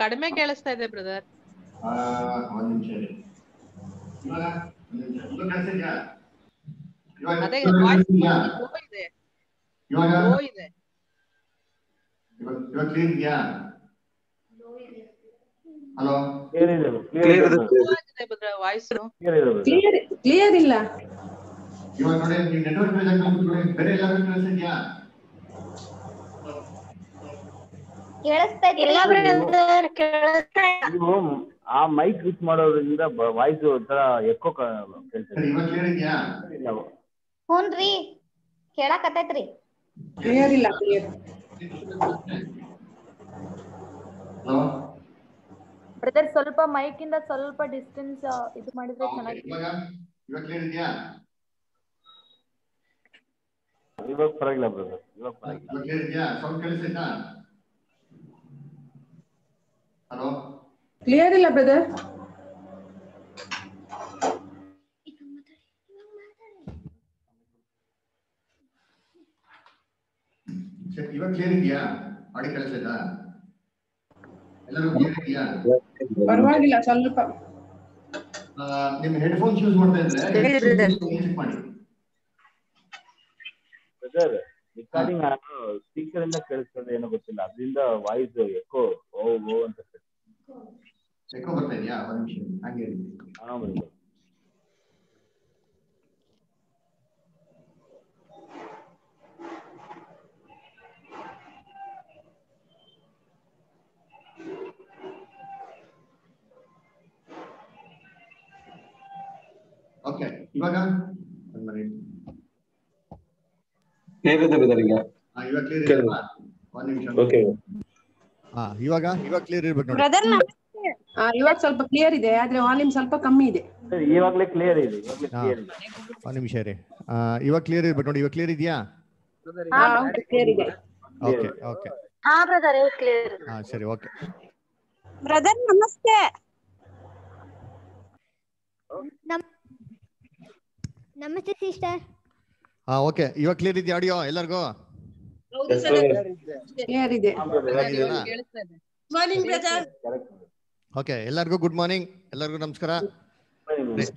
ಕಡಿಮೆ ಕೇಳಿಸ್ತಾ ಇದೆ ಬ್ರದರ್ ಅದೇ ಇದೆ ಕ್ಲಿಯರ್ ಹಲೋ ಕ್ಲಿಯರ್ ಇಲ್ಲ ಇವಾಗ ನೋಡಿ ನೆಟ್ವರ್ಕ್ ಬೇರೆ ಎಲ್ಲಾದ್ರೂ ಕೇಳಿಸ್ತಿದ್ಯಾ ಆ ಮೈಕ್ ಯೂಸ್ ಮಾಡೋದ್ರಿಂದ ವಾಯ್ಸ್ ಒಂಥರ ಎಕ್ಕೋ ಹ್ಞೂನ್ರಿ ಕೇಳಾಕತ್ತೈತ್ರಿ ಬ್ರದರ್ ಸ್ವಲ್ಪ ಮೈಕ್ ಇಂದ ಸ್ವಲ್ಪ ಡಿಸ್ಟೆನ್ಸ್ ಇದು ಮಾಡಿದ್ರೆ ಚೆನ್ನಾಗಿ ಇವಾಗ ಪರವಾಗಿಲ್ಲ ಬ್ರದರ್ ಇವಾಗ ಹಲೋ ಕ್ಲಿಯರ್ ಇಲ್ಲ ಬ್ರದರ್ ಇವಾಗ ಕ್ಲಿಯರ್ ಇದೆಯಾ ಮಾಡಿ ಕಳಿಸಿದ ಎಲ್ಲರೂ ಕ್ಲಿಯರ್ ಇದೆಯಾ ಪರವಾಗಿಲ್ಲ ಸ್ವಲ್ಪ ನಿಮ್ ಹೆಡ್ ಫೋನ್ ಯೂಸ್ ಮಾಡ್ತಾ ಇದ್ರೆ ಮಾಡಿ ಬ್ರದರ್ ರೆಕಾರ್ಡಿಂಗ್ ಸ್ಪೀಕರ್ ಎಲ್ಲ ಕೇಳಿಸ್ತದೆ ಏನೋ ಗೊತ್ತಿಲ್ಲ ಅದರಿಂದ ವಾಯ್ಸ್ ಎಕೋ ಓ ಓ ಅಂತ ಎಕೋ ಬರ್ತಾ ಇದೆಯಾ ಒಂದು ನಿಮಿಷ ಹಂಗೆ ಹಾ ಬರುತ್ತೆ ಓಕೆ ಇವಾಗ ಒಂದು ಮಿನಿಟ್ ಇವಾಗ ಇವಾಗ ಕ್ಲಿಯರ್ ಇರ್ಬೇಕು ಇವಾಗ ಸ್ವಲ್ಪ ಕ್ಲಿಯರ್ ಇದೆ ಆದ್ರೆ ವಾಲ್ಯೂಮ್ ಸ್ವಲ್ಪ ಕಮ್ಮಿ ಇದೆ ಇವಾಗಲೇ ಕ್ಲಿಯರ್ ಇದೆ ಒಂದು ನಿಮಿಷ ರೀ ಇವಾಗ ಕ್ಲಿಯರ್ ಇರ್ಬೇಕು ನೋಡಿ ಇವಾಗ ಕ್ಲಿಯರ್ ಇದೆಯಾ ಓಕೆ ಓಕೆ ಹಾ ಬ್ರದರ್ ಕ್ಲಿಯರ್ ಹಾ ಸರಿ ಓಕೆ ಬ್ರದರ್ ನಮಸ್ತೆ ನಮಸ್ತೆ ಸಿಸ್ಟರ್ ಹಾ ಓಕೆ ಇವಾಗ ಕ್ಲಿಯರ್ ಇದೆ ಆಡಿಯೋ ಎಲ್ಲರಿಗೂ ಓಕೆ ಎಲ್ಲರಿಗೂ ಗುಡ್ ಮಾರ್ನಿಂಗ್ ಎಲ್ಲರಿಗೂ ನಮಸ್ಕಾರ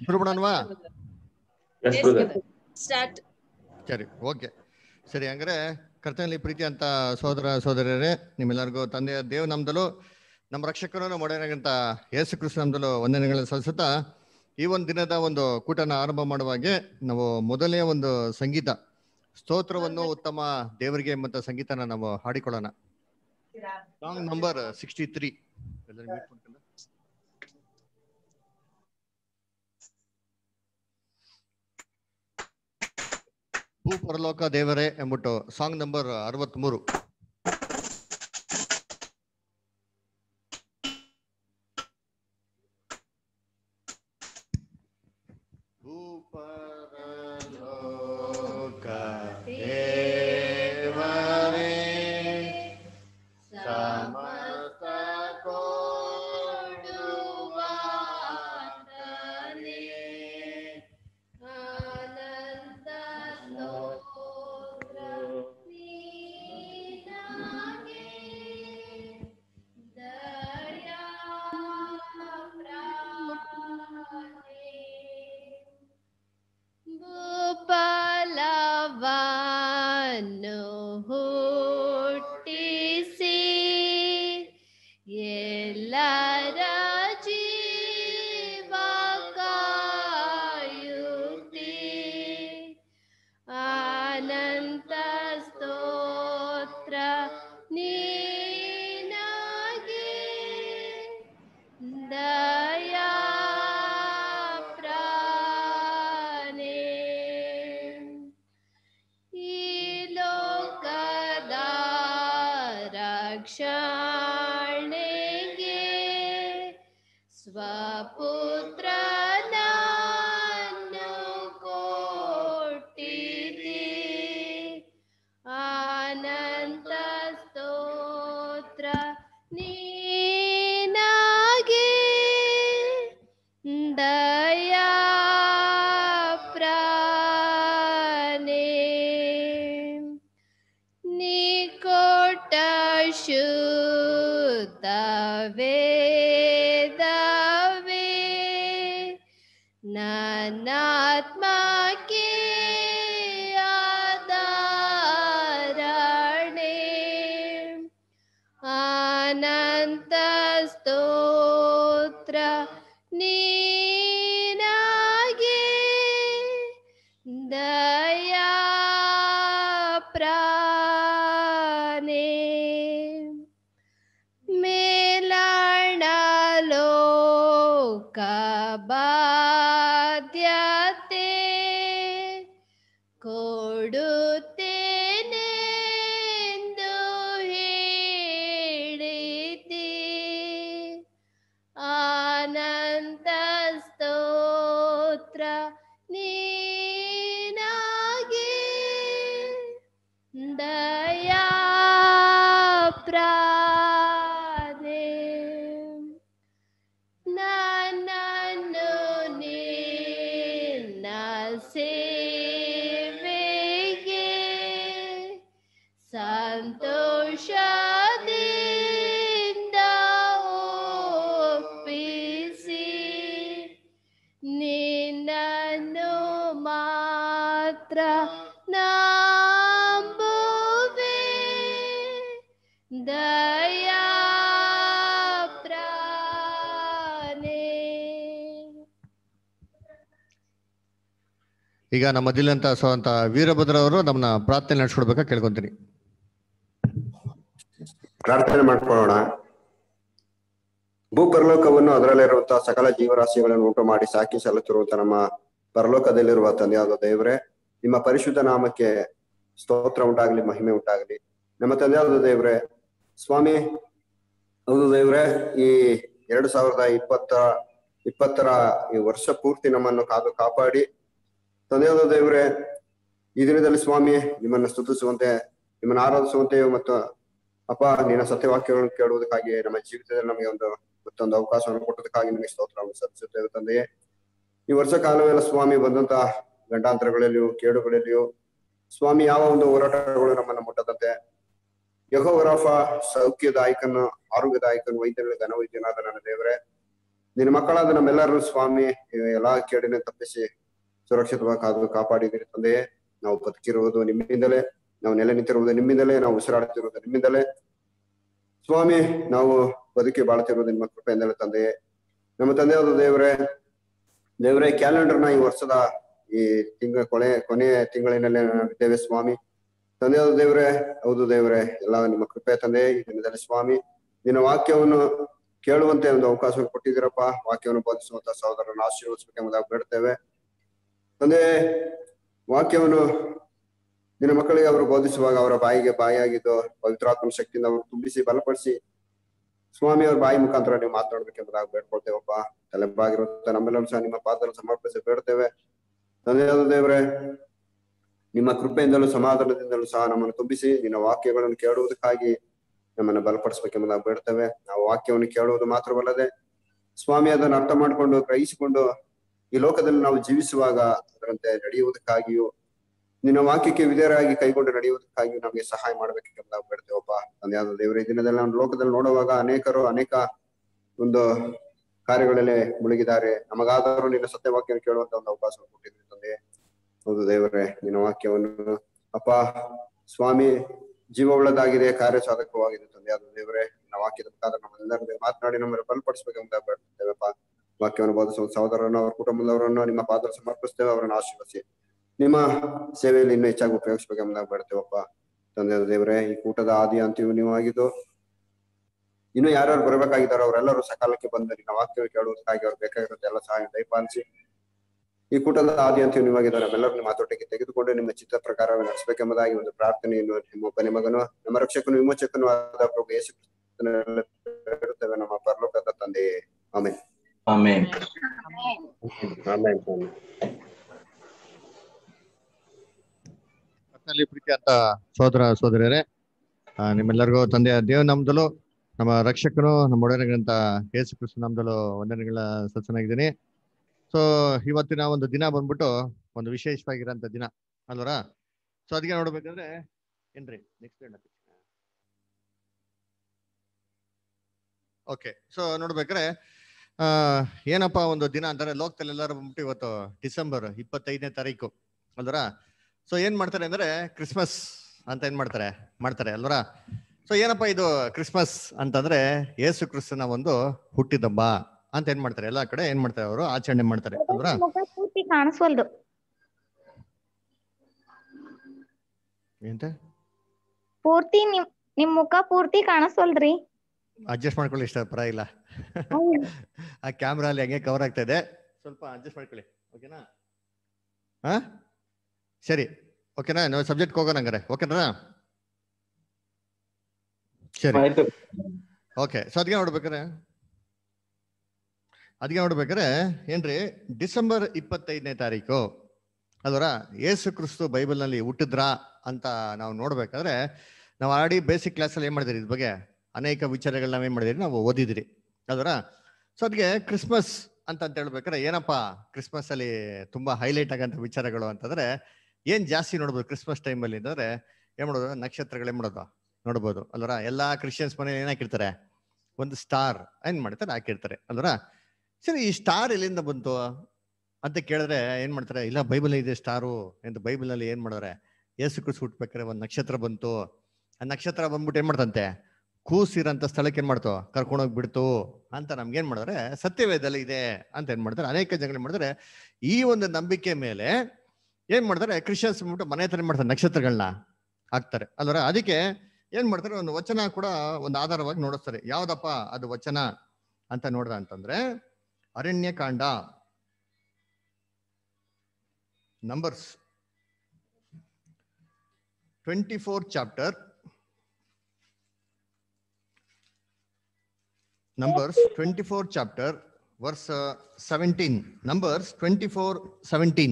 ಶುರು ಮಾಡೋಣವಾ ಸರಿ ಓಕೆ ಸರಿ ಹಂಗಾರೆ ಕರ್ತನಲ್ಲಿ ಪ್ರೀತಿ ಅಂತ ಸೋದರ ಸೋದರಿಯರೇ ನಿಮ್ಮೆಲ್ಲರಿಗೂ ತಂದೆಯ ದೇವ್ ನಮ್ದಲು ನಮ್ಮ ರಕ್ಷಕರನ್ನು ಮೊಡನಾಗಂತ ಯೇಸು ಕೃಷ್ಣ ನಮ್ದಲು ವಂದನೆಗಳನ್ನು ಸಲ್ಲಿಸುತ್ತಾ ಈ ಒಂದು ದಿನದ ಒಂದು ಕೂಟನ ಆರಂಭ ಮಾಡುವಾಗೆ ನಾವು ಮೊದಲನೇ ಒಂದು ಸಂಗೀತ ಸ್ತೋತ್ರವನ್ನು ಉತ್ತಮ ದೇವರಿಗೆ ಮತ್ತು ಸಂಗೀತನ ನಾವು ಹಾಡಿಕೊಳ್ಳೋಣ ಸಾಂಗ್ ನಂಬರ್ ಸಿಕ್ಸ್ಟಿ ತ್ರೀ ಭೂಪರಲೋಕ ದೇವರೇ ಎಂಬಿಟ್ಟು ಸಾಂಗ್ ನಂಬರ್ ಅರವತ್ಮೂರು ಕೊಡುತ್ಯತೆ ಕೊಡು ಈಗ ನಮ್ಮ ದಿಲ್ಲಂತ ಸ್ವಂತ ವೀರಭದ್ರ ಅವರು ನಮ್ಮನ್ನ ಪ್ರಾರ್ಥನೆ ನಡೆಸ್ಕೊಡ್ಬೇಕಾ ಕೇಳ್ಕೊಂತೀನಿ ಪ್ರಾರ್ಥನೆ ಮಾಡ್ಕೊಳ್ಳೋಣ ಭೂ ಪರಲೋಕವನ್ನು ಅದರಲ್ಲಿರುವಂತಹ ಸಕಲ ಜೀವರಾಶಿಗಳನ್ನು ಉಂಟು ಮಾಡಿ ಸಾಕಿ ಸಲುತ್ತಿರುವಂತಹ ನಮ್ಮ ಪರಲೋಕದಲ್ಲಿರುವ ತಂದೆಯಾದ ದೇವರೇ ನಿಮ್ಮ ಪರಿಶುದ್ಧ ನಾಮಕ್ಕೆ ಸ್ತೋತ್ರ ಉಂಟಾಗ್ಲಿ ಮಹಿಮೆ ಉಂಟಾಗ್ಲಿ ನಮ್ಮ ತಂದೆಯಾದ ದೇವ್ರೆ ಸ್ವಾಮಿ ಹೌದು ದೇವ್ರೆ ಈ ಎರಡ್ ಸಾವಿರದ ಇಪ್ಪತ್ತ ಇಪ್ಪತ್ತರ ಈ ವರ್ಷ ಪೂರ್ತಿ ನಮ್ಮನ್ನು ಕಾದು ಕಾಪಾಡಿ ತಂದೆಯಾದ ದೇವರೇ ಈ ದಿನದಲ್ಲಿ ಸ್ವಾಮಿ ನಿಮ್ಮನ್ನ ಸ್ತುತಿಸುವಂತೆ ನಿಮ್ಮನ್ನು ಆರಾಧಿಸುವಂತೆ ಮತ್ತು ಅಪ್ಪ ನಿನ್ನ ಸತ್ಯವಾಕ್ಯಗಳನ್ನು ಕೇಳುವುದಕ್ಕಾಗಿ ನಮ್ಮ ಜೀವಿತದಲ್ಲಿ ನಮಗೆ ಒಂದು ಮತ್ತೊಂದು ಅವಕಾಶವನ್ನು ಕೊಟ್ಟದಕ್ಕಾಗಿ ನಿಮಗೆ ಸ್ತೋತ್ರವನ್ನು ಸಲ್ಲಿಸುತ್ತೇವೆ ತಂದೆಯೇ ಈ ವರ್ಷ ಕಾಲವೆಲ್ಲ ಸ್ವಾಮಿ ಬಂದಂತ ಗಂಡಾಂತರಗಳಲ್ಲಿಯೂ ಕೇಡುಗಳಲ್ಲಿಯೂ ಸ್ವಾಮಿ ಯಾವ ಒಂದು ಹೋರಾಟಗಳು ನಮ್ಮನ್ನು ಮುಟ್ಟದಂತೆ ಯಹೋಗ್ರಾಫ ಸೌಖ್ಯದಾಯಕನು ಆರೋಗ್ಯದಾಯಕನು ವೈದ್ಯನ ಘನ ವೈದ್ಯನಾದ ನನ್ನ ದೇವರೇ ನಿನ್ನ ಮಕ್ಕಳಾದ ನಮ್ಮೆಲ್ಲರೂ ಸ್ವಾಮಿ ಎಲ್ಲಾ ಕೇಡಿನ ತಪ್ಪಿಸಿ ಸುರಕ್ಷಿತವಾಗಿ ಕಾದು ಕಾಪಾಡಿದಿರಿ ತಂದೆಯೇ ನಾವು ಬದುಕಿರುವುದು ನಿಮ್ಮಿಂದಲೇ ನಾವು ನೆಲೆ ನಿಂತಿರುವುದು ನಿಮ್ಮಿಂದಲೇ ನಾವು ಉಸಿರಾಡುತ್ತಿರುವುದು ನಿಮ್ಮಿಂದಲೇ ಸ್ವಾಮಿ ನಾವು ಬದುಕಿ ಬಾಳುತ್ತಿರುವುದು ನಿಮ್ಮ ಕೃಪೆಯಿಂದಲೇ ತಂದೆಯೇ ನಮ್ಮ ತಂದೆಯಾದ ದೇವರೇ ದೇವರೇ ಕ್ಯಾಲೆಂಡರ್ನ ಈ ವರ್ಷದ ಈ ತಿಂಗಳ ಕೊನೆ ಕೊನೆಯ ತಿಂಗಳಿನಲ್ಲೇ ನಾವಿದ್ದೇವೆ ಸ್ವಾಮಿ ತಂದೆಯಾದ ದೇವರೇ ಹೌದು ದೇವರೇ ಎಲ್ಲ ನಿಮ್ಮ ಕೃಪೆ ತಂದೆ ಈ ದಿನದಲ್ಲಿ ಸ್ವಾಮಿ ನಿನ್ನ ವಾಕ್ಯವನ್ನು ಕೇಳುವಂತೆ ಒಂದು ಅವಕಾಶ ಕೊಟ್ಟಿದ್ದೀರಪ್ಪ ವಾಕ್ಯವನ್ನು ಬೋಧಿಸುವಂತ ಸಹೋದರನ್ನು ಆಶೀರ್ವದಿಸಬೇಕೆಂಬುದಾಗಿ ಬೇಡ್ತೇವೆ ತಂದೆ ವಾಕ್ಯವನ್ನು ನಿನ್ನ ಮಕ್ಕಳಿಗೆ ಅವರು ಬೋಧಿಸುವಾಗ ಅವರ ಬಾಯಿಗೆ ಬಾಯಾಗಿದ್ದು ಪವಿತ್ರಾತ್ಮ ಶಕ್ತಿಯಿಂದ ಅವರು ತುಂಬಿಸಿ ಬಲಪಡಿಸಿ ಸ್ವಾಮಿ ಅವ್ರ ಬಾಯಿ ಮುಖಾಂತರ ನೀವು ಮಾತನಾಡ್ಬೇಕೆಂಬುದಾಗಿ ಬೇಡ್ಕೊಳ್ತೇವಪ್ಪ ತಲೆಬಾಗಿರುತ್ತೆ ನಮ್ಮೆಲ್ಲರೂ ಸಹ ನಿಮ್ಮ ಪಾತ್ರ ಸಮರ್ಪಿಸಿ ಬೇಡ್ತೇವೆ ತಂದೆಯಾದ ದೇವರೇ ನಿಮ್ಮ ಕೃಪೆಯಿಂದಲೂ ಸಮಾಧಾನದಿಂದಲೂ ಸಹ ನಮ್ಮನ್ನು ತುಂಬಿಸಿ ನಿನ್ನ ವಾಕ್ಯಗಳನ್ನು ಕೇಳುವುದಕ್ಕಾಗಿ ನಮ್ಮನ್ನು ಬಲಪಡಿಸಬೇಕೆಂಬುದಾಗಿ ಬೇಡ್ತೇವೆ ನಾವು ವಾಕ್ಯವನ್ನು ಕೇಳುವುದು ಮಾತ್ರವಲ್ಲದೆ ಸ್ವಾಮಿ ಅದನ್ನು ಅರ್ಥ ಮಾಡಿಕೊಂಡು ಗ್ರಹಿಸಿಕೊಂಡು ಈ ಲೋಕದಲ್ಲಿ ನಾವು ಜೀವಿಸುವಾಗ ಅದರಂತೆ ನಡೆಯುವುದಕ್ಕಾಗಿಯೂ ನಿನ್ನ ವಾಕ್ಯಕ್ಕೆ ವಿಧೇಯರಾಗಿ ಕೈಗೊಂಡು ನಡೆಯುವುದಕ್ಕಾಗಿಯೂ ನಮಗೆ ಸಹಾಯ ಮಾಡಬೇಕೆಂದು ನಾವು ಬೇಡ್ತೇವಪ್ಪ ತಂದೆಯಾದ ದೇವರ ಈ ದಿನದಲ್ಲಿ ನಾವು ಲೋಕದಲ್ಲಿ ನೋಡುವಾಗ ಅನೇಕರು ಅನೇಕ ಒಂದು ಕಾರ್ಯಗಳಲ್ಲಿ ಮುಳುಗಿದ್ದಾರೆ ನಮಗಾದರೂ ನಿನ್ನ ಸತ್ಯವಾಕ್ಯ ಕೇಳುವಂತ ಒಂದು ಅವಕಾಶ ಕೊಟ್ಟಿದ್ವಿ ತಂದೆ ಹೌದು ದೇವರೇ ನಿನ್ನ ವಾಕ್ಯವನ್ನು ಅಪ್ಪ ಸ್ವಾಮಿ ಜೀವವುಳ್ಳದಾಗಿದೆ ಕಾರ್ಯ ಸಾಧಕವಾಗಿದೆ ತಂದೆ ಅದು ದೇವರೇ ನಿನ್ನ ವಾಕ್ಯದ ಮುಖಾಂತರ ನಮ್ಮೆಲ್ಲರ ಮಾತನಾಡಿ ನಮ್ಮನ್ನು ಬಲಪಡಿಸಬೇಕೆಂದು ಬೇಡ್ತೇವಪ್ಪ ವಾಕ್ಯವನ್ನು ಬೋಧಿಸುವ ಸಹೋದರನ್ನು ಅವರ ಕುಟುಂಬದವರನ್ನು ನಿಮ್ಮ ಪಾತ್ರ ಸಮರ್ಪಿಸ್ತೇವೆ ಅವರನ್ನು ಆಶೀರ್ವಸಿ ನಿಮ್ಮ ಸೇವೆಯಲ್ಲಿ ಇನ್ನೂ ಹೆಚ್ಚಾಗಿ ಎಂಬುದಾಗಿ ಬರ್ತೇವಪ್ಪ ತಂದೆ ದೇವರೇ ಈ ಕೂಟದ ಆದಿ ಅಂತ್ಯವು ನೀವಾಗಿದ್ದು ಇನ್ನು ಯಾರ್ಯಾರು ಬರಬೇಕಾಗಿದ್ದಾರೋ ಅವರೆಲ್ಲರೂ ಸಕಾಲಕ್ಕೆ ಬಂದು ನಿನ್ನ ವಾಕ್ಯ ಕೇಳುವುದಕ್ಕಾಗಿ ಅವ್ರು ಬೇಕಾಗಿರುತ್ತೆ ಎಲ್ಲ ಸಹಾಯ ದಯಪಾಲಿಸಿ ಈ ಕೂಟದ ಆದಿ ಅಂತ್ಯವು ಆಗಿದ್ದಾರೆ ಅವೆಲ್ಲರೂ ನಿಮ್ಮ ಮಾತೋಟಕ್ಕೆ ತೆಗೆದುಕೊಂಡು ನಿಮ್ಮ ಚಿತ್ರ ಪ್ರಕಾರ ನಡೆಸಬೇಕೆಂಬುದಾಗಿ ಒಂದು ಪ್ರಾರ್ಥನೆಯನ್ನು ನಿಮ್ಮ ಮಗನು ನಮ್ಮ ರಕ್ಷಕನು ವಿಮೋಚಕನು ಆದ ಪ್ರಭು ಯೇಸು ನಮ್ಮ ಪರಲೋಕದ ತಂದೆಯೇ ಆಮೇಲೆ Amén. Amén. ಅಂತ ಸೋದರ ಸೋದರಿಯರೇ ನಿಮ್ಮೆಲ್ಲರಿಗೂ ತಂದೆ ದೇವ್ ನಮ್ದಲು ನಮ್ಮ ರಕ್ಷಕನು ನಮ್ಮ ಒಡೆಯನಗಂತ ಯೇಸು ಕೃಷ್ಣ ನಮ್ದಲು ಒಂದನೆಗಳ ಸತ್ಸನಾಗಿದ್ದೀನಿ ಸೊ ಇವತ್ತಿನ ಒಂದು ದಿನ ಬಂದ್ಬಿಟ್ಟು ಒಂದು ವಿಶೇಷವಾಗಿರೋಂಥ ದಿನ ಅಲ್ವರ ಸೊ ಅದಕ್ಕೆ ನೋಡ್ಬೇಕಂದ್ರೆ ಏನ್ರಿ ನೆಕ್ಸ್ಟ್ ಓಕೆ ಸೊ ನೋಡ್ಬೇಕ್ರೆ ಏನಪ್ಪ ಒಂದು ದಿನ ಅಂದ್ರೆ ಲೋಕದಲ್ಲಿ ಎಲ್ಲರೂ ಬಂದ್ಬಿಟ್ಟು ಇವತ್ತು ಡಿಸೆಂಬರ್ ಇಪ್ಪತ್ತೈದನೇ ತಾರೀಕು ಅಲ್ದರ ಸೊ ಏನ್ ಮಾಡ್ತಾರೆ ಅಂದ್ರೆ ಕ್ರಿಸ್ಮಸ್ ಅಂತ ಏನ್ ಮಾಡ್ತಾರೆ ಮಾಡ್ತಾರೆ ಅಲ್ವರ ಸೊ ಏನಪ್ಪಾ ಇದು ಕ್ರಿಸ್ಮಸ್ ಅಂತಂದ್ರೆ ಯೇಸು ಕ್ರಿಸ್ತನ ಒಂದು ಹುಟ್ಟಿದಬ್ಬ ಅಂತ ಏನ್ ಮಾಡ್ತಾರೆ ಎಲ್ಲಾ ಕಡೆ ಏನ್ ಮಾಡ್ತಾರೆ ಅವರು ಆಚರಣೆ ಮಾಡ್ತಾರೆ ಅಲ್ವರ ಎಂತ ಪೂರ್ತಿ ನಿಮ್ ಮುಖ ಪೂರ್ತಿ ಕಾಣಿಸ್ವಲ್ರಿ ಅಡ್ಜಸ್ಟ್ ಮಾಡ್ಕೊಳ್ಳಿ ಇಷ್ಟ ಪರ ಇಲ್ಲ ಆ ಕ್ಯಾಮ್ರಾ ಅಲ್ಲಿ ಹಂಗೆ ಕವರ್ ಆಗ್ತಾ ಇದೆ ಸ್ವಲ್ಪ ಅಡ್ಜಸ್ಟ್ ಮಾಡ್ಕೊಳ್ಳಿ ಓಕೆನಾ ಹಾ ಸರಿ ಓಕೆನಾ ನಾವು ಸಬ್ಜೆಕ್ಟ್ ಹೋಗೋಣ ಹಂಗಾರೆ ಓಕೆನಾ ಸರಿ ಓಕೆ ಸೊ ಅದಕ್ಕೆ ನೋಡ್ಬೇಕಾರೆ ಅದಕ್ಕೆ ನೋಡ್ಬೇಕಾರೆ ಏನ್ರಿ ಡಿಸೆಂಬರ್ ಇಪ್ಪತ್ತೈದನೇ ತಾರೀಕು ಅದರ ಏಸು ಕ್ರಿಸ್ತು ಬೈಬಲ್ನಲ್ಲಿ ಹುಟ್ಟಿದ್ರಾ ಅಂತ ನಾವು ನೋಡ್ಬೇಕಾದ್ರೆ ನಾವು ಆಲ್ರೆಡಿ ಬೇಸಿಕ್ ಕ್ಲಾಸಲ್ಲಿ ಏನು ಮಾಡಿದಿರಿ ಇದ್ರ ಬಗ್ಗೆ ಅನೇಕ ವಿಚಾರಗಳನ್ನ ಏನು ಮಾಡಿದಿರಿ ನಾವು ಓದಿದಿರಿ ಅದರ ಸೊ ಅದಕ್ಕೆ ಕ್ರಿಸ್ಮಸ್ ಅಂತ ಹೇಳ್ಬೇಕಾದ್ರೆ ಏನಪ್ಪ ಕ್ರಿಸ್ಮಸ್ ಅಲ್ಲಿ ತುಂಬಾ ಹೈಲೈಟ್ ಆಗಂತ ವಿಚಾರಗಳು ಅಂತಂದ್ರೆ ಏನ್ ಜಾಸ್ತಿ ನೋಡ್ಬೋದು ಕ್ರಿಸ್ಮಸ್ ಟೈಮಲ್ಲಿ ಅಂದ್ರೆ ಏನ್ ಮಾಡೋದು ನಕ್ಷತ್ರಗಳು ಏನ್ ಮಾಡೋದು ನೋಡ್ಬೋದು ಅಲ್ವರ ಎಲ್ಲಾ ಕ್ರಿಶ್ಚಿಯನ್ಸ್ ಮನೇಲಿ ಏನ್ ಹಾಕಿರ್ತಾರೆ ಒಂದು ಸ್ಟಾರ್ ಏನ್ ಮಾಡ್ತಾರೆ ಹಾಕಿರ್ತಾರೆ ಅಲ್ವರ ಸರಿ ಈ ಸ್ಟಾರ್ ಎಲ್ಲಿಂದ ಬಂತು ಅಂತ ಕೇಳಿದ್ರೆ ಏನ್ ಮಾಡ್ತಾರೆ ಇಲ್ಲ ಬೈಬಲ್ ಇದೆ ಸ್ಟಾರು ಎಂದು ಬೈಬಲ್ ಅಲ್ಲಿ ಏನ್ ಮಾಡೋರೆ ಯೇಸು ಕ್ರಿಸ್ ಹುಟ್ಬೇಕಾರೆ ಒಂದು ನಕ್ಷತ್ರ ಬಂತು ಆ ನಕ್ಷತ್ರ ಬಂದ್ಬಿಟ್ಟು ಏನ್ ಮಾಡ್ತಂತೆ ಕೂಸಿರಂತ ಸ್ಥಳಕ್ಕೆ ಏನು ಮಾಡ್ತಾವ ಕರ್ಕೊಂಡೋಗಿ ಬಿಡ್ತು ಅಂತ ನಮ್ಗೆ ಏನ್ ಮಾಡಿದ್ರೆ ಸತ್ಯವೇದಲ್ಲಿ ಇದೆ ಅಂತ ಏನು ಮಾಡ್ತಾರೆ ಅನೇಕ ಜನ ಮಾಡಿದರೆ ಮಾಡಿದ್ರೆ ಈ ಒಂದು ನಂಬಿಕೆ ಮೇಲೆ ಏನು ಮಾಡ್ತಾರೆ ಕ್ರಿಶ್ಚಿಯನ್ಸ್ ಬಿಟ್ಟು ಮನೆ ಹತ್ರ ಮಾಡ್ತಾರೆ ನಕ್ಷತ್ರಗಳನ್ನ ಹಾಕ್ತಾರೆ ಅಲ್ವರ ಅದಕ್ಕೆ ಏನು ಮಾಡ್ತಾರೆ ಒಂದು ವಚನ ಕೂಡ ಒಂದು ಆಧಾರವಾಗಿ ನೋಡಿಸ್ತಾರೆ ಯಾವ್ದಪ್ಪ ಅದು ವಚನ ಅಂತ ನೋಡ್ದ ಅಂತಂದ್ರೆ ಅರಣ್ಯಕಾಂಡ numbers twenty four chapter twenty 24 chapter verse seventeen 17. Twenty 24, 17.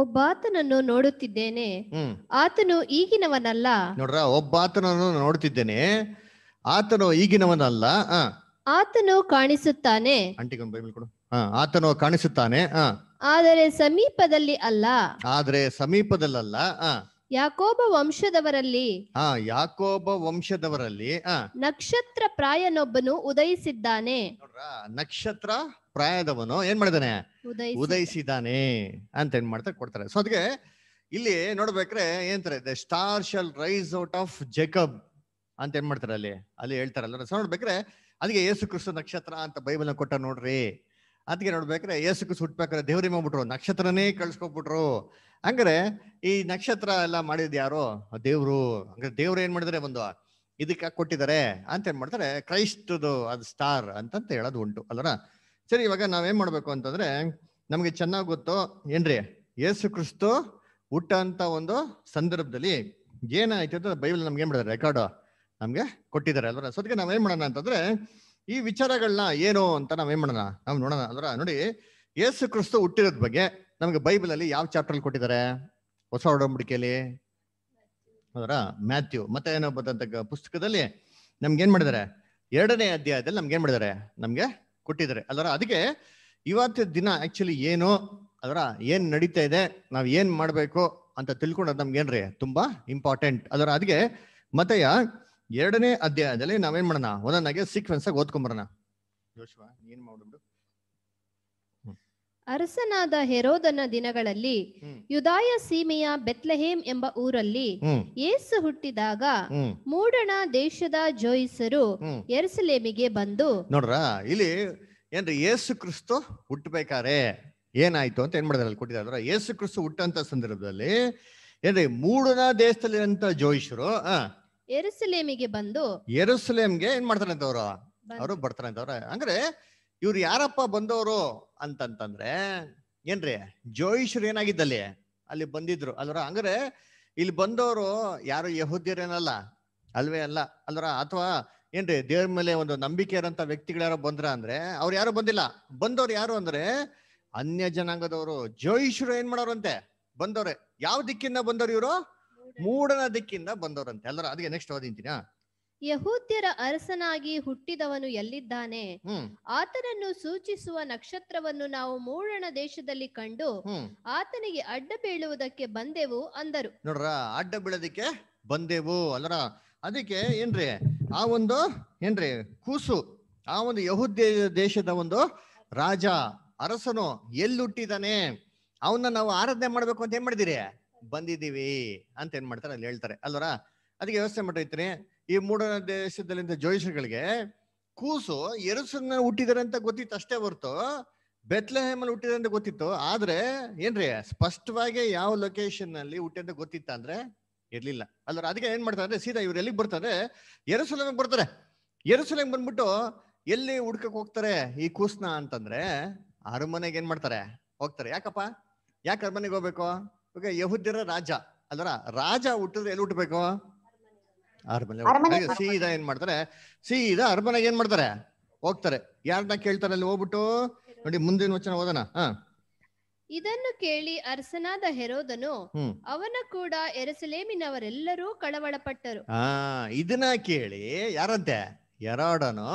ಒಬ್ಬಾತನನ್ನು ನೋಡುತ್ತಿದ್ದೇನೆ ಆತನು ಈಗಿನವನಲ್ಲ ನೋಡ್ರ ಒಬ್ಬಾತನನ್ನು ನೋಡುತ್ತಿದ್ದೇನೆ ಆತನು ಈಗಿನವನಲ್ಲ ಆತನು ಕಾಣಿಸುತ್ತಾನೆ ಅಂಟಿಕೊಂಡು ಬೈಬಲ್ ಕೊಡು ಆತನು ಕಾಣಿಸುತ್ತಾನೆ ಆದರೆ ಸಮೀಪದಲ್ಲಿ ಅಲ್ಲ ಆದರೆ ಸಮೀಪದಲ್ಲಲ್ಲ ಯಾಕೋಬ ವಂಶದವರಲ್ಲಿ ಹಾ ಯಾಕೋಬ ವಂಶದವರಲ್ಲಿ ಆ ನಕ್ಷತ್ರ ಪ್ರಾಯನೊಬ್ಬನು ಉದಯಿಸಿದ್ದಾನೆ ನಕ್ಷತ್ರ ಪ್ರಾಯದವನು ಏನ್ ಮಾಡಿದಾನೆ ಉದಯಿಸಿದ್ದಾನೆ ಅಂತ ಏನ್ ಮಾಡ್ತಾರೆ ಕೊಡ್ತಾರೆ ಸೊ ಅದಕ್ಕೆ ಇಲ್ಲಿ ನೋಡ್ಬೇಕ್ರೆ ಏನಂತಾರೆ the star shall rise out of Jacob ಅಂತ ಏನ್ ಮಾಡ್ತಾರೆ ಅಲ್ಲಿ ಅಲ್ಲಿ ಹೇಳ್ತಾರಲ್ಲ ಸೊ ನೋಡ್ಬೇಕ್ರೆ ಅದಕ್ಕೆ ಯೇಸು ನಕ್ಷತ್ರ ಅಂತ ಬೈಬಲ್ ಕೊಟ್ಟ ನೋಡ್ರಿ ಅದಕ್ಕೆ ನೋಡ್ಬೇಕ್ರೆ ಯೇಸು ಕ್ರಿಸ್ತು ಹುಟ್ಬೇಕಾದ್ರೆ ದೇವ್ರಿ ಮಾಡ್ಬಿಟ್ರು ನಕ್ಷತ್ರನೇ ಕಳ್ಸ್ಕೊಬಿಟ್ರು ಹಂಗಾರೆ ಈ ನಕ್ಷತ್ರ ಎಲ್ಲ ಮಾಡಿದ್ ಯಾರು ದೇವ್ರು ಅಂದ್ರೆ ದೇವ್ರು ಏನ್ ಮಾಡಿದ್ರೆ ಒಂದು ಇದಕ್ಕೆ ಕೊಟ್ಟಿದ್ದಾರೆ ಅಂತ ಏನ್ ಮಾಡ್ತಾರೆ ಕ್ರೈಸ್ತದು ಅದು ಸ್ಟಾರ್ ಅಂತಂತ ಹೇಳೋದು ಉಂಟು ಅಲ್ಲರ ಸರಿ ಇವಾಗ ನಾವೇನ್ ಮಾಡ್ಬೇಕು ಅಂತಂದ್ರೆ ನಮ್ಗೆ ಚೆನ್ನಾಗಿ ಗೊತ್ತು ಏನ್ರಿ ಯೇಸು ಕ್ರಿಸ್ತು ಹುಟ್ಟ ಅಂತ ಒಂದು ಸಂದರ್ಭದಲ್ಲಿ ಏನಾಯ್ತು ಅಂತ ಬೈಬಲ್ ನಮ್ಗೆ ಏನ್ ಮಾಡಿದ್ರೆ ರೆಕಾರ್ಡ್ ನಮ್ಗೆ ಕೊಟ್ಟಿದ್ದಾರೆ ಅಲ್ವರ ಸೊ ಅದಕ್ಕೆ ನಾವೇನ್ ಮಾಡೋಣ ಅಂತಂದ್ರೆ ಈ ವಿಚಾರಗಳನ್ನ ಏನು ಅಂತ ನಾವೇನ್ ಮಾಡೋಣ ನಾವು ನೋಡೋಣ ಅಲ್ವರ ನೋಡಿ ಯೇಸು ಕ್ರಿಸ್ತು ಹುಟ್ಟಿರೋದ್ ಬಗ್ಗೆ ನಮಗೆ ಬೈಬಲ್ ಅಲ್ಲಿ ಯಾವ ಚಾಪ್ಟರ್ ಕೊಟ್ಟಿದ್ದಾರೆ ಹೊಸ ಒಡಂಬಡಿಕೆಯಲ್ಲಿ ಹೌದಾ ಮ್ಯಾಥ್ಯೂ ಮತ್ತೆ ಏನೋ ಪುಸ್ತಕದಲ್ಲಿ ನಮ್ಗೆ ಏನ್ ಮಾಡಿದ್ದಾರೆ ಎರಡನೇ ಅಧ್ಯಾಯದಲ್ಲಿ ನಮ್ಗೆ ಏನ್ ಮಾಡಿದ್ದಾರೆ ನಮ್ಗೆ ಕೊಟ್ಟಿದ್ದಾರೆ ಅದರ ಅದಕ್ಕೆ ಇವತ್ತು ದಿನ ಆಕ್ಚುಲಿ ಏನು ಅದರ ಏನ್ ನಡೀತಾ ಇದೆ ನಾವ್ ಏನ್ ಮಾಡ್ಬೇಕು ಅಂತ ತಿಳ್ಕೊಂಡದ್ ನಮ್ಗೆ ಏನ್ರಿ ತುಂಬಾ ಇಂಪಾರ್ಟೆಂಟ್ ಅದರ ಅದಕ್ಕೆ ಮತ್ತೆ ಎರಡನೇ ಅಧ್ಯಾಯದಲ್ಲಿ ನಾವೇನ್ ಮಾಡೋಣ ಒಂದೊಂದಾಗಿ ಸೀಕ್ವೆನ್ಸ್ ಆಗಿ ಓದ್ಕೊಂಬರೋಣ ಯೋಶ್ವಾ ಏನ್ ಮಾಡ್ಬಿಟ್ಟು ಅರಸನಾದ ಹೆರೋದನ ದಿನಗಳಲ್ಲಿ ಯುದಾಯ ಸೀಮೆಯ ಬೆತ್ಲಹೇಮ್ ಎಂಬ ಊರಲ್ಲಿ ಏಸು ಹುಟ್ಟಿದಾಗ ಮೂಡಣ ದೇಶದ ಜೋಯಿಸರು ಎರಸಲೇಮಿಗೆ ಬಂದು ನೋಡ್ರ ಇಲ್ಲಿ ಏನ್ರಿ ಏಸು ಕ್ರಿಸ್ತು ಹುಟ್ಟಬೇಕಾರೆ ಏನಾಯ್ತು ಅಂತ ಏನ್ ಮಾಡಿದ್ರಲ್ಲಿ ಕೊಟ್ಟಿದ್ದಾರೆ ಏಸು ಕ್ರಿಸ್ತು ಹುಟ್ಟಂತ ಸಂದರ್ಭದಲ್ಲಿ ಏನ್ರಿ ಮೂಡಣ ದೇಶದಲ್ಲಿರಂತ ಜೋಯಿಸರು ಎರಸಲೇಮಿಗೆ ಬಂದು ಎರಸಲೇಮ್ಗೆ ಏನ್ ಮಾಡ್ತಾರೆ ಅವರು ಅವರು ಬರ್ತಾರೆ ಅಂದ್ರೆ ಇವ್ರು ಯಾರಪ್ಪ ಬಂದವರು ಅಂತಂತಂದ್ರೆ ಏನ್ರಿ ಜೋಯಿಶ್ರು ಏನಾಗಿದ್ದಲ್ಲಿ ಅಲ್ಲಿ ಬಂದಿದ್ರು ಅಲ್ರ ಅಂದ್ರೆ ಇಲ್ಲಿ ಬಂದವರು ಯಾರು ಯಹೂದ್ಯರೇನಲ್ಲ ಅಲ್ವೇ ಅಲ್ಲ ಅಲ್ರ ಅಥವಾ ಏನ್ರಿ ದೇವ್ರ ಮೇಲೆ ಒಂದು ನಂಬಿಕೆ ಇರೋಂಥ ವ್ಯಕ್ತಿಗಳ್ಯಾರೋ ಬಂದ್ರ ಅಂದ್ರೆ ಅವ್ರು ಯಾರು ಬಂದಿಲ್ಲ ಬಂದವ್ರು ಯಾರು ಅಂದ್ರೆ ಅನ್ಯ ಜನಾಂಗದವರು ಜೋಯಿಶ್ರು ಏನ್ ಮಾಡೋರಂತೆ ಬಂದವ್ರೆ ಯಾವ ದಿಕ್ಕಿಂದ ಬಂದವ್ರು ಇವರು ಮೂಡನ ದಿಕ್ಕಿಂದ ಬಂದವ್ರಂತೆ ಅಲ್ರ ಅದಕ್ಕೆ ನೆಕ್ಸ್ಟ್ ಓದಿಂತೀನ ಯಹೂದ್ಯರ ಅರಸನಾಗಿ ಹುಟ್ಟಿದವನು ಎಲ್ಲಿದ್ದಾನೆ ಆತನನ್ನು ಸೂಚಿಸುವ ನಕ್ಷತ್ರವನ್ನು ನಾವು ಮೂರಣ ದೇಶದಲ್ಲಿ ಕಂಡು ಆತನಿಗೆ ಅಡ್ಡ ಬೀಳುವುದಕ್ಕೆ ಬಂದೆವು ಅಂದರು ನೋಡ್ರ ಅಡ್ಡ ಬೀಳೋದಕ್ಕೆ ಬಂದೆವು ಅಲ್ಲರ ಅದಕ್ಕೆ ಏನ್ರಿ ಆ ಒಂದು ಏನ್ರಿ ಕೂಸು ಆ ಒಂದು ಯಹೂದ್ಯ ದೇಶದ ಒಂದು ರಾಜ ಅರಸನು ಎಲ್ಲಿ ಹುಟ್ಟಿದಾನೆ ಅವನ್ನ ನಾವು ಆರಾಧನೆ ಮಾಡ್ಬೇಕು ಅಂತ ಏನ್ ಮಾಡಿದಿರಿ ಬಂದಿದ್ದೀವಿ ಅಂತ ಏನ್ ಮಾಡ್ತಾರೆ ಅಲ್ಲಿ ಹೇಳ್ತಾರೆ ಅಲ್ವರ ಅದಕ್ಕೆ ವ್ಯವಸ್ಥೆ ಮಾಡಿರ್ತೀನಿ ಈ ಮೂಡನ ದೇಶದಲ್ಲಿಂದ ಜೋಯಿಷಗಳಿಗೆ ಕೂಸು ಎರಸನ್ನ ಹುಟ್ಟಿದಾರೆ ಅಂತ ಗೊತ್ತಿತ್ತು ಅಷ್ಟೇ ಹೊರ್ತು ಬೆತ್ಲೆಹೇಮಲ್ಲಿ ಹುಟ್ಟಿದೆ ಅಂತ ಗೊತ್ತಿತ್ತು ಆದ್ರೆ ಏನ್ರಿ ಸ್ಪಷ್ಟವಾಗಿ ಯಾವ ಲೊಕೇಶನ್ ಅಲ್ಲಿ ಹುಟ್ಟಿದ ಅಂತ ಗೊತ್ತಿತ್ತ ಅಂದ್ರೆ ಇರ್ಲಿಲ್ಲ ಅಲ್ಲರ ಅದಕ್ಕೆ ಏನ್ ಮಾಡ್ತಾರೆ ಅಂದ್ರೆ ಸೀದಾ ಇವ್ರು ಎಲ್ಲಿಗೆ ಬರ್ತಾರೆ ಎರಸುಲಮ್ ಬರ್ತಾರೆ ಎರಸುಲಮ್ ಬಂದ್ಬಿಟ್ಟು ಎಲ್ಲಿ ಹುಡ್ಕಕ್ ಹೋಗ್ತಾರೆ ಈ ಕೂಸ್ನ ಅಂತಂದ್ರೆ ಅರಮನೆಗೆ ಏನ್ ಮಾಡ್ತಾರೆ ಹೋಗ್ತಾರೆ ಯಾಕಪ್ಪ ಯಾಕೆ ಅರಮನೆಗೆ ಹೋಗ್ಬೇಕು ಓಕೆ ಯಹುದ್ಯರ ರಾಜ ಅಲ್ಲರ ರಾಜ ಹುಟ್ಟಿದ್ರೆ ಎಲ್ಲಿ ಹುಟ್ಟಬೇಕು ಅರಮನೆ ಸೀದಾ ಏನ್ ಮಾಡ್ತಾರೆ ಸೀದಾ ಅರಮನೆಗೆ ಏನ್ ಮಾಡ್ತಾರೆ ಹೋಗ್ತಾರೆ ಯಾರನ್ನ ಕೇಳ್ತಾರೆ ಅಲ್ಲಿ ಹೋಗ್ಬಿಟ್ಟು ನೋಡಿ ಮುಂದಿನ ವಚನ ಓದನ ಹ ಇದನ್ನು ಕೇಳಿ ಅರಸನಾದ ಹೆರೋದನು ಅವನ ಕೂಡ ಎರಸಲೇಮಿನವರೆಲ್ಲರೂ ಕಳವಳಪಟ್ಟರು ಆ ಇದನ್ನ ಕೇಳಿ ಯಾರಂತೆ ಎರಡನು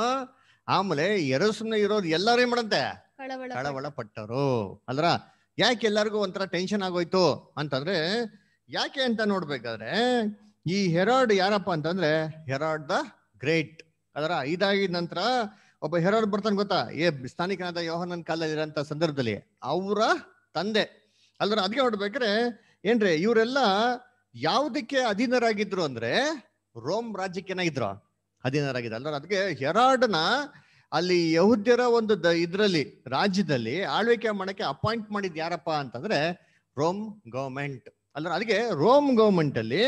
ಆಮೇಲೆ ಎರಸನ ಇರೋದು ಎಲ್ಲಾರು ಏನ್ ಮಾಡಂತೆ ಕಳವಳ ಪಟ್ಟರು ಅಲ್ರ ಯಾಕೆ ಎಲ್ಲರಿಗೂ ಒಂಥರ ಟೆನ್ಷನ್ ಆಗೋಯ್ತು ಅಂತಂದ್ರೆ ಯಾಕೆ ಅಂತ ನೋಡ್ಬೇಕಾದ್ರೆ ಈ ಹೆರಾಡ್ ಯಾರಪ್ಪ ಅಂತಂದ್ರೆ ಹೆರಾಡ್ ದ ಗ್ರೇಟ್ ಅದರ ಇದಾಗಿದ ನಂತರ ಒಬ್ಬ ಹೆರಾಡ್ ಬರ್ತಾನೆ ಗೊತ್ತಾ ಏ ಸ್ಥಾನಿಕನಾದ ಯೋಹನನ್ ಕಾಲದಲ್ಲಿ ಇರೋಂಥ ಸಂದರ್ಭದಲ್ಲಿ ಅವರ ತಂದೆ ಅಲ್ಲರ ಅದಕ್ಕೆ ಹೊಡ್ಬೇಕ್ರೆ ಏನ್ರಿ ಇವರೆಲ್ಲ ಯಾವುದಕ್ಕೆ ಅಧೀನರಾಗಿದ್ರು ಅಂದ್ರೆ ರೋಮ್ ರಾಜ್ಯಕ್ಕೆನ ಇದ್ರು ಅಧೀನರಾಗಿದ್ರು ಅಲ್ದ್ರ ಅದಕ್ಕೆ ಹೆರಾಡ್ನ ಅಲ್ಲಿ ಯಹುದ್ಯರ ಒಂದು ದ ಇದರಲ್ಲಿ ರಾಜ್ಯದಲ್ಲಿ ಆಳ್ವಿಕೆ ಮಾಡಕ್ಕೆ ಅಪಾಯಿಂಟ್ ಮಾಡಿದ್ ಯಾರಪ್ಪ ಅಂತಂದ್ರೆ ರೋಮ್ ಗವರ್ಮೆಂಟ್ ಅಲ್ದ್ರ ಅದಕ್ಕೆ ರೋಮ್ ಗವರ್ಮೆಂಟ್ ಅಲ್ಲಿ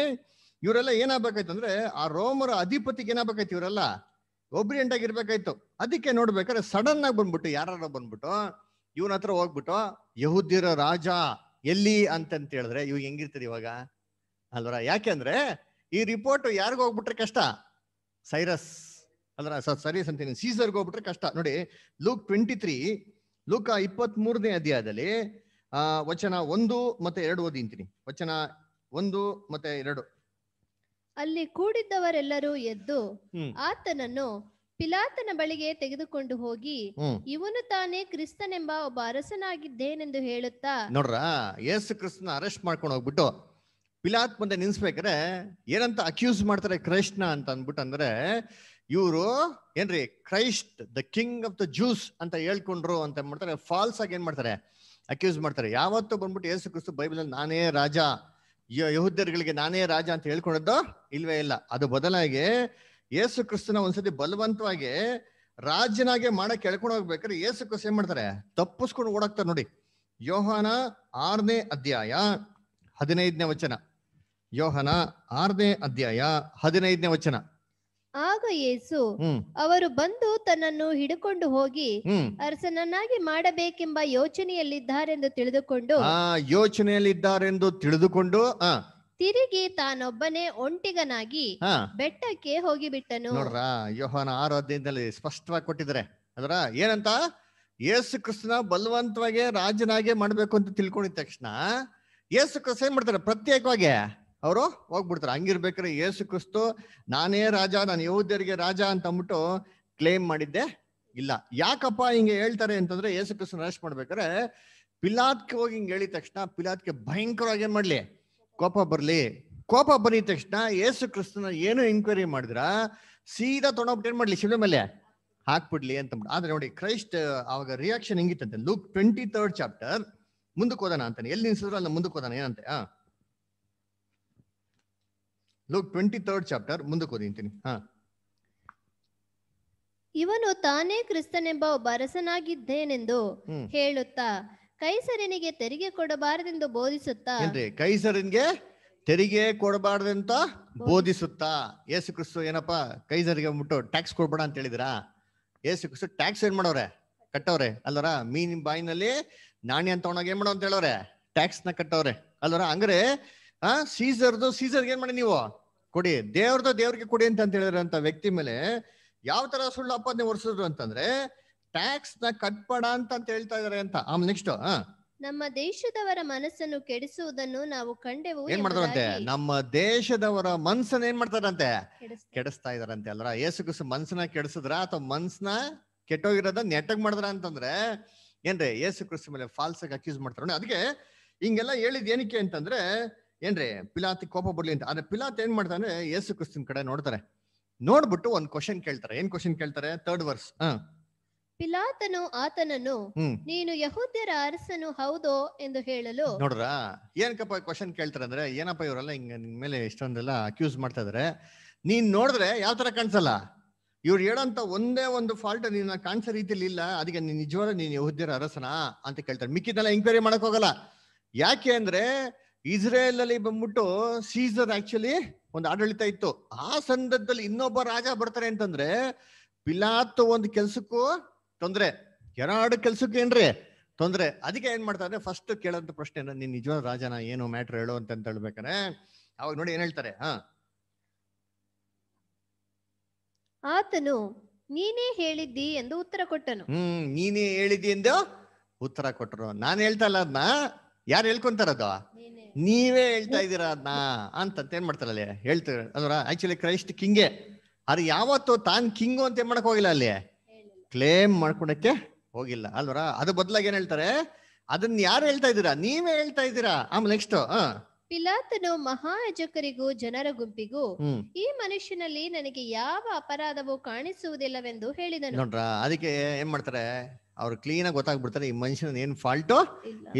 ಇವರೆಲ್ಲ ಏನಾಗ್ಬೇಕಾಯ್ತು ಅಂದ್ರೆ ಆ ರೋಮರ ಅಧಿಪತಿಗೆ ಏನಾಗ್ಬೇಕಾಯ್ತು ಇವರೆಲ್ಲ ಒಬ್ರಿಯಂಟ್ ಆಗಿರ್ಬೇಕಾಯ್ತು ಅದಕ್ಕೆ ನೋಡ್ಬೇಕಾದ್ರೆ ಸಡನ್ ಆಗಿ ಬಂದ್ಬಿಟ್ಟು ಯಾರು ಬಂದ್ಬಿಟ್ಟು ಇವನ ಹತ್ರ ಹೋಗ್ಬಿಟ್ಟು ಯಹುದಿರ ರಾಜ ಎಲ್ಲಿ ಅಂತಂತ ಹೇಳಿದ್ರೆ ಇವ್ ಹೆಂಗಿರ್ತದೆ ಇವಾಗ ಯಾಕೆ ಯಾಕೆಂದ್ರೆ ಈ ರಿಪೋರ್ಟ್ ಯಾರಿಗೂ ಹೋಗ್ಬಿಟ್ರೆ ಕಷ್ಟ ಸೈರಸ್ ಅಲ್ರ ಸರೀಸ್ ಅಂತೀನಿ ಸೀಸರ್ಗೆ ಹೋಗ್ಬಿಟ್ರೆ ಕಷ್ಟ ನೋಡಿ ಲೂಕ್ ಟ್ವೆಂಟಿ ತ್ರೀ ಲೂಕ್ ಇಪ್ಪತ್ತ್ ಮೂರನೇ ಅಧ್ಯಾಯದಲ್ಲಿ ಆ ವಚನ ಒಂದು ಮತ್ತೆ ಎರಡು ಓದಿಂತೀನಿ ವಚನ ಒಂದು ಮತ್ತೆ ಎರಡು ಅಲ್ಲಿ ಕೂಡಿದ್ದವರೆಲ್ಲರೂ ಎದ್ದು ಆತನನ್ನು ಪಿಲಾತನ ಬಳಿಗೆ ತೆಗೆದುಕೊಂಡು ಹೋಗಿ ಇವನು ತಾನೇ ಕ್ರಿಸ್ತನೆಂಬ ಒಬ್ಬ ಅರಸನಾಗಿದ್ದೇನೆಂದು ಹೇಳುತ್ತಾ ನೋಡ್ರ ಯೇಸು ಕ್ರಿಸ್ತನ ಅರೆಸ್ಟ್ ಮಾಡ್ಕೊಂಡು ಹೋಗ್ಬಿಟ್ಟು ಪಿಲಾತ್ ಮುಂದೆ ನಿನ್ಸ್ಬೇಕಾರೆ ಏನಂತ ಅಕ್ಯೂಸ್ ಮಾಡ್ತಾರೆ ಕ್ರೈಸ್ಟ್ನ ಅಂತ ಅಂದ್ಬಿಟ್ಟು ಅಂದ್ರೆ ಇವರು ಏನ್ರಿ Christ the king of the Jews ಅಂತ ಹೇಳ್ಕೊಂಡ್ರು ಅಂತ ಮಾಡ್ತಾರೆ ಫಾಲ್ಸ್ ಆಗಿ ಏನ್ ಮಾಡ್ತಾರೆ ಅಕ್ಯೂಸ್ ಮಾಡ್ತಾರೆ ಯಾವತ್ತೂ ಬಂದ್ಬಿಟ್ಟು ಯೇಸು ಕ್ರಿಸ್ತು ಬೈಬಲ್ ನಾನೇ ರಾಜ ಯಹೂದ್ಯರುಗಳಿಗೆ ನಾನೇ ರಾಜ ಅಂತ ಹೇಳ್ಕೊಂಡದ್ದು ಇಲ್ವೇ ಇಲ್ಲ ಅದು ಬದಲಾಗಿ ಯೇಸು ಕ್ರಿಸ್ತನ ಒಂದ್ಸತಿ ಬಲವಂತವಾಗಿ ರಾಜನಾಗೆ ಮಾಡ ಕೇಳ್ಕೊಂಡು ಹೋಗ್ಬೇಕಾದ್ರೆ ಯೇಸು ಕ್ರಿಸ್ತ ಏನ್ ಮಾಡ್ತಾರೆ ತಪ್ಪಿಸ್ಕೊಂಡು ಓಡಾಕ್ತಾರೆ ನೋಡಿ ಯೋಹಾನ ಆರನೇ ಅಧ್ಯಾಯ ಹದಿನೈದನೇ ವಚನ ಯೋಹನ ಆರನೇ ಅಧ್ಯಾಯ ಹದಿನೈದನೇ ವಚನ ಆಗ ಯೇಸು ಅವರು ಬಂದು ತನ್ನನ್ನು ಹಿಡಿಕೊಂಡು ಹೋಗಿ ಅರಸನನ್ನಾಗಿ ಮಾಡಬೇಕೆಂಬ ಯೋಚನೆಯಲ್ಲಿದ್ದಾರೆಂದು ತಿಳಿದುಕೊಂಡು ಯೋಚನೆಯಲ್ಲಿದ್ದಾರೆಂದು ತಿಳಿದುಕೊಂಡು ತಿರುಗಿ ತಾನೊಬ್ಬನೇ ಒಂಟಿಗನಾಗಿ ಬೆಟ್ಟಕ್ಕೆ ಹೋಗಿಬಿಟ್ಟನು ನೋಡ್ರ ಯೋಹನ ಆರಾಧ್ಯದಲ್ಲಿ ಸ್ಪಷ್ಟವಾಗಿ ಕೊಟ್ಟಿದ್ದಾರೆ ಅದರ ಏನಂತ ಯೇಸು ಕೃಷ್ಣ ಬಲವಂತವಾಗಿ ರಾಜನಾಗೆ ಮಾಡ್ಬೇಕು ಅಂತ ತಿಳ್ಕೊಂಡಿದ ತಕ್ಷಣ ಯೇಸು ಕೃಷ್ಣ ಏನ್ ಮಾಡ್ತಾರೆ ಪ್ರತ್ಯೇಕವಾಗಿ ಅವರು ಹೋಗ್ಬಿಡ್ತಾರೆ ಹಂಗಿರ್ಬೇಕ್ರೆ ಏಸು ಕ್ರಿಸ್ತು ನಾನೇ ರಾಜ ನಾನು ಯಹೂದ್ಯರಿಗೆ ರಾಜ ಅಂತ ಅಂದ್ಬಿಟ್ಟು ಕ್ಲೇಮ್ ಮಾಡಿದ್ದೆ ಇಲ್ಲ ಯಾಕಪ್ಪ ಹಿಂಗೆ ಹೇಳ್ತಾರೆ ಅಂತಂದ್ರೆ ಯೇಸು ಕ್ರಿಸ್ತನ ಅರೆಸ್ಟ್ ಮಾಡ್ಬೇಕಾರೆ ಪಿಲಾತ್ಗೆ ಹೋಗಿ ಹಿಂಗೆ ಹೇಳಿದ ತಕ್ಷಣ ಪಿಲಾತ್ಗೆ ಭಯಂಕರವಾಗಿ ಏನ್ ಮಾಡ್ಲಿ ಕೋಪ ಬರ್ಲಿ ಕೋಪ ಬರಿದ ತಕ್ಷಣ ಏಸು ಕ್ರಿಸ್ತನ ಏನು ಎನ್ಕ್ವೈರಿ ಮಾಡಿದ್ರ ಸೀದಾ ತೊಗೊಂಡೋಗ್ಬಿಟ್ಟು ಏನ್ ಮಾಡ್ಲಿ ಶಿಲೆ ಮೇಲೆ ಹಾಕ್ಬಿಡ್ಲಿ ಅಂತ ಆದ್ರೆ ನೋಡಿ ಕ್ರೈಸ್ಟ್ ಅವಾಗ ರಿಯಾಕ್ಷನ್ ಹಿಂಗಿತ್ತಂತೆ ಲುಕ್ ಟ್ವೆಂಟಿ ತರ್ಡ್ ಚಾಪ್ಟರ್ ಮುಂದಕ್ಕೆ ಹೋದಾನ ಅಂತಾನೆ ಎಲ್ಲಿ ನಿಲ್ಸಿದ್ರು ಅಲ್ಲಿ ಮುಂದಕ್ಕೆ ಹೋದಾನ ಏನಂತೆ ಹಾ ಲೋಕ್ ಟ್ವೆಂಟಿ ತರ್ಡ್ ಚಾಪ್ಟರ್ ಮುಂದಕ್ಕೆ ಓದಿಂತೀನಿ ಹಾ ಇವನು ತಾನೇ ಕ್ರಿಸ್ತನೆಂಬ ಒಬ್ಬ ಅರಸನಾಗಿದ್ದೇನೆಂದು ಹೇಳುತ್ತಾ ಕೈಸರನಿಗೆ ತೆರಿಗೆ ಕೊಡಬಾರದೆಂದು ಬೋಧಿಸುತ್ತಾ ಕೈಸರನ್ಗೆ ತೆರಿಗೆ ಕೊಡಬಾರ್ದಂತ ಬೋಧಿಸುತ್ತಾ ಏಸು ಕ್ರಿಸ್ತು ಏನಪ್ಪಾ ಕೈಸರಿಗೆ ಮುಟ್ಟು ಟ್ಯಾಕ್ಸ್ ಕೊಡ್ಬೇಡ ಅಂತ ಹೇಳಿದಿರಾ ಯೇಸು ಕ್ರಿಸ್ತು ಟ್ಯಾಕ್ಸ್ ಏನ್ ಮಾಡೋರೆ ಕಟ್ಟವ್ರೆ ಅಲ್ಲರ ಮೀನ್ ಬಾಯಿನಲ್ಲಿ ನಾಣ್ಯ ಅಂತ ಏನ್ ಮಾಡೋ ಅಂತ ಹೇಳೋರೆ ಟ್ಯಾಕ್ಸ್ ನ ಕಟ್ಟವ್ರೆ ಅಲ್ಲರ ಅಂದ್ರೆ ಆ ಸೀಸರ್ದು ಸೀಸರ್ಗೆ ಏನ್ ಮಾಡಿ ನೀವು ಕೊಡಿ ದೇವ್ರದ್ದು ದೇವ್ರಿಗೆ ಕೊಡಿ ಅಂತ ಹೇಳಿದ್ರಂತ ವ್ಯಕ್ತಿ ಮೇಲೆ ಯಾವ ತರ ಸುಳ್ಳು ಅಪಾದನೆ ಒರೆಸಿದ್ರು ಅಂತಂದ್ರೆ ಟ್ಯಾಕ್ಸ್ ನ ಕಟ್ಪಡ ಅಂತ ಹೇಳ್ತಾ ಇದಾರೆ ಅಂತ ಆಮ್ ನೆಕ್ಸ್ಟ್ ನಮ್ಮ ದೇಶದವರ ಮನಸ್ಸನ್ನು ಕೆಡಿಸುವುದನ್ನು ನಾವು ಕಂಡೆವು ಏನ್ ಮಾಡ್ತಾರಂತೆ ನಮ್ಮ ದೇಶದವರ ಮನ್ಸನ್ನ ಏನ್ ಮಾಡ್ತಾರಂತೆ ಕೆಡಿಸ್ತಾ ಇದಾರಂತೆ ಅಲ್ರ ಯೇಸು ಮನ್ಸನ್ನ ಕೆಡಿಸಿದ್ರ ಅಥವಾ ಮನ್ಸನ್ನ ಕೆಟ್ಟೋಗಿರೋದ ನೆಟ್ಟಗ್ ಮಾಡಿದ್ರ ಅಂತಂದ್ರೆ ಏನ್ರಿ ಏಸು ಮೇಲೆ ಫಾಲ್ಸ್ ಆಗಿ ಅಕ್ಯೂಸ್ ಮಾಡ್ತಾರ ಅದಕ್ಕೆ ಹಿಂಗೆಲ್ಲ ಹೇಳಿದ್ ಏನಕ್ಕೆ ಅಂತಂದ್ರೆ ಏನ್ರಿ ಪಿಲಾತಿ ಕೋಪ ಬರ್ಲಿ ಅಂತ ಆದ್ರೆ ಪಿಲಾತ್ ಏನ್ ಮಾಡ್ತಾನೆ ಯೇಸು ಕ್ರಿಸ್ತಿನ ಕಡೆ ನೋಡ್ತಾರೆ ನೋಡ್ಬಿಟ್ಟು ಒಂದ್ ಕ್ವಶನ್ ಕೇಳ್ತಾರೆ ಏನ್ ಕ್ವಶನ್ ಕೇಳ್ತಾರೆ ಥರ್ಡ್ ವರ್ಸ್ ಪಿಲಾತನು ಆತನನ್ನು ನೀನು ಯಹೂದ್ಯರ ಅರಸನು ಹೌದೋ ಎಂದು ಹೇಳಲು ನೋಡ್ರ ಏನಕ್ಕಪ್ಪ ಕ್ವಶನ್ ಕೇಳ್ತಾರೆ ಅಂದ್ರೆ ಏನಪ್ಪ ಇವರೆಲ್ಲ ಹಿಂಗ ನಿಮ್ ಮೇಲೆ ಇಷ್ಟೊಂದೆಲ್ಲ ಅಕ್ಯೂಸ್ ಮಾಡ್ತಾ ಇದಾರೆ ನೀನ್ ನೋಡಿದ್ರೆ ಯಾವ ತರ ಕಾಣಿಸಲ್ಲ ಇವ್ರು ಹೇಳೋಂತ ಒಂದೇ ಒಂದು ಫಾಲ್ಟ್ ನಿನ್ನ ಕಾಣಿಸ ರೀತಿಲಿ ಇಲ್ಲ ಅದಕ್ಕೆ ನೀನ್ ನಿಜವಾದ ನೀನ್ ಯಹೂದ್ಯರ ಅರಸನ ಅಂತ ಕೇಳ್ತಾರೆ ಮಿಕ್ಕಿದ್ದೆಲ್ಲ ಎಂಕ್ವೈರಿ ಮಾಡಕ್ ಹೋಗಲ್ಲ ಯಾಕೆ ಅಂದ್ರೆ ಇಸ್ರೇಲ್ ಅಲ್ಲಿ ಬಂದ್ಬಿಟ್ಟು ಸೀಸರ್ ಆಕ್ಚುಲಿ ಒಂದು ಆಡಳಿತ ಇತ್ತು ಆ ಸಂದರ್ಭದಲ್ಲಿ ಇನ್ನೊಬ್ಬ ರಾಜ ಬರ್ತಾರೆ ಅಂತಂದ್ರೆ ಪಿಲಾತ್ ಒಂದು ಕೆಲ್ಸಕ್ಕೂ ತೊಂದ್ರೆ ಎರಡು ಕೆಲ್ಸಕ್ಕೂ ಏನ್ರಿ ತೊಂದ್ರೆ ಅದಕ್ಕೆ ಏನ್ ಮಾಡ್ತಾರೆ ಫಸ್ಟ್ ಕೇಳೋಂತ ಪ್ರಶ್ನೆ ನೀನ್ ನಿಜವಾದ ರಾಜನ ಏನು ಮ್ಯಾಟ್ರ್ ಹೇಳು ಅಂತ ಅಂತ ಹೇಳ್ಬೇಕಾರೆ ಅವಾಗ ನೋಡಿ ಏನ್ ಹೇಳ್ತಾರೆ ಹ ಆತನು ನೀನೇ ಹೇಳಿದ್ದಿ ಎಂದು ಉತ್ತರ ಕೊಟ್ಟನು ಹ್ಮ್ ನೀನೇ ಹೇಳಿದ್ದಿ ಎಂದು ಉತ್ತರ ಕೊಟ್ಟರು ನಾನು ಹೇಳ್ತಾ ಇಲ್ಲ ಅದನ್ನ ಯಾರು ಹೇಳ್ಕೊಂತಾರದು ನೀವೇ ಹೇಳ್ತಾ ಇದ್ದೀರಾ ಅದನ್ನ ಅಂತ ಏನ್ ಮಾಡ್ತಾರಲ್ಲ ಹೇಳ್ತಾರೆ ಅಂದ್ರ ಆಕ್ಚುಲಿ ಕ್ರೈಸ್ಟ್ ಕಿಂಗೆ ಅದು ಯಾವತ್ತು ತಾನ್ ಕಿಂಗು ಅಂತ ಏನ್ ಮಾಡಕ್ ಹೋಗಿಲ್ಲ ಅಲ್ಲಿ ಕ್ಲೇಮ್ ಮಾಡ್ಕೊಳಕ್ಕೆ ಹೋಗಿಲ್ಲ ಅಲ್ವರ ಅದು ಬದಲಾಗಿ ಏನ್ ಹೇಳ್ತಾರೆ ಅದನ್ನ ಯಾರು ಹೇಳ್ತಾ ಇದ್ದೀರಾ ನೀವೇ ಹೇಳ್ತಾ ಇದ್ದೀರಾ ಆಮ್ ನೆಕ್ಸ್ಟ್ ಹ ಪಿಲಾತನು ಮಹಾಯಜಕರಿಗೂ ಜನರ ಗುಂಪಿಗೂ ಈ ಮನುಷ್ಯನಲ್ಲಿ ನನಗೆ ಯಾವ ಅಪರಾಧವೂ ಕಾಣಿಸುವುದಿಲ್ಲವೆಂದು ಹೇಳಿದನು ನೋಡ್ರ ಅದಕ್ಕೆ ಏನ್ ಮಾಡ್ತಾರೆ ಅವ್ರು ಕ್ಲೀನಾಗಿ ಗೊತ್ತಾಗ್ಬಿಡ್ತಾರೆ ಈ ಮನುಷ್ಯನ ಏನು ಫಾಲ್ಟು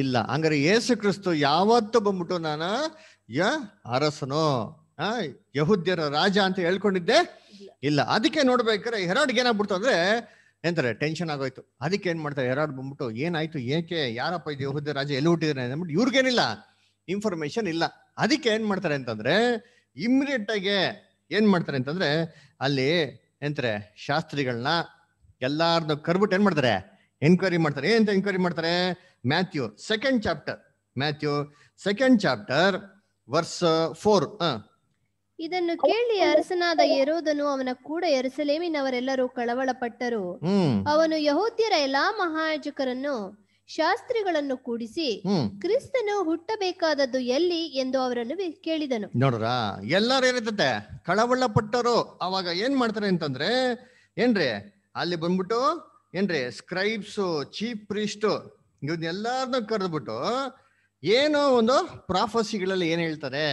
ಇಲ್ಲ ಹಂಗಾರೆ ಯೇಸು ಕ್ರಿಸ್ತು ಯಾವತ್ತು ಬಂದ್ಬಿಟ್ಟು ನಾನು ಯ ಅರಸನು ಆ ಯಹುದ್ಯರ ರಾಜ ಅಂತ ಹೇಳ್ಕೊಂಡಿದ್ದೆ ಇಲ್ಲ ಅದಕ್ಕೆ ನೋಡ್ಬೇಕಾರೆ ಹೆರಾಡ್ಗೆ ಏನಾಗ್ಬಿಡ್ತು ಅಂದ್ರೆ ಎಂತಾರೆ ಟೆನ್ಷನ್ ಆಗೋಯ್ತು ಅದಕ್ಕೆ ಏನ್ ಮಾಡ್ತಾರೆ ಹೆರಾಡ್ ಬಂದ್ಬಿಟ್ಟು ಏನಾಯ್ತು ಏಕೆ ಯಾರಪ್ಪ ಇದು ಯಹುದ್ಯ ರಾಜ ಎಲ್ಲಿ ಹುಟ್ಟಿದ್ರೆ ಅಂದ್ಬಿಟ್ಟು ಇವ್ರಿಗೇನಿಲ್ಲ ಇನ್ಫಾರ್ಮೇಶನ್ ಇಲ್ಲ ಅದಕ್ಕೆ ಏನ್ ಮಾಡ್ತಾರೆ ಅಂತಂದ್ರೆ ಇಮ್ಮಿಡಿಯೇಟ್ ಆಗಿ ಏನ್ ಮಾಡ್ತಾರೆ ಅಂತಂದ್ರೆ ಅಲ್ಲಿ ಎಂತಾರೆ ಶಾಸ್ತ್ರಿಗಳನ್ನ ಎಲ್ಲಾರ್ದು ಕರ್ಬಿಟ್ಟು ಏನ್ ಮಾಡ್ತಾರೆ ಎನ್ಕ್ವೈರಿ ಮಾಡ್ತಾರೆ ಏನಂತ ಎನ್ಕ್ವೈರಿ ಮಾಡ್ತಾರೆ Matthew second chapter Matthew second chapter verse four ಇದನ್ನು ಕೇಳಿ ಅರಸನಾದ ಯರೋದನು ಅವನ ಕೂಡ ಎರಸಲೇಮಿನವರೆಲ್ಲರೂ ಕಳವಳ ಪಟ್ಟರು ಅವನು ಯಹೋದ್ಯರ ಎಲ್ಲಾ ಮಹಾಯಾಜಕರನ್ನು ಶಾಸ್ತ್ರಿಗಳನ್ನು ಕೂಡಿಸಿ ಕ್ರಿಸ್ತನು ಹುಟ್ಟಬೇಕಾದದ್ದು ಎಲ್ಲಿ ಎಂದು ಅವರನ್ನು ಕೇಳಿದನು ನೋಡ್ರ ಎಲ್ಲಾರು ಏನಿರ್ತತೆ ಕಳವಳ ಅವಾಗ ಏನ್ ಮಾಡ್ತಾರೆ ಅಂತಂದ್ರೆ ಏನ್ರಿ ಅಲ್ಲಿ ಬಂದ್ಬಿಟ್ಟು ಏನ್ರಿ ಸ್ಕ್ರೈಬ್ಸು ಚೀಫ್ ಪ್ರೀಸ್ಟು ಇವನ್ನೆಲ್ಲರನ್ನೂ ಕರೆದ್ಬಿಟ್ಟು ಏನೋ ಒಂದು ಪ್ರಾಫಸಿಗಳಲ್ಲಿ ಏನು ಹೇಳ್ತಾರೆ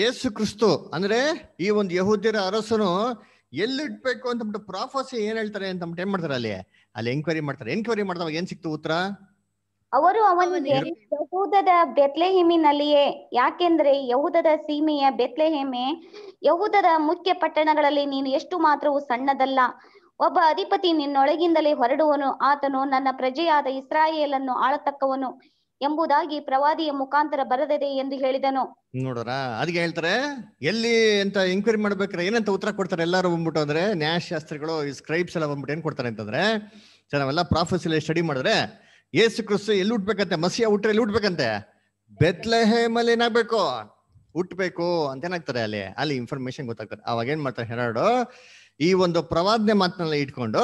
ಯೇಸು ಕ್ರಿಸ್ತು ಅಂದರೆ ಈ ಒಂದು ಯಹೋದ್ಯರ ಅರಸನು ಎಲ್ಲಿಡ್ಬೇಕು ಅಂತಬಿಟ್ಟು ಪ್ರಾಫಸಿ ಏನು ಹೇಳ್ತಾರೆ ಅಂತ ಏನು ಮಾಡ್ತಾರೆ ಅಲ್ಲಿ ಅಲ್ಲಿ ಎನ್ಕ್ವೈರಿ ಮಾಡ್ತಾರೆ ಎಂಕ್ವೈರಿ ಮಾಡಿದಾಗ ಏನು ಸಿಕ್ತು ಉತ್ತರ ಅವರು ಅವನಿಗೆ ಯಹೂದದ ಬೆತ್ಲೆಹೇಮಿನಲ್ಲಿಯೇ ಯಾಕೆಂದ್ರೆ ಯಹೂದದ ಸೀಮೆಯ ಹಿಮೆ ಯಹೂದದ ಮುಖ್ಯ ಪಟ್ಟಣಗಳಲ್ಲಿ ನೀನು ಎಷ್ಟು ಮಾತ್ರವೂ ಸಣ್ಣದಲ್ಲ ಒಬ್ಬ ಅಧಿಪತಿ ನಿನ್ನೊಳಗಿಂದಲೇ ಹೊರಡುವನು ಆತನು ನನ್ನ ಪ್ರಜೆಯಾದ ಇಸ್ರಾಯೇಲನ್ನು ಆಳತಕ್ಕವನು ಎಂಬುದಾಗಿ ಪ್ರವಾದಿಯ ಮುಖಾಂತರ ಬರದಿದೆ ಎಂದು ಹೇಳಿದನು ನೋಡೋರ ಅದಕ್ಕೆ ಹೇಳ್ತಾರೆ ಎಲ್ಲಿ ಅಂತ ಎಂಕ್ವೈರಿ ಮಾಡ್ಬೇಕ್ರೆ ಏನಂತ ಉತ್ತರ ಕೊಡ್ತಾರೆ ಎಲ್ಲರೂ ಬಂದ್ಬಿಟ್ಟು ಅಂದ್ರೆ ನ್ಯಾಯಶಾಸ್ತ್ರಿಗಳು ಸ್ಕ್ರೈಬ್ಸ್ ಎಲ್ಲ ಬಂದ್ಬಿಟ್ಟು ಏನ್ ಕೊಡ್ತಾರೆ ಅಂತಂದ್ರೆ ಸರ್ ನಾವೆಲ್ಲ ಪ್ರಾಫೆಸ್ ಸ್ಟಡಿ ಮಾಡಿದ್ರೆ ಏಸು ಕ್ರಿಸ್ತು ಎಲ್ಲಿ ಹುಟ್ಬೇಕಂತೆ ಮಸಿಯ ಹುಟ್ಟರೆ ಎಲ್ಲಿ ಹುಟ್ಬೇಕಂತೆ ಬೆತ್ಲೆಹೇಮಲ್ಲಿ ಏನಾಗ್ಬೇಕು ಹುಟ್ಬೇಕು ಅಂತ ಏನಾಗ್ತಾರೆ ಅಲ್ಲಿ ಅಲ್ಲಿ ಇನ್ಫಾರ್ಮೇಶನ್ ಗೊತ್ತಾಗ್ತಾರೆ ಅವಾಗ ಏನ್ ಮಾಡ್ತಾರೆ ಹೆರಾಡು ಈ ಒಂದು ಪ್ರವಾದನೆ ಮಾತನ್ನೆಲ್ಲ ಇಟ್ಕೊಂಡು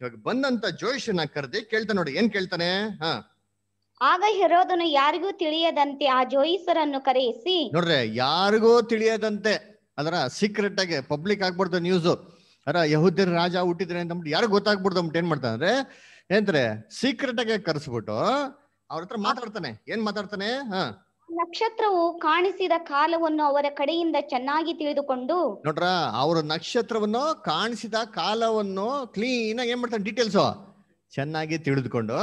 ಇವಾಗ ಬಂದಂತ ಜೋಯಿಷನ ಕರೆದಿ ಕೇಳ್ತಾನೆ ನೋಡಿ ಏನ್ ಕೇಳ್ತಾನೆ ಹ ಆಗ ಹೆರೋದನು ಯಾರಿಗೂ ತಿಳಿಯದಂತೆ ಆ ಜೋಯಿಸರನ್ನು ಕರೆಯಿಸಿ ನೋಡ್ರಿ ಯಾರಿಗೂ ತಿಳಿಯದಂತೆ ಅದರ ಸೀಕ್ರೆಟ್ ಆಗಿ ಪಬ್ಲಿಕ್ ಆಗ್ಬಾರ್ದು ನ್ಯೂಸ್ ಅರ ಯಹುದಿನ ರಾಜ ಹುಟ್ಟಿದ್ರೆ ಅಂತ ಯಾರು ಗೊತ್ತಾಗ್ಬಿಡ್ತು ಅಂದ್ಬಿಟ್ಟು ಏನ್ ಮಾಡ್ತಾನೆ ಅಂದ್ರೆ ಸೀಕ್ರೆಟ್ ಆಗಿ ಕರೆಸ್ಬಿಟ್ಟು ಅವ್ರ ಹತ್ರ ಮಾತಾಡ್ತಾನೆ ಏನ್ ಮಾತಾಡ್ತಾನೆ ಹ ನಕ್ಷತ್ರವು ಕಾಣಿಸಿದ ಕಾಲವನ್ನು ಅವರ ಕಡೆಯಿಂದ ಚೆನ್ನಾಗಿ ತಿಳಿದುಕೊಂಡು ನೋಡ್ರ ಅವರ ನಕ್ಷತ್ರವನ್ನು ಕಾಣಿಸಿದ ಕಾಲವನ್ನು ಕ್ಲೀನ್ ಆಗಿ ಏನ್ ಮಾಡ್ತಾನೆ ಡೀಟೇಲ್ಸ್ ಚೆನ್ನಾಗಿ ತಿಳಿದುಕೊಂಡು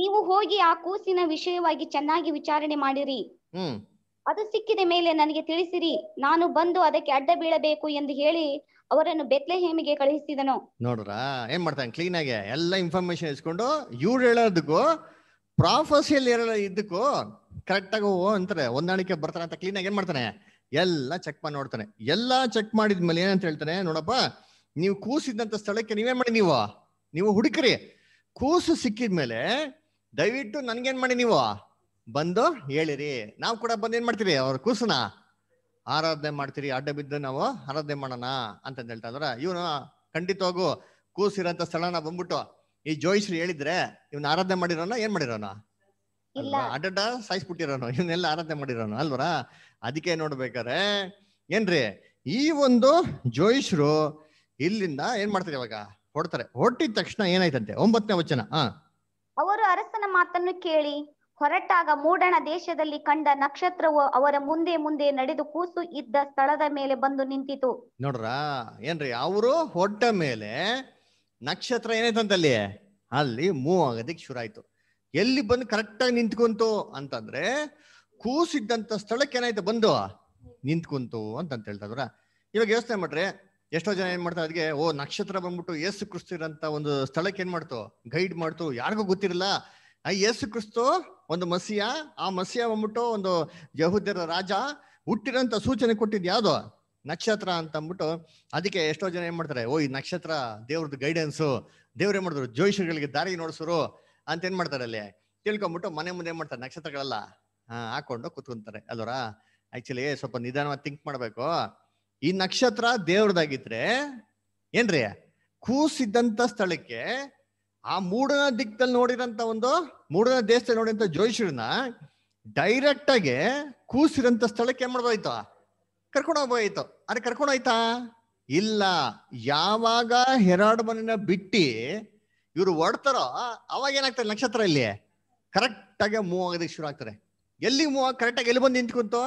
ನೀವು ಹೋಗಿ ಆ ಕೂಸಿನ ವಿಷಯವಾಗಿ ಚೆನ್ನಾಗಿ ವಿಚಾರಣೆ ಮಾಡಿರಿ ಅದು ಸಿಕ್ಕಿದ ಮೇಲೆ ನನಗೆ ತಿಳಿಸಿರಿ ನಾನು ಬಂದು ಅದಕ್ಕೆ ಅಡ್ಡ ಬೀಳಬೇಕು ಎಂದು ಹೇಳಿ ಅವರನ್ನು ಹೇಮಿಗೆ ಕಳುಹಿಸಿದನು ನೋಡ್ರ ಏನ್ ಮಾಡ್ತಾನೆ ಕ್ಲೀನ್ ಆಗಿ ಎಲ್ಲ ಇನ್ಫಾರ್ಮೇಶನ್ ಇಸ್ಕೊಂಡು ಇವ್ರು ಹೇಳೋದಕ್ಕೂ ಪ್ರಾಫಸಿಯಲ್ಲಿ ಇದ್ದಕ್ಕೂ ಕರೆಕ್ಟಾಗಿ ಅಂತಾರೆ ಹೊಂದಾಣಿಕೆ ಬರ್ತಾನೆ ಅಂತ ಕ್ಲೀನಾಗಿ ಏನ್ ಮಾಡ್ತಾನೆ ಎಲ್ಲ ಚೆಕ್ ಮಾಡಿ ನೋಡ್ತಾನೆ ಎಲ್ಲ ಚೆಕ್ ಮಾಡಿದ್ಮೇಲೆ ಏನಂತ ಹೇಳ್ತಾನೆ ನೋಡಪ್ಪ ನೀವು ಕೂಸಿದಂತ ಸ್ಥಳಕ್ಕೆ ನೀವೇನ್ ಮಾಡಿ ನೀವು ನೀವು ಹುಡುಕ್ರಿ ಕೂಸು ಸಿಕ್ಕಿದ್ಮೇಲೆ ದಯವಿಟ್ಟು ನನ್ಗೇನ್ ಮಾಡಿ ನೀವು ಬಂದು ಹೇಳಿರಿ ನಾವು ಕೂಡ ಬಂದು ಏನ್ ಮಾಡ್ತೀರಿ ಅವ್ರ ಕೂಸನ ಆರಾಧನೆ ಮಾಡ್ತೀರಿ ಅಡ್ಡ ಬಿದ್ದು ನಾವು ಆರಾಧನೆ ಮಾಡೋಣ ಅಂತ ಹೇಳ್ತಾ ಇದ್ರ ಇವನು ಖಂಡಿತವಾಗು ಕೂಸಿರೋಂಥ ಸ್ಥಳನ ಬಂದ್ಬಿಟ್ಟು ಈ ಜೋಯಿಸ್ರಿ ಹೇಳಿದ್ರೆ ಇವನ್ ಆರಾಧನೆ ಮಾಡಿರೋಣ ಏನ್ ಮಾಡಿರೋಣ ಅಡ್ಡ ಬಿಟ್ಟಿರೋನು ಇವನ್ನೆಲ್ಲ ಆರಾಧನೆ ಮಾಡಿರೋನು ಅಲ್ವರ ಅದಕ್ಕೆ ನೋಡ್ಬೇಕಾರೆ ಏನ್ರಿ ಈ ಒಂದು ಜೋಯಿಶ್ರು ಇಲ್ಲಿಂದ ಏನ್ ಮಾಡ್ತಾರೆ ಇವಾಗ ಹೊಡ್ತಾರೆ ಹೊಟ್ಟಿದ ತಕ್ಷಣ ಏನಾಯ್ತಂತೆ ಒಂಬತ್ತನೇ ವಚನ ಹ ಅವರು ಅರಸನ ಮಾತನ್ನು ಕೇಳಿ ಹೊರಟಾಗ ಮೂಡಣ ದೇಶದಲ್ಲಿ ಕಂಡ ನಕ್ಷತ್ರವು ಅವರ ಮುಂದೆ ಮುಂದೆ ನಡೆದು ಕೂಸು ಇದ್ದ ಸ್ಥಳದ ಮೇಲೆ ಬಂದು ನಿಂತಿತು ನೋಡ್ರ ಏನ್ರಿ ಅವರು ಹೊಟ್ಟ ಮೇಲೆ ನಕ್ಷತ್ರ ಏನಾಯ್ತಂತಲ್ಲಿ ಅಲ್ಲಿ ಮೂವ್ ಆಗೋದಿಕ್ ಶುರು ಆಯ್ತು ಎಲ್ಲಿ ಬಂದು ಕರೆಕ್ಟಾಗಿ ನಿಂತ್ಕೊಂತು ಅಂತಂದ್ರೆ ಕೂಸಿದ್ದಂತ ಸ್ಥಳಕ್ಕೆ ಏನಾಯ್ತು ಬಂದು ನಿಂತ್ಕೊಂತು ಅಂತ ಹೇಳ್ತಾ ಇವಾಗ ಯೋಚನೆ ಮಾಡ್ರೆ ಎಷ್ಟೋ ಜನ ಏನ್ ಮಾಡ್ತಾರೆ ಅದಕ್ಕೆ ಓ ನಕ್ಷತ್ರ ಬಂದ್ಬಿಟ್ಟು ಏಸು ಕ್ರಿಸ್ತಿರಂತ ಒಂದು ಸ್ಥಳಕ್ಕೆ ಏನ್ ಮಾಡ್ತು ಗೈಡ್ ಮಾಡ್ತು ಯಾರಿಗೂ ಗೊತ್ತಿರಲ್ಲ ಆ ಯೇಸು ಕ್ರಿಸ್ತು ಒಂದು ಮಸಿಯ ಆ ಮಸಿಯ ಬಂದ್ಬಿಟ್ಟು ಒಂದು ಯಹುದ್ಯರ ರಾಜ ಹುಟ್ಟಿರಂತ ಸೂಚನೆ ಕೊಟ್ಟಿದ್ ಯಾವ್ದು ನಕ್ಷತ್ರ ಅಂತ ಅಂದ್ಬಿಟ್ಟು ಅದಕ್ಕೆ ಎಷ್ಟೋ ಜನ ಏನ್ ಮಾಡ್ತಾರೆ ಓ ಈ ನಕ್ಷತ್ರ ದೇವ್ರದ್ದು ಗೈಡೆನ್ಸು ಏನ್ ಮಾಡಿದ್ರು ಜ್ಯೋತಿಷಿಗಳಿಗೆ ದಾರಿ ನೋಡಿಸ್ರು ಅಂತ ಏನ್ ಮಾಡ್ತಾರೆ ಅಲ್ಲಿ ತಿಳ್ಕೊಂಬಿಟ್ಟು ಮನೆ ಮುಂದೆ ಏನ್ ಮಾಡ್ತಾರೆ ನಕ್ಷತ್ರಗಳೆಲ್ಲ ಹಾಕೊಂಡು ಕುತ್ಕೊಂತಾರೆ ಅಲ್ವರ ಆಕ್ಚುಲಿ ಸ್ವಲ್ಪ ನಿಧಾನವಾಗಿ ಥಿಂಕ್ ಮಾಡ್ಬೇಕು ಈ ನಕ್ಷತ್ರ ದೇವ್ರದಾಗಿದ್ರೆ ಏನ್ರಿ ಕೂಸಿದ್ದಂತ ಸ್ಥಳಕ್ಕೆ ಆ ಮೂಡನ ದಿಕ್ಕಲ್ಲಿ ನೋಡಿರಂತ ಒಂದು ಮೂಡನ ದೇಶದಲ್ಲಿ ನೋಡಿದಂತ ಜೋಯಿಷರನ್ನ ಡೈರೆಕ್ಟ್ ಆಗಿ ಕೂಸಿರಂತ ಸ್ಥಳಕ್ಕೆ ಏನ್ ಮಾಡ್ಬೋಯ್ತು ಕರ್ಕೊಂಡು ಹೋಗ್ಬೋಯ್ತು ಅರೆ ಕರ್ಕೊಂಡು ಇಲ್ಲ ಯಾವಾಗ ಹೆರಾಡು ಮನೆನ ಬಿಟ್ಟಿ ಇವರು ಹೊಡ್ತಾರೋ ಅವಾಗ ಏನಾಗ್ತಾರೆ ನಕ್ಷತ್ರ ಇಲ್ಲಿ ಕರೆಕ್ಟ್ ಆಗಿ ಮೂವ್ ಆಗೋದಕ್ಕೆ ಶುರು ಆಗ್ತಾರೆ ಎಲ್ಲಿ ಮೂವ್ ಆಗಿ ಕರೆಕ್ಟಾಗಿ ಎಲ್ಲಿ ಬಂದು ನಿಂತ್ಕೊಂತೋ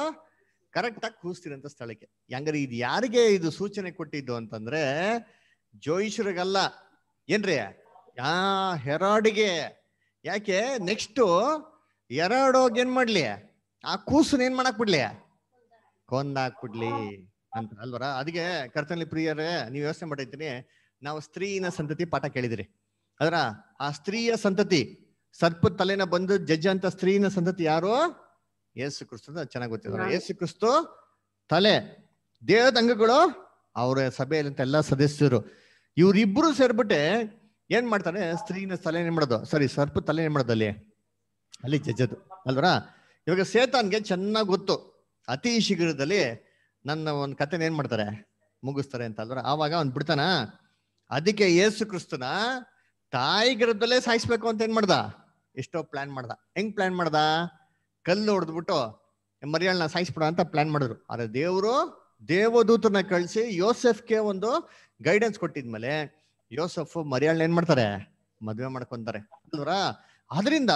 ಕರೆಕ್ಟಾಗಿ ಕೂಸ್ತಿರಂತ ಸ್ಥಳಕ್ಕೆ ಹೆಂಗಾರೆ ಇದು ಯಾರಿಗೆ ಇದು ಸೂಚನೆ ಕೊಟ್ಟಿದ್ದು ಅಂತಂದ್ರೆ ಅಲ್ಲ ಏನ್ರಿ ಯಾ ಹೆರಾಡಿಗೆ ಯಾಕೆ ನೆಕ್ಸ್ಟು ಹೋಗಿ ಏನ್ ಮಾಡ್ಲಿ ಆ ಕೂಸು ಏನ್ ಮಾಡಕ್ ಬಿಡ್ಲಿ ಕೊಂದಾಕ್ಬಿಡ್ಲಿ ಅಂತ ಅಲ್ವರ ಅದಕ್ಕೆ ಕರ್ತನಲ್ಲಿ ಪ್ರಿಯರೇ ನೀವು ವ್ಯವಸ್ಥೆ ಮಾಡಿದ್ದೀನಿ ನಾವು ಸ್ತ್ರೀನ ಸಂತತಿ ಪಾಠ ಕೇಳಿದ್ರಿ ಅದರ ಆ ಸ್ತ್ರೀಯ ಸಂತತಿ ಸರ್ಪ ತಲೆನ ಬಂದು ಜಜ್ಜ ಅಂತ ಸ್ತ್ರೀನ ಸಂತತಿ ಯಾರು ಯೇಸು ಕ್ರಿಸ್ತು ಚೆನ್ನಾಗಿ ಗೊತ್ತಿದ್ದಾರೆ ಯೇಸು ಕ್ರಿಸ್ತು ತಲೆ ದೇಹದ ಅಂಗಗಳು ಅವರ ಸಭೆಯಲ್ಲಿ ಎಲ್ಲ ಸದಸ್ಯರು ಇವರಿಬ್ರು ಸೇರ್ಬಿಟ್ಟೆ ಏನ್ ಮಾಡ್ತಾರೆ ಸ್ತ್ರೀನ ಏನ್ ಮಾಡೋದು ಸಾರಿ ಸರ್ಪ ಏನ್ ಮಾಡೋದು ಅಲ್ಲಿ ಅಲ್ಲಿ ಜಜ್ಜದು ಅಲ್ವರ ಇವಾಗ ಸೇತಾನ್ಗೆ ಚೆನ್ನಾಗಿ ಗೊತ್ತು ಅತಿ ಶೀಘ್ರದಲ್ಲಿ ನನ್ನ ಒಂದು ಕಥೆನ ಏನ್ ಮಾಡ್ತಾರೆ ಮುಗಿಸ್ತಾರೆ ಅಂತ ಅಲ್ವರ ಆವಾಗ ಅವ್ನು ಬಿಡ್ತಾನ ಅದಕ್ಕೆ ಯೇಸು ಕ್ರಿಸ್ತನ ತಾಯಿ ಗರ್ಭದಲ್ಲೇ ಸಾಯಿಸ್ಬೇಕು ಅಂತ ಏನ್ ಮಾಡ್ದ ಎಷ್ಟೋ ಪ್ಲಾನ್ ಮಾಡ್ದ ಹೆಂಗ್ ಪ್ಲಾನ್ ಮಾಡ್ದ ಕಲ್ಲು ಹೊಡೆದ್ಬಿಟ್ಟು ಮರಿಯಾಳನ್ನ ಸಾಯಿಸ್ಬಿಡ ಅಂತ ಪ್ಲಾನ್ ಮಾಡಿದ್ರು ಆದ್ರೆ ದೇವರು ದೇವದೂತನ ಕಳಿಸಿ ಯೋಸೆಫ್ಗೆ ಒಂದು ಗೈಡೆನ್ಸ್ ಕೊಟ್ಟಿದ್ಮೇಲೆ ಯೋಸೆಫ್ ಮರಿಯಾಳನ್ನ ಏನ್ ಮಾಡ್ತಾರೆ ಮದುವೆ ಮಾಡ್ಕೊಂತಾರೆ ಅದರಿಂದ ಅದರಿಂದ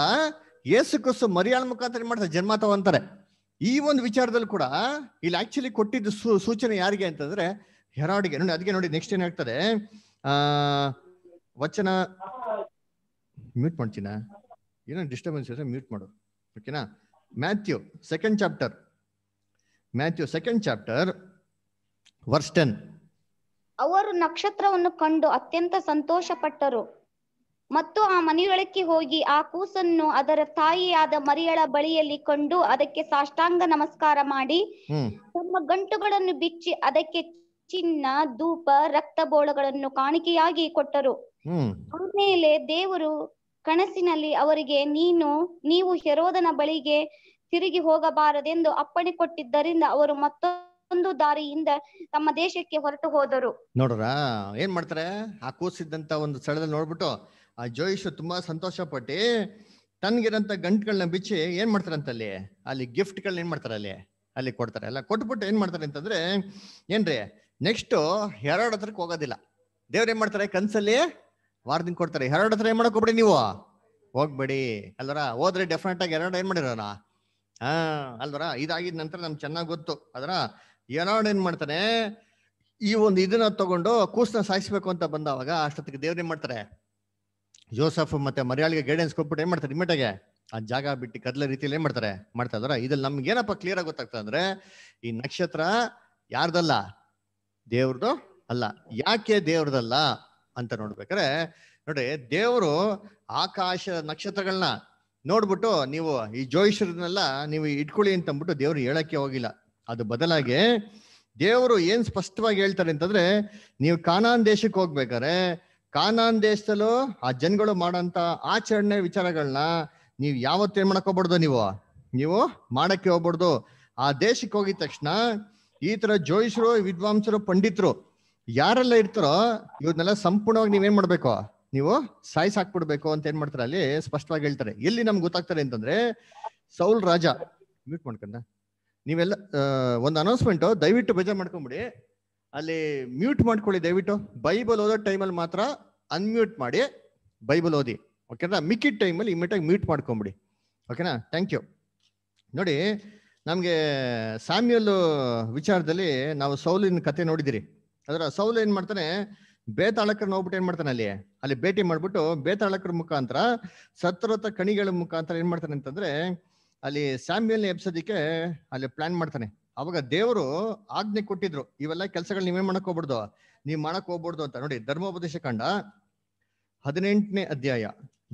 ಯೇಸು ಕಸು ಮರಿಯಾಳ ಮುಖಾಂತರ ಏನ್ ಮಾಡ್ತಾರೆ ಜನ್ಮ ತಗೊಂತಾರೆ ಈ ಒಂದು ವಿಚಾರದಲ್ಲಿ ಕೂಡ ಇಲ್ಲಿ ಆಕ್ಚುಲಿ ಕೊಟ್ಟಿದ್ದು ಸೂಚನೆ ಯಾರಿಗೆ ಅಂತಂದ್ರೆ ಹೆರಾಡಿಗೆ ನೋಡಿ ಅದಕ್ಕೆ ನೋಡಿ ನೆಕ್ಸ್ಟ್ ಹೇಳ್ತಾರೆ ಆ ವಚನ ಮ್ಯೂಟ್ ಮಾಡ್ತೀನ ಏನೋ ಡಿಸ್ಟರ್ಬೆನ್ಸ್ ಇದ್ರೆ ಮ್ಯೂಟ್ ಮಾಡು ಓಕೆನಾ Matthew second chapter Matthew second chapter verse ten ಅವರು ನಕ್ಷತ್ರವನ್ನು ಕಂಡು ಅತ್ಯಂತ ಸಂತೋಷಪಟ್ಟರು ಮತ್ತು ಆ ಮನೆಯೊಳಕ್ಕೆ ಹೋಗಿ ಆ ಕೂಸನ್ನು ಅದರ ತಾಯಿಯಾದ ಮರಿಯಳ ಬಳಿಯಲ್ಲಿ ಕೊಂಡು ಅದಕ್ಕೆ ಸಾಷ್ಟಾಂಗ ನಮಸ್ಕಾರ ಮಾಡಿ ತಮ್ಮ ಗಂಟುಗಳನ್ನು ಬಿಚ್ಚಿ ಅದಕ್ಕೆ ಚಿನ್ನ ಧೂಪ ರಕ್ತ ಬೋಳಗಳನ್ನು ಕಾಣಿಕೆಯಾಗಿ ಕೊಟ್ಟರು ಆಮೇಲೆ ದೇವರು ಕನಸಿನಲ್ಲಿ ಅವರಿಗೆ ನೀನು ನೀವು ಹೆರೋದನ ಬಳಿಗೆ ತಿರುಗಿ ಹೋಗಬಾರದೆಂದು ಅಪ್ಪಣೆ ಕೊಟ್ಟಿದ್ದರಿಂದ ಅವರು ಮತ್ತೊಂದು ದಾರಿಯಿಂದ ತಮ್ಮ ದೇಶಕ್ಕೆ ಹೊರಟು ಹೋದರು ನೋಡ್ರ ಏನ್ ಮಾಡ್ತಾರೆ ಆ ಕೂಸಿದ್ದಂತ ಒಂದು ಸ್ಥಳದಲ್ಲಿ ನೋಡ್ಬಿಟ್ಟು ಆ ಜೋಯಿಶ್ ತುಂಬಾ ಸಂತೋಷ ಪಟ್ಟಿ ತನ್ಗಿರಂತ ಗಂಟ್ಗಳನ್ನ ಬಿಚ್ಚಿ ಏನ್ ಮಾಡ್ತಾರಂತಲ್ಲಿ ಅಲ್ಲಿ ಅಲ್ಲಿ ಗಿಫ್ಟ್ಗಳನ್ನ ಏನ್ ಮಾಡ್ತಾರೆ ಅಲ್ಲಿ ಅಲ್ಲಿ ಕೊಡ್ತಾರೆ ಅಲ್ಲ ಕೊಟ್ಬಿಟ್ಟು ಏನ್ ಮಾಡ್ತಾರೆ ಅಂತಂದ್ರೆ ಏನ್ರಿ ನೆಕ್ಸ್ಟ್ ಎರಡು ಹತ್ರಕ್ಕೆ ಹೋಗೋದಿಲ್ಲ ದೇವ್ರು ಏನ್ ಮಾಡ್ತಾರೆ ಕನ್ಸಲ್ಲಿ ವಾರದಿಂದ ಕೊಡ್ತಾರೆ ಎರಡು ಹತ್ರ ಏನ್ ಮಾಡಕ್ ಹೋಗ್ಬೇಡಿ ನೀವು ಹೋಗ್ಬೇಡಿ ಅಲ್ವರ ಹೋದ್ರೆ ಡೆಫಿನೆಟ್ ಆಗಿ ಎರಡು ಏನ್ ಮಾಡಿರೋಣ ಹಾ ಅಲ್ವರ ಇದಾಗಿದ ನಂತರ ನಮ್ಗೆ ಚೆನ್ನಾಗಿ ಗೊತ್ತು ಅದರ ಎರಡ್ ಏನ್ ಮಾಡ್ತಾನೆ ಈ ಒಂದು ಇದನ್ನ ತಗೊಂಡು ಕೂಸ್ನ ಸಾಯಿಸ್ಬೇಕು ಅಂತ ಬಂದವಾಗ ಅಷ್ಟೊತ್ತಿಗೆ ದೇವ್ರು ಏನ್ ಮಾಡ್ತಾರೆ ಜೋಸಫ್ ಮತ್ತೆ ಮರ್ಯಾಳಿಗೆ ಗೈಡೆನ್ಸ್ ಕೊಟ್ಬಿಟ್ಟು ಏನ್ ಮಾಡ್ತಾರೆ ಇಮ್ಮಿಟಾಗೆ ಆ ಜಾಗ ಬಿಟ್ಟು ಕದಲ ರೀತಿಯಲ್ಲಿ ಏನ್ ಮಾಡ್ತಾರೆ ಮಾಡ್ತಾ ಇದಾರ ಇದ್ರಲ್ಲಿ ನಮ್ಗೆ ಏನಪ್ಪ ಕ್ಲಿಯರ್ ಆಗಿ ಗೊತ್ತಾಗ್ತದೆ ಅಂದ್ರೆ ಈ ನಕ್ಷತ್ರ ಯಾರ್ದಲ್ಲ ದೇವ್ರದ್ದು ಅಲ್ಲ ಯಾಕೆ ದೇವ್ರದಲ್ಲ ಅಂತ ನೋಡ್ಬೇಕಾರೆ ನೋಡಿ ದೇವರು ಆಕಾಶ ನಕ್ಷತ್ರಗಳನ್ನ ನೋಡ್ಬಿಟ್ಟು ನೀವು ಈ ಜೋಯಿಷರನ್ನೆಲ್ಲ ನೀವು ಇಟ್ಕೊಳ್ಳಿ ಅಂತ ಅಂದ್ಬಿಟ್ಟು ದೇವ್ರು ಹೇಳಕ್ಕೆ ಹೋಗಿಲ್ಲ ಅದು ಬದಲಾಗಿ ದೇವರು ಏನ್ ಸ್ಪಷ್ಟವಾಗಿ ಹೇಳ್ತಾರೆ ಅಂತಂದ್ರೆ ನೀವು ಕಾನಾನ್ ದೇಶಕ್ಕೆ ಹೋಗ್ಬೇಕಾರೆ ಕಾನಾನ್ ದೇಶದಲ್ಲೂ ಆ ಜನಗಳು ಮಾಡೋಂತ ಆಚರಣೆ ವಿಚಾರಗಳನ್ನ ನೀವು ಯಾವತ್ತೇನ್ ಮಾಡಕ್ ಹೋಗ್ಬಾರ್ದು ನೀವು ನೀವು ಮಾಡಕ್ಕೆ ಹೋಗ್ಬಾರ್ದು ಆ ದೇಶಕ್ಕೆ ಹೋಗಿದ ತಕ್ಷಣ ಈ ತರ ಜೋಯಿಸ್ರು ವಿದ್ವಾಂಸರು ಪಂಡಿತರು ಯಾರೆಲ್ಲ ಇರ್ತಾರೋ ಇವ್ರನ್ನೆಲ್ಲ ಸಂಪೂರ್ಣವಾಗಿ ನೀವೇನ್ ಮಾಡ್ಬೇಕು ನೀವು ಸಾಯ್ಸ್ ಹಾಕ್ಬಿಡ್ಬೇಕು ಅಂತ ಏನ್ ಮಾಡ್ತಾರೆ ಅಲ್ಲಿ ಸ್ಪಷ್ಟವಾಗಿ ಹೇಳ್ತಾರೆ ಎಲ್ಲಿ ನಮ್ಗೆ ಗೊತ್ತಾಗ್ತಾರೆ ಅಂತಂದ್ರೆ ಸೌಲ್ ರಾಜ ಮ್ಯೂಟ್ ಮಾಡ್ಕೊಂಡ ನೀವೆಲ್ಲ ಒಂದು ಅನೌನ್ಸ್ಮೆಂಟ್ ದಯವಿಟ್ಟು ಬೇಜಾರು ಮಾಡ್ಕೊಂಬಿಡಿ ಅಲ್ಲಿ ಮ್ಯೂಟ್ ಮಾಡ್ಕೊಳ್ಳಿ ದಯವಿಟ್ಟು ಬೈಬಲ್ ಓದೋ ಟೈಮಲ್ಲಿ ಮಾತ್ರ ಅನ್ಮ್ಯೂಟ್ ಮಾಡಿ ಬೈಬಲ್ ಓದಿ ಓಕೆನಾ ಮಿಕ್ಕಿದ ಟೈಮಲ್ಲಿ ಇಮಿಡಿಯಾಗಿ ಮ್ಯೂಟ್ ಮಾಡ್ಕೊಂಬಿಡಿ ಓಕೆನಾ ಥ್ಯಾಂಕ್ ಯು ನೋಡಿ ನಮಗೆ ಸ್ಯಾಮ್ಯಲ್ ವಿಚಾರದಲ್ಲಿ ನಾವು ಸೌಲಿನ ಕತೆ ನೋಡಿದಿರಿ ಅದರ ಸೌಲ್ ಏನು ಮಾಡ್ತಾನೆ ಬೇತಾಳಕರನ್ನ ಹೋಗ್ಬಿಟ್ಟು ಏನು ಮಾಡ್ತಾನೆ ಅಲ್ಲಿ ಅಲ್ಲಿ ಭೇಟಿ ಮಾಡ್ಬಿಟ್ಟು ಬೇತಾಳಕರ ಮುಖಾಂತರ ಸತ್ರತ ಕಣಿಗಳ ಮುಖಾಂತರ ಏನು ಮಾಡ್ತಾನೆ ಅಂತಂದ್ರೆ ಅಲ್ಲಿ ಸ್ಯಾಮ್ಯಲ್ ಎಬ್ಸೋದಿಕ್ಕೆ ಅಲ್ಲಿ ಪ್ಲಾನ್ ಮಾಡ್ತಾನೆ ಅವಾಗ ದೇವರು ಆಜ್ಞೆ ಕೊಟ್ಟಿದ್ರು ಇವೆಲ್ಲ ಕೆಲಸಗಳು ನೀವೇ ಮಾಡಕ್ ಹೋಗ್ಬಾರ್ದು ನೀವು ಮಾಡಕ್ ಹೋಗ್ಬಾರ್ದು ಅಂತ ನೋಡಿ ಧರ್ಮೋಪದೇಶ ಕಂಡ ಹದಿನೆಂಟನೇ ಅಧ್ಯಾಯ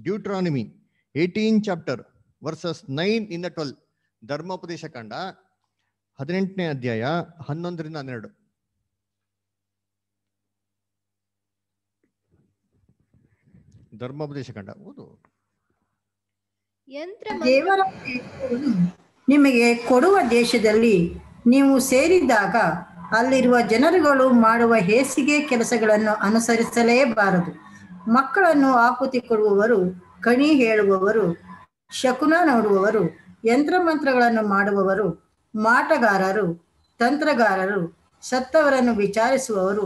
Deuteronomy eighteen chapter verses nine in the twelve ಧರ್ಮೋಪದೇಶ ಕಂಡ ಹದಿನೆಂಟನೇ ಅಧ್ಯಾಯ ಹನ್ನೊಂದರಿಂದ ಹನ್ನೆರಡು ಧರ್ಮೋಪದೇಶ ಕಂಡ ಓದು ದೇವರ ನಿಮಗೆ ಕೊಡುವ ದೇಶದಲ್ಲಿ ನೀವು ಸೇರಿದಾಗ ಅಲ್ಲಿರುವ ಜನರುಗಳು ಮಾಡುವ ಹೇಸಿಗೆ ಕೆಲಸಗಳನ್ನು ಅನುಸರಿಸಲೇಬಾರದು ಮಕ್ಕಳನ್ನು ಕೊಡುವವರು ಕಣಿ ಹೇಳುವವರು ಶಕುನ ನೋಡುವವರು ಯಂತ್ರ ಮಂತ್ರಗಳನ್ನು ಮಾಡುವವರು ಮಾಟಗಾರರು ತಂತ್ರಗಾರರು ಸತ್ತವರನ್ನು ವಿಚಾರಿಸುವವರು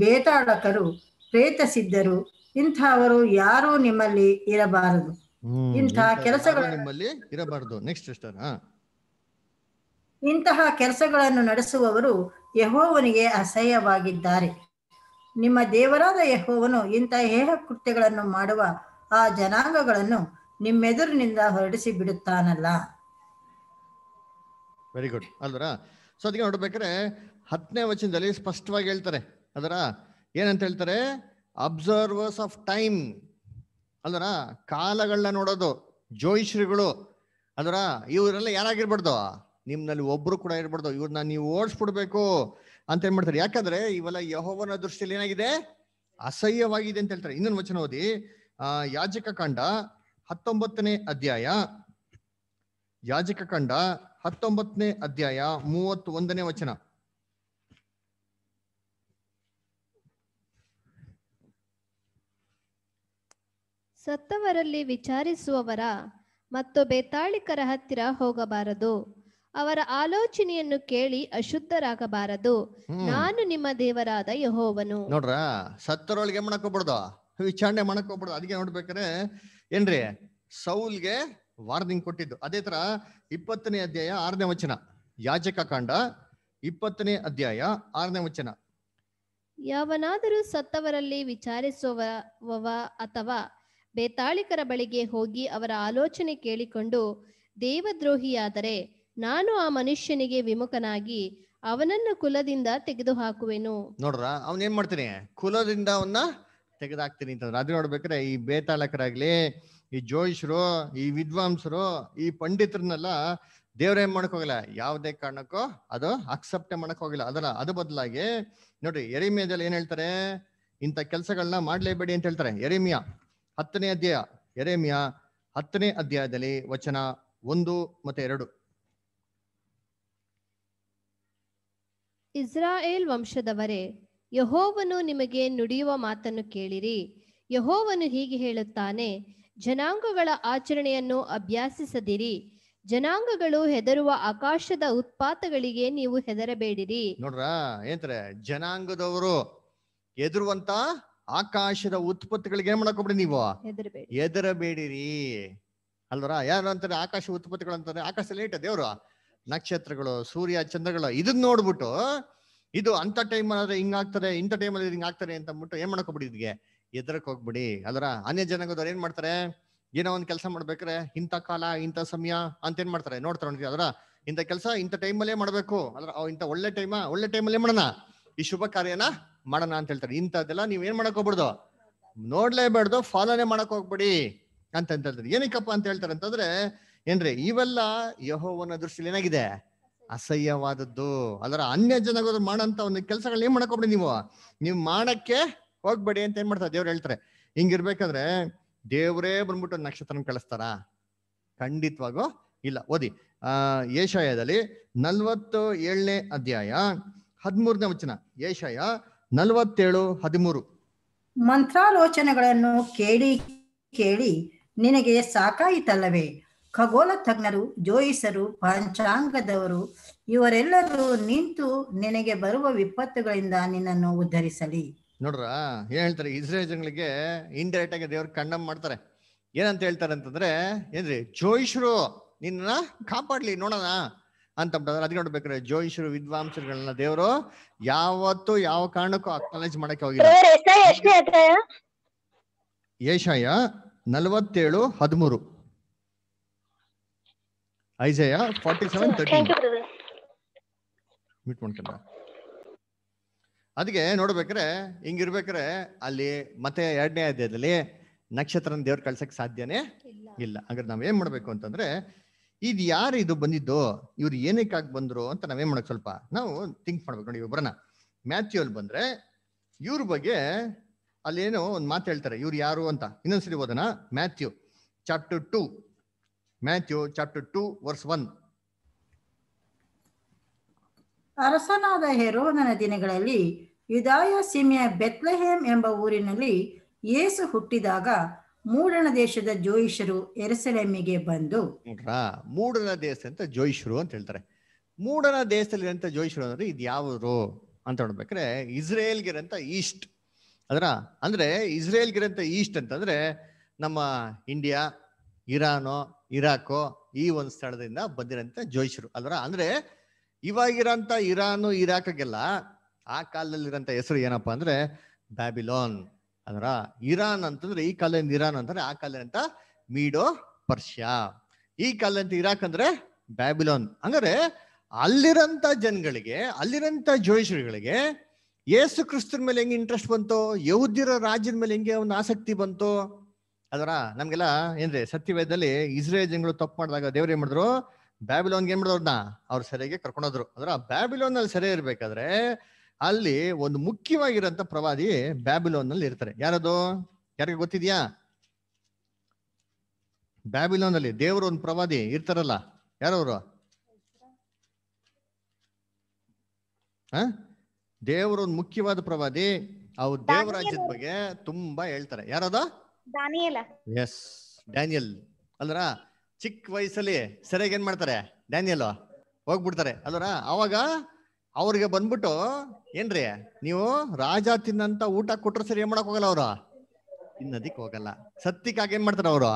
ಬೇಟಾಡಕರು ಪ್ರೇತಸಿದ್ಧರು ಇಂಥವರು ಯಾರೂ ನಿಮ್ಮಲ್ಲಿ ಇರಬಾರದು ಇಂತಹ ಕೆಲಸಗಳು ನಿಮ್ಮಲ್ಲಿ ಇರಬಾರದು ನೆಕ್ಸ್ಟ್ ಇಂತಹ ಕೆಲಸಗಳನ್ನು ನಡೆಸುವವರು ಯಹೋವನಿಗೆ ಅಸಹ್ಯವಾಗಿದ್ದಾರೆ ನಿಮ್ಮ ದೇವರಾದ ಯಹೋವನು ಇಂತಹ ಹೇಹ ಕೃತ್ಯಗಳನ್ನು ಮಾಡುವ ಆ ಜನಾಂಗಗಳನ್ನು ನಿಮ್ಮೆದುರಿನಿಂದ ಹೊರಡಿಸಿ ಬಿಡುತ್ತಾನಲ್ಲ ವೆರಿ ಗುಡ್ ಅಲ್ವರ ಸೊ ಅದಕ್ಕೆ ನೋಡ್ಬೇಕ್ರೆ ಹತ್ತನೇ ವಚನದಲ್ಲಿ ಸ್ಪಷ್ಟವಾಗಿ ಹೇಳ್ತಾರೆ ಅದರ ಏನಂತ ಹೇಳ್ತಾರೆ ಅಬ್ಸರ್ವರ್ಸ್ ಆಫ್ ಟೈಮ್ ಅಲ್ವರ ಕಾಲಗಳನ್ನ ನೋಡೋದು ಜೋಯಿಶ್ರಿಗಳು ಅದರ ಇವರೆಲ್ಲ ಯಾರಾಗಿರ್ಬಾರ್ದು ನಿಮ್ಮಲ್ಲಿ ಒಬ್ರು ಕೂಡ ಇರ್ಬಾರ್ದು ಇವ್ರನ್ನ ನೀವು ಓಡಿಸ್ಬಿಡ್ಬೇಕು ಅಂತ ಏನ್ ಮಾಡ್ತಾರೆ ಯಾಕಂದ್ರೆ ಇವೆಲ್ಲ ಯಹೋವನ ದೃಷ್ಟಿಯಲ್ಲಿ ಏನಾಗಿದೆ ಅಸಹ್ಯವಾಗಿದೆ ಅಂತ ಹೇಳ್ತಾರೆ ಇನ್ನೊಂದು ವಚನ ಓದಿ ಯಾಜಕ ಕಾಂಡ ಹತ್ತೊಂಬತ್ತನೇ ಅಧ್ಯಾಯ ಯಾಜಕ ಕಂಡ ಹತ್ತೊಂಬತ್ತನೇ ಅಧ್ಯಾಯ ಮೂವತ್ತ ಒಂದನೇ ವಚನ ಸತ್ತವರಲ್ಲಿ ವಿಚಾರಿಸುವವರ ಮತ್ತು ಬೇತಾಳಿಕರ ಹತ್ತಿರ ಹೋಗಬಾರದು ಅವರ ಆಲೋಚನೆಯನ್ನು ಕೇಳಿ ಅಶುದ್ಧರಾಗಬಾರದು ನಾನು ನಿಮ್ಮ ದೇವರಾದ ಯಹೋವನು ನೋಡ್ರ ಸತ್ತರೊಳಗೆ ಹೋಗಬಾರದು ವಿಚಾರಣೆ ಮಣಕೋಬಾರ್ದು ಅದಕ್ಕೆ ನೋಡ್ಬೇಕಾರೆ ಏನ್ರಿ ಸೌಲ್ಗೆ ವಾರ್ನಿಂಗ್ ಕೊಟ್ಟಿದ್ದು ಅದೇ ತರ ಇಪ್ಪತ್ತನೇ ಅಧ್ಯಾಯ ಆರನೇ ವಚನ ಯಾಜಕ ಕಾಂಡ ಇಪ್ಪತ್ತನೇ ಅಧ್ಯಾಯ ಆರನೇ ವಚನ ಯಾವನಾದರೂ ಸತ್ತವರಲ್ಲಿ ವಿಚಾರಿಸುವವ ಅಥವಾ ಬೇತಾಳಿಕರ ಬಳಿಗೆ ಹೋಗಿ ಅವರ ಆಲೋಚನೆ ಕೇಳಿಕೊಂಡು ದೇವದ್ರೋಹಿಯಾದರೆ ನಾನು ಆ ಮನುಷ್ಯನಿಗೆ ವಿಮುಖನಾಗಿ ಅವನನ್ನು ಕುಲದಿಂದ ತೆಗೆದು ಹಾಕುವೆನು ನೋಡ್ರ ಅವನ್ ಏನ್ ಮಾಡ್ತೀನಿ ಕುಲದಿಂದ ಅವನ್ನ ತೆಗೆದಾಕ್ತೀನಿ ಅಂತಂದ್ರೆ ಅದು ನೋಡ್ಬೇಕ್ರೆ ಈ ಬೇತಾಳಕರಾಗ್ಲಿ ಈ ಜೋಯಿಶ್ರು ಈ ವಿದ್ವಾಂಸರು ಈ ಪಂಡಿತರನ್ನೆಲ್ಲ ದೇವರೇ ಮಾಡಕ್ ಹೋಗಲ್ಲ ಯಾವುದೇ ಕಾರಣಕ್ಕೂ ಅದು ಅಕ್ಸೆಪ್ಟ್ ಮಾಡಕ್ ಹೋಗಿಲ್ಲ ಅದರ ಅದು ಬದಲಾಗಿ ನೋಡ್ರಿ ಎರಿಮಿಯಾದಲ್ಲಿ ಏನ್ ಹೇಳ್ತಾರೆ ಇಂಥ ಕೆಲಸಗಳನ್ನ ಮಾಡ್ಲೇಬೇಡಿ ಅಂತ ಹೇಳ್ತಾರೆ ಎರೇಮಿಯಾ ಹತ್ತನೇ ಅಧ್ಯಾಯ ಎರೇಮಿಯ ಹತ್ತನೇ ಅಧ್ಯಾಯದಲ್ಲಿ ವಚನ ಒಂದು ಮತ್ತೆ ಎರಡು ಇಸ್ರಾಯೇಲ್ ವಂಶದವರೇ ಯಹೋವನು ನಿಮಗೆ ನುಡಿಯುವ ಮಾತನ್ನು ಕೇಳಿರಿ ಯಹೋವನು ಹೀಗೆ ಹೇಳುತ್ತಾನೆ ಜನಾಂಗಗಳ ಆಚರಣೆಯನ್ನು ಅಭ್ಯಾಸಿಸದಿರಿ ಜನಾಂಗಗಳು ಹೆದರುವ ಆಕಾಶದ ಉತ್ಪಾತಗಳಿಗೆ ನೀವು ಹೆದರಬೇಡಿರಿ ನೋಡ್ರ ಏನ್ರ ಜನಾಂಗದವರು ಹೆದರುವಂತ ಆಕಾಶದ ಉತ್ಪತ್ತಿಗಳಿಗೆ ಏನ್ ಮಾಡಕೋಬಿಡಿ ನೀವು ಹೆದರಬೇಡಿ ಹೆದರಬೇಡಿರಿ ಅಲ್ವರ ಯಾರು ಅಂತಾರೆ ಆಕಾಶ ಉತ್ಪತ್ತಿಗಳು ಅಂತಾರೆ ಆಕಾಶ ಲೇಟ್ ದೇವ್ರ ನಕ್ಷತ್ರಗಳು ಸೂರ್ಯ ಚಂದ್ರಗಳು ಇದನ್ನ ನೋಡ್ಬಿಟ್ಟು ಇದು ಅಂತ ಟೈಮ್ ಆದ್ರೆ ಹಿಂಗಾಗ್ತಾರೆ ಇಂಥ ಟೈಮಲ್ಲಿ ಹಿಂಗಾಗ್ತಾರೆ ಅಂತ ಅಂದ್ಬಿಟ್ಟು ಏನ್ ಇದ್ಗೆ ಎದ್ರಕ್ ಹೋಗ್ಬಿಡಿ ಅದರ ಅನ್ಯ ಜನಗದವ್ರು ಏನ್ ಮಾಡ್ತಾರೆ ಏನೋ ಒಂದು ಕೆಲಸ ಮಾಡ್ಬೇಕಾರೆ ಇಂಥ ಕಾಲ ಇಂಥ ಸಮಯ ಅಂತ ಏನ್ ಮಾಡ್ತಾರೆ ನೋಡ್ತಾರೆ ನೋಡಿ ಅದರ ಇಂಥ ಕೆಲಸ ಇಂಥ ಟೈಮಲ್ಲೇ ಮಾಡಬೇಕು ಅದ್ರ ಇಂಥ ಒಳ್ಳೆ ಟೈಮ ಒಳ್ಳೆ ಟೈಮಲ್ಲೇ ಮಾಡೋಣ ಈ ಶುಭ ಕಾರ್ಯನ ಮಾಡೋಣ ಅಂತ ಹೇಳ್ತಾರೆ ಇಂಥದ್ದೆಲ್ಲ ನೀವು ಏನ್ ಮಾಡಕ್ ಹೋಗ್ಬಿಡ್ದು ನೋಡ್ಲೇಬಾರ್ದು ಫಾಲೋನೇ ಮಾಡಕ್ ಹೋಗ್ಬಿಡಿ ಅಂತ ಅಂತ ಹೇಳ್ತಾರೆ ಏನಕ್ಕಪ್ಪ ಅಂತ ಹೇಳ್ತಾರೆ ಅಂತಂದ್ರೆ ಏನ್ರಿ ಇವೆಲ್ಲ ಯಹೋವನ ದೃಷ್ಟಿಲಿ ಏನಾಗಿದೆ ಅಸಹ್ಯವಾದದ್ದು ಅದರ ಅನ್ಯ ಜನಗಳು ಮಾಡಂತ ಒಂದು ಕೆಲಸಗಳನ್ನ ಏನ್ ಮಾಡಕೋಬೇಡಿ ನೀವು ನೀವು ಮಾಡಕ್ಕೆ ಹೋಗ್ಬೇಡಿ ಅಂತ ಏನ್ ಮಾಡ್ತಾರೆ ದೇವ್ರು ಹೇಳ್ತಾರೆ ಹಿಂಗಿರ್ಬೇಕಂದ್ರೆ ದೇವರೇ ಬಂದ್ಬಿಟ್ಟು ನಕ್ಷತ್ರ ಕಳಿಸ್ತಾರ ಖಂಡಿತವಾಗೂ ಇಲ್ಲ ಓದಿ ಆ ಏಷಾಯದಲ್ಲಿ ನಲ್ವತ್ತು ಏಳನೇ ಅಧ್ಯಾಯ ಹದಿಮೂರನೇ ವಚನ ಏಷಾಯ ನಲ್ವತ್ತೇಳು ಹದಿಮೂರು ಮಂತ್ರಾಲೋಚನೆಗಳನ್ನು ಕೇಳಿ ಕೇಳಿ ನಿನಗೆ ಸಾಕಾಯಿತಲ್ಲವೇ ಖಗೋಲ ತಜ್ಞರು ಜೋಯಿಸರು ಪಂಚಾಂಗದವರು ಇವರೆಲ್ಲರೂ ನಿಂತು ನಿನಗೆ ಬರುವ ವಿಪತ್ತುಗಳಿಂದ ನಿನ್ನನ್ನು ಉದ್ಧರಿಸಲಿ ನೋಡ್ರ ಏನ್ ಹೇಳ್ತಾರೆ ಇಸ್ರೇಲ್ ಜನಗಳಿಗೆ ಇಂಡೈರೆಕ್ಟ್ ಆಗಿ ದೇವ್ರ ಕಂಡಮ್ ಮಾಡ್ತಾರೆ ಏನಂತ ಹೇಳ್ತಾರೆ ಅಂತಂದ್ರೆ ಏನ್ರಿ ಜೋಯಿಶ್ರು ನಿನ್ನ ಕಾಪಾಡ್ಲಿ ನೋಡೋಣ ಅಂತ ಅದ್ ನೋಡ್ಬೇಕ್ರೆ ಜೋಯಿಶ್ರು ವಿದ್ವಾಂಸರುಗಳನ್ನ ದೇವರು ಯಾವತ್ತು ಯಾವ ಕಾರಣಕ್ಕೂ ಅಕ್ನಾಲೇಜ್ ಮಾಡಕ್ಕೆ ಹೋಗಿಲ್ಲ ಏಷಾಯ ನಲ್ವತ್ತೇಳು ಹದಿಮೂರು Isaiah forty seven thirteen meet ಮಾಡ್ಕೊಂಡ ಅದಕ್ಕೆ ನೋಡ್ಬೇಕ್ರೆ ಹಿಂಗಿರ್ಬೇಕ್ರೆ ಅಲ್ಲಿ ಮತ್ತೆ ಎರಡನೇ ಅಧ್ಯಾಯದಲ್ಲಿ ನಕ್ಷತ್ರನ ದೇವ್ರು ಕಳ್ಸಕ್ ಸಾಧ್ಯನೇ ಇಲ್ಲ ಹಾಗಾದ್ರೆ ನಾವ್ ಏನ್ ಮಾಡ್ಬೇಕು ಅಂತಂದ್ರೆ ಇದು ಯಾರು ಇದು ಬಂದಿದ್ದು ಇವ್ರು ಏನಕ್ಕಾಗಿ ಬಂದ್ರು ಅಂತ ನಾವೇನ್ ಮಾಡಕ್ ಸ್ವಲ್ಪ ನಾವು ಥಿಂಕ್ ಮಾಡ್ಬೇಕು ನೋಡಿ ಬರೋಣ ಮ್ಯಾಥ್ಯೂ ಅಲ್ಲಿ ಬಂದ್ರೆ ಇವ್ರ ಬಗ್ಗೆ ಅಲ್ಲೇನೋ ಒಂದು ಮಾತು ಹೇಳ್ತಾರೆ ಇವ್ರು ಯಾರು ಅಂತ ಇನ್ನೊಂದ್ಸರಿ ಓದೋಣ Matthew chapter two Matthew chapter two verse one ಅರಸನಾದ ಹೆರೋದನ ದಿನಗಳಲ್ಲಿ ಯುದಾಯ ಸೀಮೆಯ ಬೆತ್ಲಹೇಮ್ ಎಂಬ ಊರಿನಲ್ಲಿ ಯೇಸು ಹುಟ್ಟಿದಾಗ ಮೂಡಣ ದೇಶದ ಜೋಯಿಷರು ಎರುಸಲೇಮಿಗೆ ಬಂದು ಮೂಡನ ದೇಶ ಅಂತ ಜೋಯಿಷರು ಅಂತ ಹೇಳ್ತಾರೆ ದೇಶದಲ್ಲಿ ದೇಶದಲ್ಲಿರಂತ ಜೋಯಿಷರು ಅಂದ್ರೆ ಇದು ಯಾವರು ಅಂತ ನೋಡ್ಬೇಕ್ರೆ ಇಸ್ರೇಲ್ಗಿರಂತ ಈಸ್ಟ್ ಅದರ ಅಂದ್ರೆ ಇಸ್ರೇಲ್ಗಿರಂತ ಈಸ್ಟ್ ಅಂತಂದ್ರೆ ನಮ್ಮ ಇಂಡಿಯಾ ಇರಾನು ಇರಾಕು ಈ ಒಂದು ಸ್ಥಳದಿಂದ ಬಂದಿರಂತ ಜೋಯಿಸರು ಅದರ ಅಂದ್ರೆ ಇವಾಗಿರೋಂಥ ಇರಾನು ಇರಾಕ್ಗೆಲ್ಲ ಆ ಕಾಲದಲ್ಲಿರಂತ ಹೆಸರು ಏನಪ್ಪಾ ಅಂದ್ರೆ ಬ್ಯಾಬಿಲೋನ್ ಅದರ ಇರಾನ್ ಅಂತಂದ್ರೆ ಈ ಕಾಲದಿಂದ ಇರಾನ್ ಅಂತಂದ್ರೆ ಆ ಕಾಲದಂತ ಮೀಡೋ ಪರ್ಷ್ಯಾ ಈ ಕಾಲದಂತ ಇರಾಕ್ ಅಂದ್ರೆ ಬ್ಯಾಬಿಲೋನ್ ಅಂದ್ರೆ ಅಲ್ಲಿರಂತ ಜನಗಳಿಗೆ ಅಲ್ಲಿರಂತ ಜೋಯಿಷರುಗಳಿಗೆ ಯೇಸು ಕ್ರಿಸ್ತನ ಮೇಲೆ ಹೆಂಗೆ ಇಂಟ್ರೆಸ್ಟ್ ಬಂತು ಯಹೂದ್ಯರ ರಾಜ್ಯದ ಮೇಲೆ ಹೆಂಗೆ ಒಂದು ಆಸಕ್ತಿ ಬಂತು ಅದರ ನಮ್ಗೆಲ್ಲ ಏನ್ರಿ ಸತ್ಯವೇದದಲ್ಲಿ ಇಸ್ರೇಲ್ ಜನಗಳು ತಪ್ಪು ಮಾಡಿದಾಗ ದೇವ್ರು ಏನ್ ಮಾಡಿದ್ರು ಬ್ಯಾಬಿಲೋನ್ಗೆ ಏನ್ ಮಾಡಿದ್ರು ಅವ್ರನ್ನ ಅವ್ರ ಸೆರೆಗೆ ಕರ್ಕೊಂಡೋದ್ರು ಅದರ ಬ್ಯಾಬಿಲೋನ್ ಅಲ್ಲಿ ಸೆರೆ ಇರ್ಬೇಕಾದ್ರೆ ಅಲ್ಲಿ ಒಂದು ಮುಖ್ಯವಾಗಿರೋಂಥ ಪ್ರವಾದಿ ಬ್ಯಾಬಿಲೋನ್ ನಲ್ಲಿ ಇರ್ತಾರೆ ಯಾರದು ಯಾರಿಗೆ ಗೊತ್ತಿದ್ಯಾ ಬ್ಯಾಬಿಲೋನ್ ಅಲ್ಲಿ ದೇವರು ಒಂದು ಪ್ರವಾದಿ ಇರ್ತಾರಲ್ಲ ಯಾರವರು ಹ ದೇವರು ಒಂದು ಮುಖ್ಯವಾದ ಪ್ರವಾದಿ ಅವ್ರು ದೇವರಾಜ್ಯದ ಬಗ್ಗೆ ತುಂಬಾ ಹೇಳ್ತಾರೆ ಯಾರದ ಎಸ್ ಡ್ಯಾನಿಯಲ್ ಅಲ್ರ ಚಿಕ್ಕ ವಯಸ್ಸಲ್ಲಿ ಸರಿಯಾಗಿ ಏನ್ ಮಾಡ್ತಾರೆ ಡ್ಯಾನಿಯಲ್ ಹೋಗ್ಬಿಡ್ತಾರೆ ಅಲ್ರ ಅವಾಗ ಅವ್ರಿಗೆ ಬಂದ್ಬಿಟ್ಟು ಏನ್ರಿ ನೀವು ರಾಜ ತಿನ್ನಂತ ಊಟ ಕೊಟ್ರು ಸರಿ ಏನ್ ಮಾಡಕ್ ಹೋಗಲ್ಲ ಅವ್ರು ತಿನ್ನೋದಿಕ್ ಹೋಗಲ್ಲ ಸತ್ಯಕ್ಕಾಗಿ ಏನ್ ಮಾಡ್ತಾರೆ ಅವರು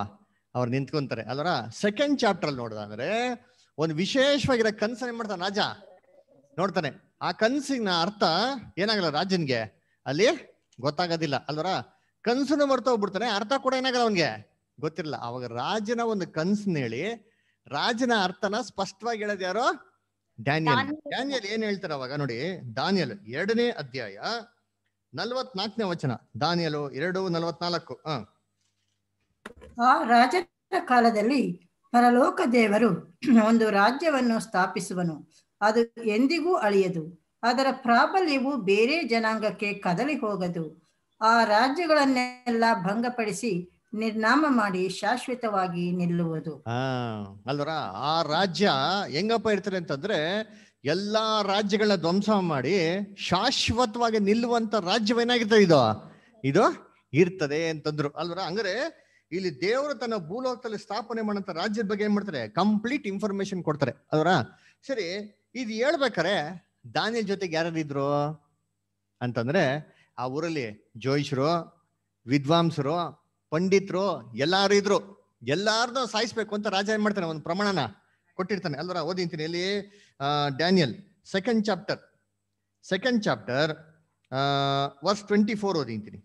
ಅವ್ರು ನಿಂತ್ಕೊಂತಾರೆ ಅಲ್ರ ಸೆಕೆಂಡ್ ಚಾಪ್ಟರ್ ಅಲ್ಲಿ ಅಂದ್ರೆ ಒಂದು ವಿಶೇಷವಾಗಿರೋ ಕನ್ಸನ್ ಏನ್ ಮಾಡ್ತಾರೆ ರಾಜ ನೋಡ್ತಾನೆ ಆ ಕನ್ಸಿನ ಅರ್ಥ ಏನಾಗಲ್ಲ ರಾಜನ್ಗೆ ಅಲ್ಲಿ ಗೊತ್ತಾಗೋದಿಲ್ಲ ಅಲ್ವರ ಕನ್ಸನ್ನು ಮರ್ತ ಹೋಗ್ಬಿಡ್ತಾನೆ ಅರ್ಥ ಕೂಡ ಏನಾಗಲ್ಲ ಅವನ್ಗೆ ಗೊತ್ತಿರಲ್ಲ ಅವಾಗ ರಾಜನ ಒಂದು ಕನ್ಸನ್ನ ಹೇಳಿ ರಾಜನ ಅರ್ಥನ ಸ್ಪಷ್ಟವಾಗಿ ಹೇಳೋದು ಯಾರು ಡ್ಯಾನಿಯಲ್ ಡ್ಯಾನಿಯಲ್ ಏನ್ ಹೇಳ್ತಾರ ಅವಾಗ ನೋಡಿ ದಾನಿಯಲ್ ಎರಡನೇ ಅಧ್ಯಾಯ ನಲ್ವತ್ನಾಲ್ಕನೇ ವಚನ ದಾನಿಯಲು ಎರಡು ನಲ್ವತ್ನಾಲ್ಕು ಆ ರಾಜ ಕಾಲದಲ್ಲಿ ಪರಲೋಕ ದೇವರು ಒಂದು ರಾಜ್ಯವನ್ನು ಸ್ಥಾಪಿಸುವನು ಅದು ಎಂದಿಗೂ ಅಳಿಯದು ಅದರ ಪ್ರಾಬಲ್ಯವು ಬೇರೆ ಜನಾಂಗಕ್ಕೆ ಕದಲಿ ಹೋಗದು ಆ ರಾಜ್ಯಗಳನ್ನೆಲ್ಲ ಭಂಗಪಡಿಸಿ ನಿರ್ನಾಮ ಮಾಡಿ ಶಾಶ್ವತವಾಗಿ ನಿಲ್ಲುವುದು ಅಲ್ವರ ಆ ರಾಜ್ಯ ಹೆಂಗಪ್ಪ ಇರ್ತಾರೆ ಅಂತಂದ್ರೆ ಎಲ್ಲಾ ರಾಜ್ಯಗಳ ಧ್ವಂಸ ಮಾಡಿ ಶಾಶ್ವತವಾಗಿ ನಿಲ್ಲುವಂತ ರಾಜ್ಯವೇನಾಗಿರ್ತದೆ ಇದು ಇದು ಇರ್ತದೆ ಅಂತಂದ್ರು ಅಲ್ವರ ಅಂದ್ರೆ ಇಲ್ಲಿ ದೇವರು ತನ್ನ ಭೂಲೋಕದಲ್ಲಿ ಸ್ಥಾಪನೆ ಮಾಡಂತ ರಾಜ್ಯದ ಬಗ್ಗೆ ಏನ್ ಮಾಡ್ತಾರೆ ಕಂಪ್ಲೀಟ್ ಇನ್ಫಾರ್ಮೇಶನ್ ಕೊಡ್ತಾರೆ ಅಲ್ವರ ಸರಿ ಇದು ಹೇಳ್ಬೇಕಾರೆ ದಾನಿಯ ಜೊತೆಗೆ ಯಾರು ಅಂತಂದ್ರೆ ಆ ಊರಲ್ಲಿ ಜೋಯಿಷರು ವಿದ್ವಾಂಸರು ಪಂಡಿತರು ಎಲ್ಲಾರು ಇದ್ರು ಎಲ್ಲಾರ್ದು ಸಾಯಿಸ್ಬೇಕು ಅಂತ ರಾಜ ಏನ್ ಮಾಡ್ತಾನೆ ಒಂದು ಪ್ರಮಾಣನ ಕೊಟ್ಟಿರ್ತಾನೆ ಅಲ್ವರ ಓದಿಂತೀನಿ ಇಲ್ಲಿ Daniel second chapter second chapter verse twenty four ಓದಿಂತೀನಿ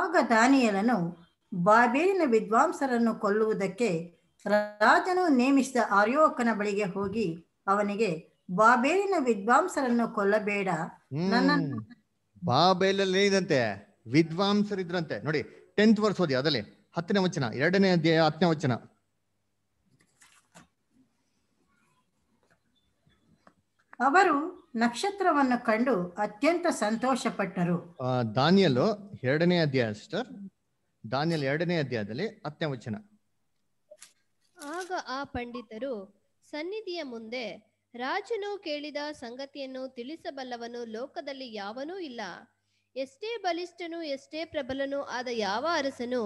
ಆಗ ದಾನಿಯಲನು ಬಾಬೇಲಿನ ವಿದ್ವಾಂಸರನ್ನು ಕೊಲ್ಲುವುದಕ್ಕೆ ರಾಜನು ನೇಮಿಸಿದ ಆರ್ಯೋಕನ ಬಳಿಗೆ ಹೋಗಿ ಅವನಿಗೆ ಬಾಬೇಲಿನ ವಿದ್ವಾಂಸರನ್ನು ಕೊಲ್ಲಬೇಡ ಬಾಬೇಲಲ್ಲಿ ಇದಂತೆ ವಿದ್ವಾಂಸರಿದ್ರಂತೆ ನೋಡಿ ಟೆಂತ್ ವರ್ಸ್ ಓದಿ ಅದಲ್ಲಿ ಹತ್ತನೇ ವಚನ ಎರಡನೇ ಅಧ್ಯಾಯ ಹತ್ತನೇ ವಚನ ಅವರು ನಕ್ಷತ್ರವನ್ನು ಕಂಡು ಅತ್ಯಂತ ಸಂತೋಷ ಪಟ್ಟರು ಎರಡನೇ ಅಧ್ಯಾಯ ಸಿಸ್ಟರ್ ದಾನಿಯಲ್ ಎರಡನೇ ಅಧ್ಯಾಯದಲ್ಲಿ ಹತ್ತನೇ ವಚನ ಆಗ ಆ ಪಂಡಿತರು ಸನ್ನಿಧಿಯ ಮುಂದೆ ರಾಜನು ಕೇಳಿದ ಸಂಗತಿಯನ್ನು ತಿಳಿಸಬಲ್ಲವನು ಲೋಕದಲ್ಲಿ ಯಾವನೂ ಇಲ್ಲ ಎಷ್ಟೇ ಬಲಿಷ್ಠನು ಎಷ್ಟೇ ಪ್ರಬಲನು ಆದ ಯಾವ ಅರಸನು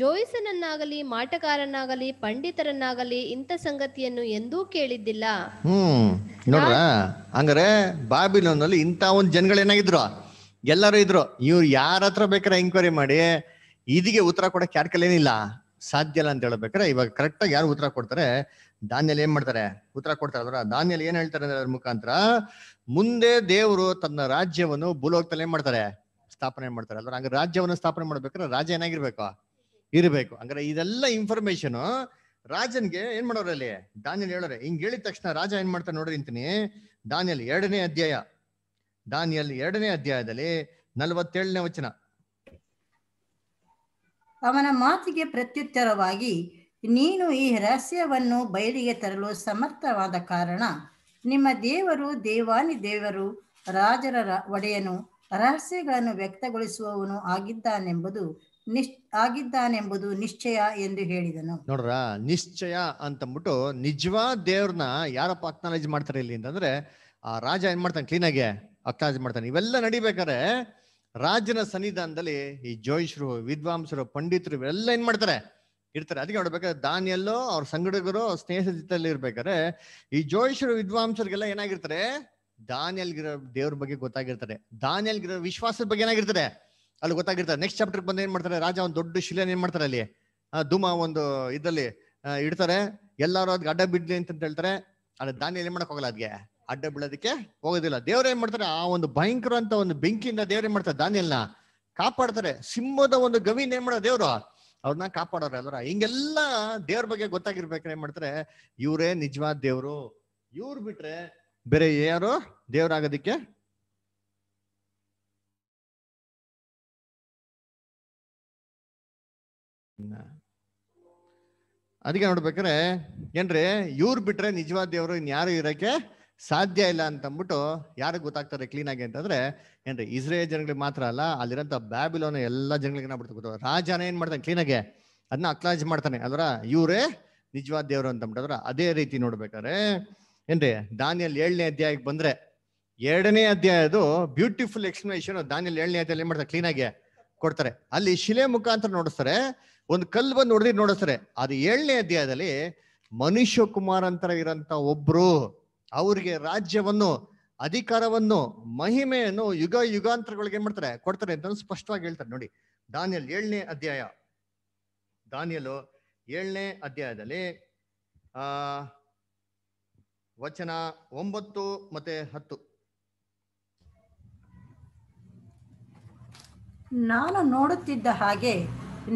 ಜೋಯಿಸನನ್ನಾಗಲಿ ಮಾಟಗಾರನಾಗಲಿ ಪಂಡಿತರನ್ನಾಗಲಿ ಇಂಥ ಸಂಗತಿಯನ್ನು ಎಂದೂ ಕೇಳಿದ್ದಿಲ್ಲ ಹ್ಮ್ ನೋಡ್ರ ಹಂಗಾರೆ ಬಾಬಿಲೋನಲ್ಲಿ ಇಂಥ ಒಂದು ಜನಗಳೇನಾಗಿದ್ರು ಎಲ್ಲರೂ ಇದ್ರು ಇವ್ರು ಯಾರ ಹತ್ರ ಬೇಕಾರೆ ಎಂಕ್ವೈರಿ ಮಾಡಿ ಇದಿಗೆ ಉತ್ತರ ಕೊಡಕ್ಕೆ ಯಾರ ಕೈಲೇನಿಲ್ಲ ಸಾಧ್ಯ ಇಲ್ಲ ಅಂತ ಹೇಳ್ಬೇಕಾರೆ ಇವಾಗ ಕರೆಕ್ಟಾಗಿ ಯಾರು ಉತ್ತರ ಕೊಡ್ತಾರೆ ದಾನಿಯಲ್ಲಿ ಏನ್ ಮಾಡ್ತಾರೆ ಉತ್ತರ ಕೊಡ್ತಾರೆ ಅದರ ದಾನಿಯಲ್ಲಿ ಏನ್ ಹೇಳ್ತಾರೆ ಅಂದ್ರೆ ಅದ್ರ ಮುಖಾಂತರ ಮುಂದೆ ದೇವರು ತನ್ನ ರಾಜ್ಯವನ್ನು ಭೂಲೋಕದಲ್ಲಿ ಏನ್ ಮಾಡ್ತಾರೆ ಸ್ಥಾಪನೆ ಮಾಡ್ತಾರೆ ಅದ್ರ ಹಂಗ ರಾಜ್ಯವನ್ನು ಸ್ಥಾಪನೆ ಮಾಡ್ಬೇಕಾದ್ರೆ ರಾಜ ಏನಾಗಿರ್ಬೇಕು ಇರಬೇಕು ಅಂದ್ರೆ ಇದೆಲ್ಲ ಇನ್ಫಾರ್ಮೇಶನ್ ರಾಜನ್ಗೆ ಏನ್ ಮಾಡೋರು ಅಲ್ಲಿ ದಾನಿಯಲ್ಲಿ ಹೇಳೋರೆ ಹಿಂಗ್ ಹೇಳಿದ ತಕ್ಷಣ ರಾಜ ಏನ್ ಮಾಡ್ತಾರೆ ನೋಡ್ರಿ ಅಂತೀನಿ ದಾನಿಯಲ್ಲಿ ಎರಡನೇ ಅಧ್ಯಾಯ ದಾನಿಯಲ್ಲಿ ಎರಡನೇ ಅಧ್ಯಾಯದಲ್ಲಿ ನಲವತ್ತೇಳನೇ ವಚನ ಅವನ ಮಾತಿಗೆ ಪ್ರತ್ಯುತ್ತರವಾಗಿ ನೀನು ಈ ರಹಸ್ಯವನ್ನು ಬಯಲಿಗೆ ತರಲು ಸಮರ್ಥವಾದ ಕಾರಣ ನಿಮ್ಮ ದೇವರು ದೇವಾನಿ ದೇವರು ರಾಜರ ಒಡೆಯನು ರಹಸ್ಯಗಳನ್ನು ವ್ಯಕ್ತಗೊಳಿಸುವವನು ಆಗಿದ್ದಾನೆಂಬುದು ನಿಶ್ ಆಗಿದ್ದಾನೆಂಬುದು ನಿಶ್ಚಯ ಎಂದು ಹೇಳಿದನು ನೋಡ್ರ ನಿಶ್ಚಯ ಅಂತಂದ್ಬಿಟ್ಟು ನಿಜವಾದ ದೇವ್ರನ್ನ ಯಾರಪ್ಪ ಅಕ್ನಾಲಜ್ ಮಾಡ್ತಾರೆ ಇಲ್ಲಿ ಅಂತಂದ್ರೆ ಆ ರಾಜ ಏನ್ ಮಾಡ್ತಾನೆ ಕ್ಲೀನಾಗೆ ಅಕ್ನಾಲಜ್ ಮಾಡ್ತಾನೆ ಇವೆಲ್ಲ ನಡಿಬೇಕಾದ್ರೆ ರಾಜನ ಸನ್ನಿಧಾನದಲ್ಲಿ ಈ ಜೋಯಿಶರು ವಿದ್ವಾಂಸರು ಪಂಡಿತರು ಇವೆಲ್ಲ ಏನ್ ಮಾಡ್ತಾರೆ ಇರ್ತಾರೆ ಅದಕ್ಕೆ ನೋಡ್ಬೇಕಾದ್ರೆ ದಾನಿಯಲ್ಲೋ ಅವ್ರ ಸಂಗಡಗರು ಅವ್ರ ಸ್ನೇಹಿತರ ಇರ್ಬೇಕಾದ್ರೆ ಈ ಜೋಯಿಷರು ವಿದ್ವಾಂಸರಿಗೆಲ್ಲ ಏನಾಗಿರ್ತಾರೆ ದಾನಿಯಲ್ಗಿರೋ ದೇವ್ರ ಬಗ್ಗೆ ಗೊತ್ತಾಗಿರ್ತಾರೆ ದಾನಿಯಲ್ಗಿರೋ ವಿಶ್ವಾಸದ ಬಗ್ಗೆ ಏನಾಗಿರ್ತಾರೆ ಅಲ್ಲಿ ಗೊತ್ತಾಗಿರ್ತಾರೆ ನೆಕ್ಸ್ಟ್ ಚಾಪ್ಟರ್ ಬಂದು ಏನ್ ಮಾಡ್ತಾರೆ ರಾಜ ಒಂದು ದೊಡ್ಡ ಶಿಲೆ ಏನ್ ಮಾಡ್ತಾರೆ ಅಲ್ಲಿ ಧುಮ ಒಂದು ಇದ್ರಲ್ಲಿ ಇಡ್ತಾರೆ ಎಲ್ಲಾರು ಅದ್ಗೆ ಅಡ್ಡ ಬಿಡ್ಲಿ ಅಂತ ಹೇಳ್ತಾರೆ ಅದ್ರ ದಾನಿಯಲ್ಲಿ ಏನ್ ಮಾಡಕ್ ಹೋಗಲ್ಲ ಅದ್ಗೆ ಅಡ್ಡ ಬೀಳೋದಕ್ಕೆ ಹೋಗೋದಿಲ್ಲ ದೇವ್ರ ಏನ್ ಮಾಡ್ತಾರೆ ಆ ಒಂದು ಭಯಂಕರ ಅಂತ ಒಂದು ಬೆಂಕಿಯಿಂದ ದೇವ್ರ ಏನ್ ಮಾಡ್ತಾರೆ ದಾನಿಯಲ್ನ ಕಾಪಾಡ್ತಾರೆ ಸಿಂಹದ ಒಂದು ಗವಿನ ಏನ್ ಮಾಡೋ ದೇವ್ರು ಅವ್ರನ್ನ ಕಾಪಾಡೋರು ಅಲ್ವರ ಹಿಂಗೆಲ್ಲ ದೇವ್ರ ಬಗ್ಗೆ ಗೊತ್ತಾಗಿರ್ಬೇಕಾದ್ರೆ ಏನ್ ಮಾಡ್ತಾರೆ ಇವರೇ ನಿಜವಾದ ದೇವ್ರು ಇವ್ರು ಬಿಟ್ರೆ ಬೇರೆ ಯಾರು ದೇವ್ರಾಗೋದಿಕ್ಕೆ ಅದಕ್ಕೆ ನೋಡ್ಬೇಕಾರೆ ಏನ್ರಿ ಇವ್ರು ಬಿಟ್ರೆ ನಿಜವಾದ ದೇವ್ರು ಇನ್ಯಾರು ಇರಕ್ಕೆ ಸಾಧ್ಯ ಇಲ್ಲ ಅಂತಂದ್ಬಿಟ್ಟು ಯಾರಿಗೆ ಗೊತ್ತಾಗ್ತಾರೆ ಕ್ಲೀನ್ ಆಗಿ ಅಂತಂದ್ರೆ ಏನ್ರಿ ಇಸ್ರೇಲ್ ಜನಗಳಿಗೆ ಮಾತ್ರ ಅಲ್ಲ ಅಲ್ಲಿರಂತ ಬ್ಯಾಬಿಲೋನ ಎಲ್ಲ ಜನಗಳಿಗೆ ಏನಾಗ್ಬಿಡ್ತು ರಾಜನ ಏನ್ ಮಾಡ್ತಾನೆ ಕ್ಲೀನಾಗೆ ಅದನ್ನ ಅಕ್ಲಾಜ್ ಮಾಡ್ತಾನೆ ಅದರ ಇವರೇ ನಿಜವಾದ ದೇವರು ಅಂತ ಅಂದ್ಬಿಟ್ಟದ್ರ ಅದೇ ರೀತಿ ನೋಡ್ಬೇಕಾದ್ರೆ ಏನ್ರಿ ದಾನಿಯಲ್ಲಿ ಏಳನೇ ಅಧ್ಯಾಯಕ್ಕೆ ಬಂದ್ರೆ ಎರಡನೇ ಅಧ್ಯಾಯದು ಬ್ಯೂಟಿಫುಲ್ ಎಕ್ಸ್ಪ್ಲನೇಷನ್ ದಾನಿಯಲ್ಲಿ ಏಳನೇ ಅಧ್ಯಾಯ ಏನ್ ಮಾಡ್ತಾರೆ ಕ್ಲೀನಾಗೆ ಕೊಡ್ತಾರೆ ಅಲ್ಲಿ ಶಿಲೆ ಮುಖಾಂತರ ನೋಡಿಸ್ತಾರೆ ಒಂದು ಕಲ್ಲು ಬಂದು ನೋಡಿದ್ರೆ ನೋಡಿಸ್ತಾರೆ ಅದು ಏಳನೇ ಅಧ್ಯಾಯದಲ್ಲಿ ಮನುಷ್ಯ ಕುಮಾರ್ ಅಂತ ಇರಂತ ಒಬ್ರು ಅವರಿಗೆ ರಾಜ್ಯವನ್ನು ಅಧಿಕಾರವನ್ನು ಮಹಿಮೆಯನ್ನು ಯುಗ ಯುಗಾಂತರಗಳಿಗೆ ಏನ್ ಮಾಡ್ತಾರೆ ಕೊಡ್ತಾರೆ ಅಂತ ಸ್ಪಷ್ಟವಾಗಿ ಹೇಳ್ತಾರೆ ನೋಡಿ ದಾನಿಯಲ್ ಏಳನೇ ಅಧ್ಯಾಯ ದಾನಿಯಲು ಏಳನೇ ಅಧ್ಯಾಯದಲ್ಲಿ ಆ ವಚನ ಒಂಬತ್ತು ಮತ್ತೆ ಹತ್ತು ನಾನು ನೋಡುತ್ತಿದ್ದ ಹಾಗೆ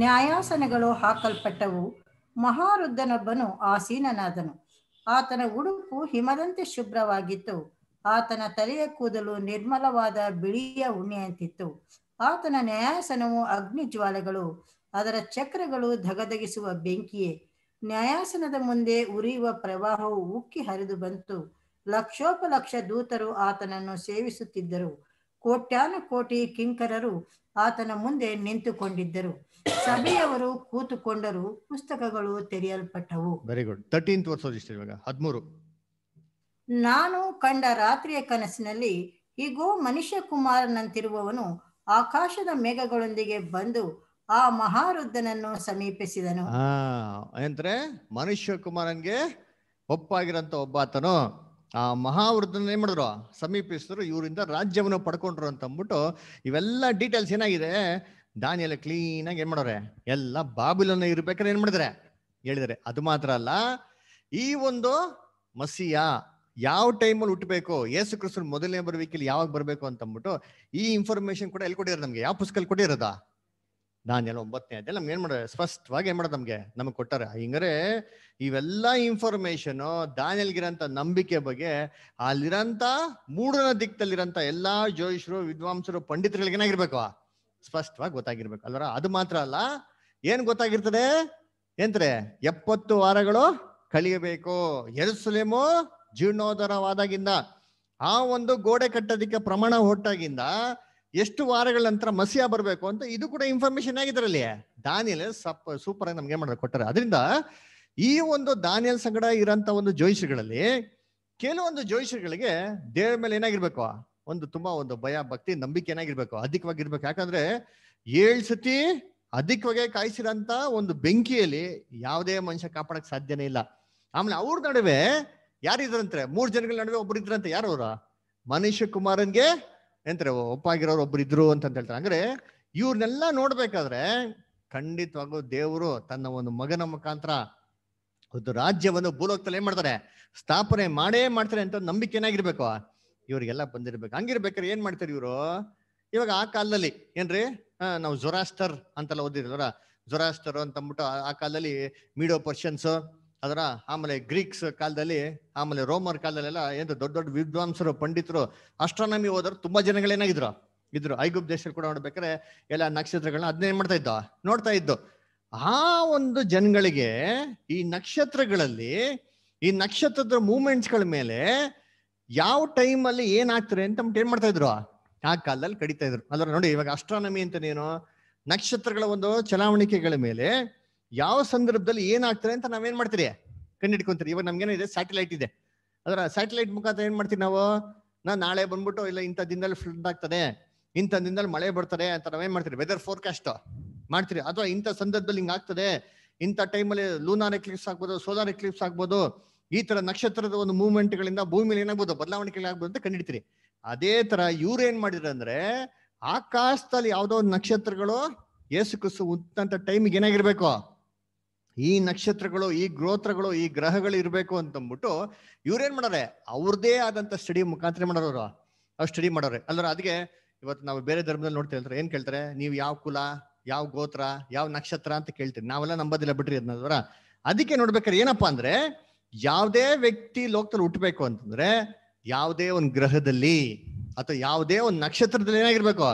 ನ್ಯಾಯಾಸನಗಳು ಹಾಕಲ್ಪಟ್ಟವು ಮಹಾರುದ್ಧನೊಬ್ಬನು ಆಸೀನನಾದನು ಆತನ ಉಡುಪು ಹಿಮದಂತೆ ಶುಭ್ರವಾಗಿತ್ತು ಆತನ ತಲೆಯ ಕೂದಲು ನಿರ್ಮಲವಾದ ಬಿಳಿಯ ಉಣ್ಣೆಯಂತಿತ್ತು ಆತನ ನ್ಯಾಯಾಸನವು ಅಗ್ನಿ ಜ್ವಾಲೆಗಳು ಅದರ ಚಕ್ರಗಳು ಧಗಧಗಿಸುವ ಬೆಂಕಿಯೇ ನ್ಯಾಯಾಸನದ ಮುಂದೆ ಉರಿಯುವ ಪ್ರವಾಹವು ಉಕ್ಕಿ ಹರಿದು ಬಂತು ಲಕ್ಷೋಪಲಕ್ಷ ದೂತರು ಆತನನ್ನು ಸೇವಿಸುತ್ತಿದ್ದರು ಕೋಟ್ಯಾನು ಕೋಟಿ ಕಿಂಕರರು ಆತನ ಮುಂದೆ ನಿಂತುಕೊಂಡಿದ್ದರು ಸಭೆಯವರು ಕೂತುಕೊಂಡರು ಪುಸ್ತಕಗಳು ತೆರೆಯಲ್ಪಟ್ಟವು ವೆರಿ ಗುಡ್ ತರ್ಟೀನ್ತ್ ವರ್ಷ ಇವಾಗ ಹದಿಮೂರು ನಾನು ಕಂಡ ರಾತ್ರಿಯ ಕನಸಿನಲ್ಲಿ ಹೀಗೋ ಮನುಷ್ಯ ಕುಮಾರನಂತಿರುವವನು ಆಕಾಶದ ಮೇಘಗಳೊಂದಿಗೆ ಬಂದು ಆ ಮಹಾರುದ್ಧನನ್ನು ಸಮೀಪಿಸಿದನು ಅಂದ್ರೆ ಮನುಷ್ಯ ಕುಮಾರನ್ಗೆ ಒಪ್ಪಾಗಿರಂತ ಆತನು ಆ ಮಹಾವೃದ್ಧನ ಏನ್ ಮಾಡಿದ್ರು ಸಮೀಪಿಸಿದ್ರು ಇವರಿಂದ ರಾಜ್ಯವನ್ನು ಪಡ್ಕೊಂಡ್ರು ಅಂತ ಅಂದ್ಬಿಟ್ಟು ಇವೆಲ್ಲ ಡೀಟೇಲ್ಸ್ ಏನಾಗಿದೆ ದಾನಿಯೆಲ್ಲ ಕ್ಲೀನ್ ಆಗಿ ಏನ್ ಮಾಡೋರೆ ಎಲ್ಲ ಬಾಬುಲನ್ನ ಇರ್ಬೇಕಾದ್ರೆ ಏನ್ ಮಾಡಿದ್ರೆ ಹೇಳಿದರೆ ಅದು ಮಾತ್ರ ಅಲ್ಲ ಈ ಒಂದು ಮಸಿಯ ಯಾವ ಟೈಮಲ್ಲಿ ಹುಟ್ಟಬೇಕು ಯೇಸು ಕ್ರಿಸ್ತನ್ ಮೊದಲನೇ ಬರುವಿಕೆಯಲ್ಲಿ ಯಾವಾಗ ಬರಬೇಕು ಅಂತಂದ್ಬಿಟ್ಟು ಈ ಇನ್ಫಾರ್ಮೇಶನ್ ಕೂಡ ಎಲ್ಲಿ ಕೊಟ್ಟಿರೋದು ನಮಗೆ ಯಾವ ಪುಸ್ತಕದಲ್ಲಿ ಕೊಟ್ಟಿರೋದಾ ಎಲ್ಲ ಒಂಬತ್ತನೇ ಅದೇ ನಮ್ಗೆ ಏನ್ ಮಾಡೋದು ಸ್ಪಷ್ಟವಾಗಿ ಏನ್ ಮಾಡೋದು ನಮಗೆ ನಮಗೆ ಕೊಟ್ಟಾರೆ ಹಿಂಗಾರೆ ಇವೆಲ್ಲ ಇನ್ಫಾರ್ಮೇಶನು ದಾನಿಯಲ್ಗಿರೋಂಥ ನಂಬಿಕೆ ಬಗ್ಗೆ ಅಲ್ಲಿರೋಂಥ ಮೂಡನ ದಿಕ್ಕದಲ್ಲಿರೋಂಥ ಎಲ್ಲಾ ಜೋಯಿಷರು ವಿದ್ವಾಂಸರು ಪಂಡಿತರುಗಳಿಗೆ ಏನಾಗಿರ್ಬೇಕು ಸ್ಪಷ್ಟವಾಗಿ ಗೊತ್ತಾಗಿರ್ಬೇಕು ಅಲ್ವರ ಅದು ಮಾತ್ರ ಅಲ್ಲ ಏನ್ ಗೊತ್ತಾಗಿರ್ತದೆ ಏನ್ತ್ರೆ ಎಪ್ಪತ್ತು ವಾರಗಳು ಕಳಿಯಬೇಕು ಎರಸುಲೇಮು ಜೀರ್ಣೋದರವಾದಾಗಿಂದ ಆ ಒಂದು ಗೋಡೆ ಕಟ್ಟೋದಿಕ್ಕೆ ಪ್ರಮಾಣ ಹೊಟ್ಟಾಗಿಂದ ಎಷ್ಟು ವಾರಗಳ ನಂತರ ಮಸಿಯಾ ಬರಬೇಕು ಅಂತ ಇದು ಕೂಡ ಇನ್ಫಾರ್ಮೇಶನ್ ಆಗಿದ್ರಲ್ಲಿ ದಾನಿಯಲ್ ಸಪ್ ಸೂಪರ್ ಆಗಿ ನಮ್ಗೆ ಮಾಡೋದು ಕೊಟ್ಟಾರೆ ಅದರಿಂದ ಈ ಒಂದು ದಾನಿಯಲ್ ಸಂಗಡ ಇರೋಂಥ ಒಂದು ಜ್ಯೋತಿಷಿಗಳಲ್ಲಿ ಕೆಲವೊಂದು ಜ್ಯೋತಿಷಿಗಳಿಗೆ ದೇವರ ಮೇಲೆ ಏನಾಗಿರ್ಬೇಕು ಒಂದು ತುಂಬಾ ಒಂದು ಭಯ ಭಕ್ತಿ ನಂಬಿಕೆ ಏನಾಗಿರ್ಬೇಕು ಅಧಿಕವಾಗಿರ್ಬೇಕು ಯಾಕಂದ್ರೆ ಏಳ್ ಸತಿ ಅಧಿಕವಾಗಿ ಕಾಯಿಸಿರಂತ ಒಂದು ಬೆಂಕಿಯಲ್ಲಿ ಯಾವುದೇ ಮನುಷ್ಯ ಕಾಪಾಡಕ್ ಸಾಧ್ಯನೇ ಇಲ್ಲ ಆಮೇಲೆ ಅವ್ರ ನಡುವೆ ಯಾರಿದ್ರಂತೆ ಮೂರ್ ಜನಗಳ ನಡುವೆ ಒಬ್ರು ಇದ್ರಂತೆ ಯಾರು ಅವರ ಮನುಷ್ಯ ಕುಮಾರನ್ಗೆ ಎಂತಾರೆ ಒಪ್ಪಾಗಿರೋರು ಒಬ್ರು ಇದ್ರು ಅಂತ ಹೇಳ್ತಾರೆ ಅಂದ್ರೆ ಇವ್ರನ್ನೆಲ್ಲ ನೋಡ್ಬೇಕಾದ್ರೆ ಖಂಡಿತವಾಗೂ ದೇವರು ತನ್ನ ಒಂದು ಮಗನ ಮುಖಾಂತರ ಒಂದು ರಾಜ್ಯವನ್ನು ಭೂಲೋಕದಲ್ಲಿ ಏನ್ ಮಾಡ್ತಾರೆ ಸ್ಥಾಪನೆ ಮಾಡೇ ಮಾಡ್ತಾರೆ ಅಂತ ನಂಬಿಕೆ ಏನಾಗಿರ್ಬೇಕು ಇವರಿಗೆಲ್ಲ ಬಂದಿರ್ಬೇಕು ಹಂಗಿರ್ಬೇಕಾರೆ ಏನ್ ಮಾಡ್ತಾರೆ ಇವರು ಇವಾಗ ಆ ಕಾಲದಲ್ಲಿ ಏನ್ರಿ ನಾವು ಜೊರಾಸ್ಟರ್ ಅಂತೆಲ್ಲ ಓದಿದ್ರ ಜೊರಾಸ್ಟರ್ ಅಂತ ಅಂದ್ಬಿಟ್ಟು ಆ ಕಾಲದಲ್ಲಿ ಮೀಡೋ ಪರ್ಷಿಯನ್ಸ್ ಅದರ ಆಮೇಲೆ ಗ್ರೀಕ್ಸ್ ಕಾಲದಲ್ಲಿ ಆಮೇಲೆ ರೋಮರ್ ಕಾಲದಲ್ಲೆಲ್ಲ ಏನ್ ದೊಡ್ಡ ದೊಡ್ಡ ವಿದ್ವಾಂಸರು ಪಂಡಿತರು ಅಸ್ಟ್ರಾನಮಿ ಹೋದ್ರು ತುಂಬಾ ಜನಗಳೇನಾಗಿದ್ರು ಇದ್ರು ಐಗುಪ್ ದೇಶದಲ್ಲಿ ಕೂಡ ನೋಡ್ಬೇಕಾರೆ ಎಲ್ಲ ನಕ್ಷತ್ರಗಳನ್ನ ಅದನ್ನೇನ್ ಮಾಡ್ತಾ ಇದ್ದ ನೋಡ್ತಾ ಇದ್ದು ಆ ಒಂದು ಜನಗಳಿಗೆ ಈ ನಕ್ಷತ್ರಗಳಲ್ಲಿ ಈ ನಕ್ಷತ್ರದ ಮೂಮೆಂಟ್ಸ್ಗಳ ಮೇಲೆ ಯಾವ ಟೈಮಲ್ಲಿ ಏನ್ ಆಗ್ತಾರೆ ಅಂತ ನಮ್ಗೆ ಏನ್ ಮಾಡ್ತಾ ಇದ್ರು ಆ ಕಾಲದಲ್ಲಿ ಕಡಿತಾ ಇದ್ರು ಅದ್ರ ನೋಡಿ ಇವಾಗ ಅಸ್ಟ್ರಾನಮಿ ಏನು ನಕ್ಷತ್ರಗಳ ಒಂದು ಚಲಾವಣಿಕೆಗಳ ಮೇಲೆ ಯಾವ ಸಂದರ್ಭದಲ್ಲಿ ಏನಾಗ್ತಾರೆ ಅಂತ ನಾವೇನ್ ಮಾಡ್ತೀರಿ ಕಂಡಿಡ್ಕೊಂತೀರಿ ಇವಾಗ ನಮ್ಗೇನಿದೆ ಸ್ಯಾಟಲೈಟ್ ಇದೆ ಅದರ ಸ್ಯಾಟಲೈಟ್ ಮುಖಾಂತರ ಏನ್ ಮಾಡ್ತೀವಿ ನಾವು ನಾ ನಾಳೆ ಬಂದ್ಬಿಟ್ಟು ಇಲ್ಲ ಇಂಥ ದಿನದಲ್ಲಿ ಫ್ಲಡ್ ಆಗ್ತದೆ ಇಂಥ ದಿನದಲ್ಲಿ ಮಳೆ ಬರ್ತದೆ ಅಂತ ನಾವೇನ್ ಮಾಡ್ತೀರಿ ವೆದರ್ ಫೋರ್ಕಾಸ್ಟ್ ಮಾಡ್ತೀರಿ ಅಥವಾ ಇಂಥ ಸಂದರ್ಭದಲ್ಲಿ ಹಿಂಗಾಗ್ತದೆ ಇಂಥ ಟೈಮಲ್ಲಿ ಲೂನಾರ್ ಎಕ್ಲಿಪ್ಸ್ ಆಗ್ಬೋದು ಸೋಲಾರ್ ಎಕ್ಲಿಪ್ಸ್ ಆಗ್ಬೋದು ಈ ತರ ನಕ್ಷತ್ರದ ಒಂದು ಮೂವ್ಮೆಂಟ್ಗಳಿಂದ ಭೂಮಿಲಿ ಏನಾಗ್ಬೋದು ಬದಲಾವಣೆಗಳಾಗ್ಬೋದು ಅಂತ ಕಂಡಿಡ್ತೀರಿ ಅದೇ ತರ ಇವ್ರೇನ್ ಮಾಡಿದ್ರು ಅಂದ್ರೆ ಆಕಾಶದಲ್ಲಿ ಯಾವುದೋ ಒಂದು ನಕ್ಷತ್ರಗಳು ಏಸು ಕಸು ಉತ್ತಂತ ಟೈಮಿಗೆ ಏನಾಗಿರ್ಬೇಕು ಈ ನಕ್ಷತ್ರಗಳು ಈ ಗ್ರೋತ್ರಗಳು ಈ ಗ್ರಹಗಳು ಇರಬೇಕು ಅಂತಂದ್ಬಿಟ್ಟು ಇವ್ರೇನ್ ಮಾಡಾರೆ ಅವ್ರದೇ ಆದಂತ ಸ್ಟಡಿ ಮುಖಾಂತರ ಮಾಡೋರು ಅವ್ರು ಸ್ಟಡಿ ಮಾಡೋರೆ ಅಲ್ಲರ ಅದಕ್ಕೆ ಇವತ್ತು ನಾವು ಬೇರೆ ಧರ್ಮದಲ್ಲಿ ನೋಡ್ತೇವೆ ಅಂದ್ರೆ ಏನ್ ಕೇಳ್ತಾರೆ ನೀವು ಯಾವ ಕುಲ ಯಾವ ಗೋತ್ರ ಯಾವ ನಕ್ಷತ್ರ ಅಂತ ಕೇಳ್ತೀರಿ ನಾವೆಲ್ಲ ನಂಬೋದಿಲ್ಲ ಬಿಟ್ರಿ ಅದನ್ನ ಅದಕ್ಕೆ ನೋಡ್ಬೇಕಾದ್ರೆ ಏನಪ್ಪಾ ಅಂದ್ರೆ ಯಾವುದೇ ವ್ಯಕ್ತಿ ಲೋಕದಲ್ಲಿ ಹುಟ್ಟಬೇಕು ಅಂತಂದ್ರೆ ಯಾವುದೇ ಒಂದು ಗ್ರಹದಲ್ಲಿ ಅಥವಾ ಯಾವುದೇ ಒಂದು ನಕ್ಷತ್ರದಲ್ಲಿ ಏನಾಗಿರ್ಬೇಕು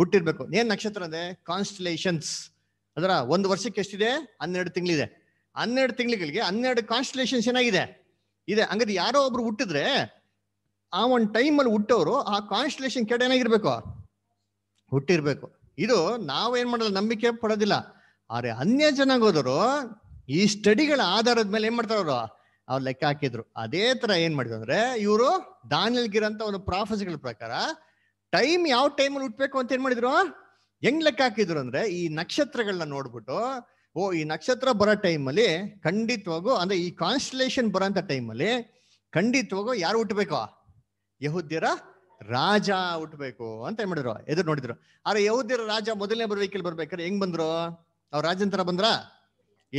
ಹುಟ್ಟಿರ್ಬೇಕು ಏನ್ ನಕ್ಷತ್ರ ಅಂದ್ರೆ ಕಾನ್ಸ್ಟಲೇಷನ್ಸ್ ಅದರ ಒಂದು ವರ್ಷಕ್ಕೆ ಎಷ್ಟಿದೆ ಹನ್ನೆರಡು ತಿಂಗಳಿದೆ ಹನ್ನೆರಡು ತಿಂಗಳಿಗೆ ಹನ್ನೆರಡು ಕಾನ್ಸ್ಟಲೇಷನ್ಸ್ ಏನಾಗಿದೆ ಇದೆ ಹಂಗದ್ ಯಾರೋ ಒಬ್ರು ಹುಟ್ಟಿದ್ರೆ ಆ ಒಂದು ಟೈಮಲ್ಲಿ ಹುಟ್ಟೋರು ಆ ಕಾನ್ಸ್ಟಲೇಷನ್ ಕೆಡೆ ಏನಾಗಿರ್ಬೇಕು ಹುಟ್ಟಿರ್ಬೇಕು ಇದು ನಾವೇನ್ ಮಾಡಲ್ಲ ನಂಬಿಕೆ ಪಡೋದಿಲ್ಲ ಆದ್ರೆ ಅನ್ಯ ಹೋದರು ಈ ಸ್ಟಡಿಗಳ ಆಧಾರದ ಮೇಲೆ ಏನ್ ಅವರು ಅವ್ರು ಲೆಕ್ಕ ಹಾಕಿದ್ರು ಅದೇ ತರ ಏನ್ ಮಾಡಿದ್ರು ಅಂದ್ರೆ ಇವರು ದಾನಿಯಲ್ ಗಿರಂತ ಒಂದು ಪ್ರಾಫೆಸ್ಗಳ ಪ್ರಕಾರ ಟೈಮ್ ಯಾವ ಟೈಮಲ್ಲಿ ಹುಟ್ಬೇಕು ಅಂತ ಏನ್ ಮಾಡಿದ್ರು ಹೆಂಗ್ ಲೆಕ್ಕ ಹಾಕಿದ್ರು ಅಂದ್ರೆ ಈ ನಕ್ಷತ್ರಗಳನ್ನ ನೋಡ್ಬಿಟ್ಟು ಓ ಈ ನಕ್ಷತ್ರ ಬರೋ ಟೈಮಲ್ಲಿ ಖಂಡಿತವಾಗೂ ಅಂದ್ರೆ ಈ ಕಾನ್ಸ್ಟಲೇಷನ್ ಟೈಮ್ ಟೈಮಲ್ಲಿ ಖಂಡಿತವಾಗೂ ಯಾರು ಹುಟ್ಟಬೇಕು ಯಹುದ್ಯರ ರಾಜ ಹುಟ್ಟಬೇಕು ಅಂತ ಏನ್ ಮಾಡಿದ್ರು ಎದುರು ನೋಡಿದ್ರು ಆದ್ರೆ ಯಹುದ್ಯರ ರಾಜ ಮೊದಲನೇ ವೆಹಿಕಲ್ ಬರ್ಬೇಕಾದ್ರೆ ಹೆಂಗ್ ಬಂದ್ರು ಅವ್ರ ರಾಜಂತರ ಬಂದ್ರ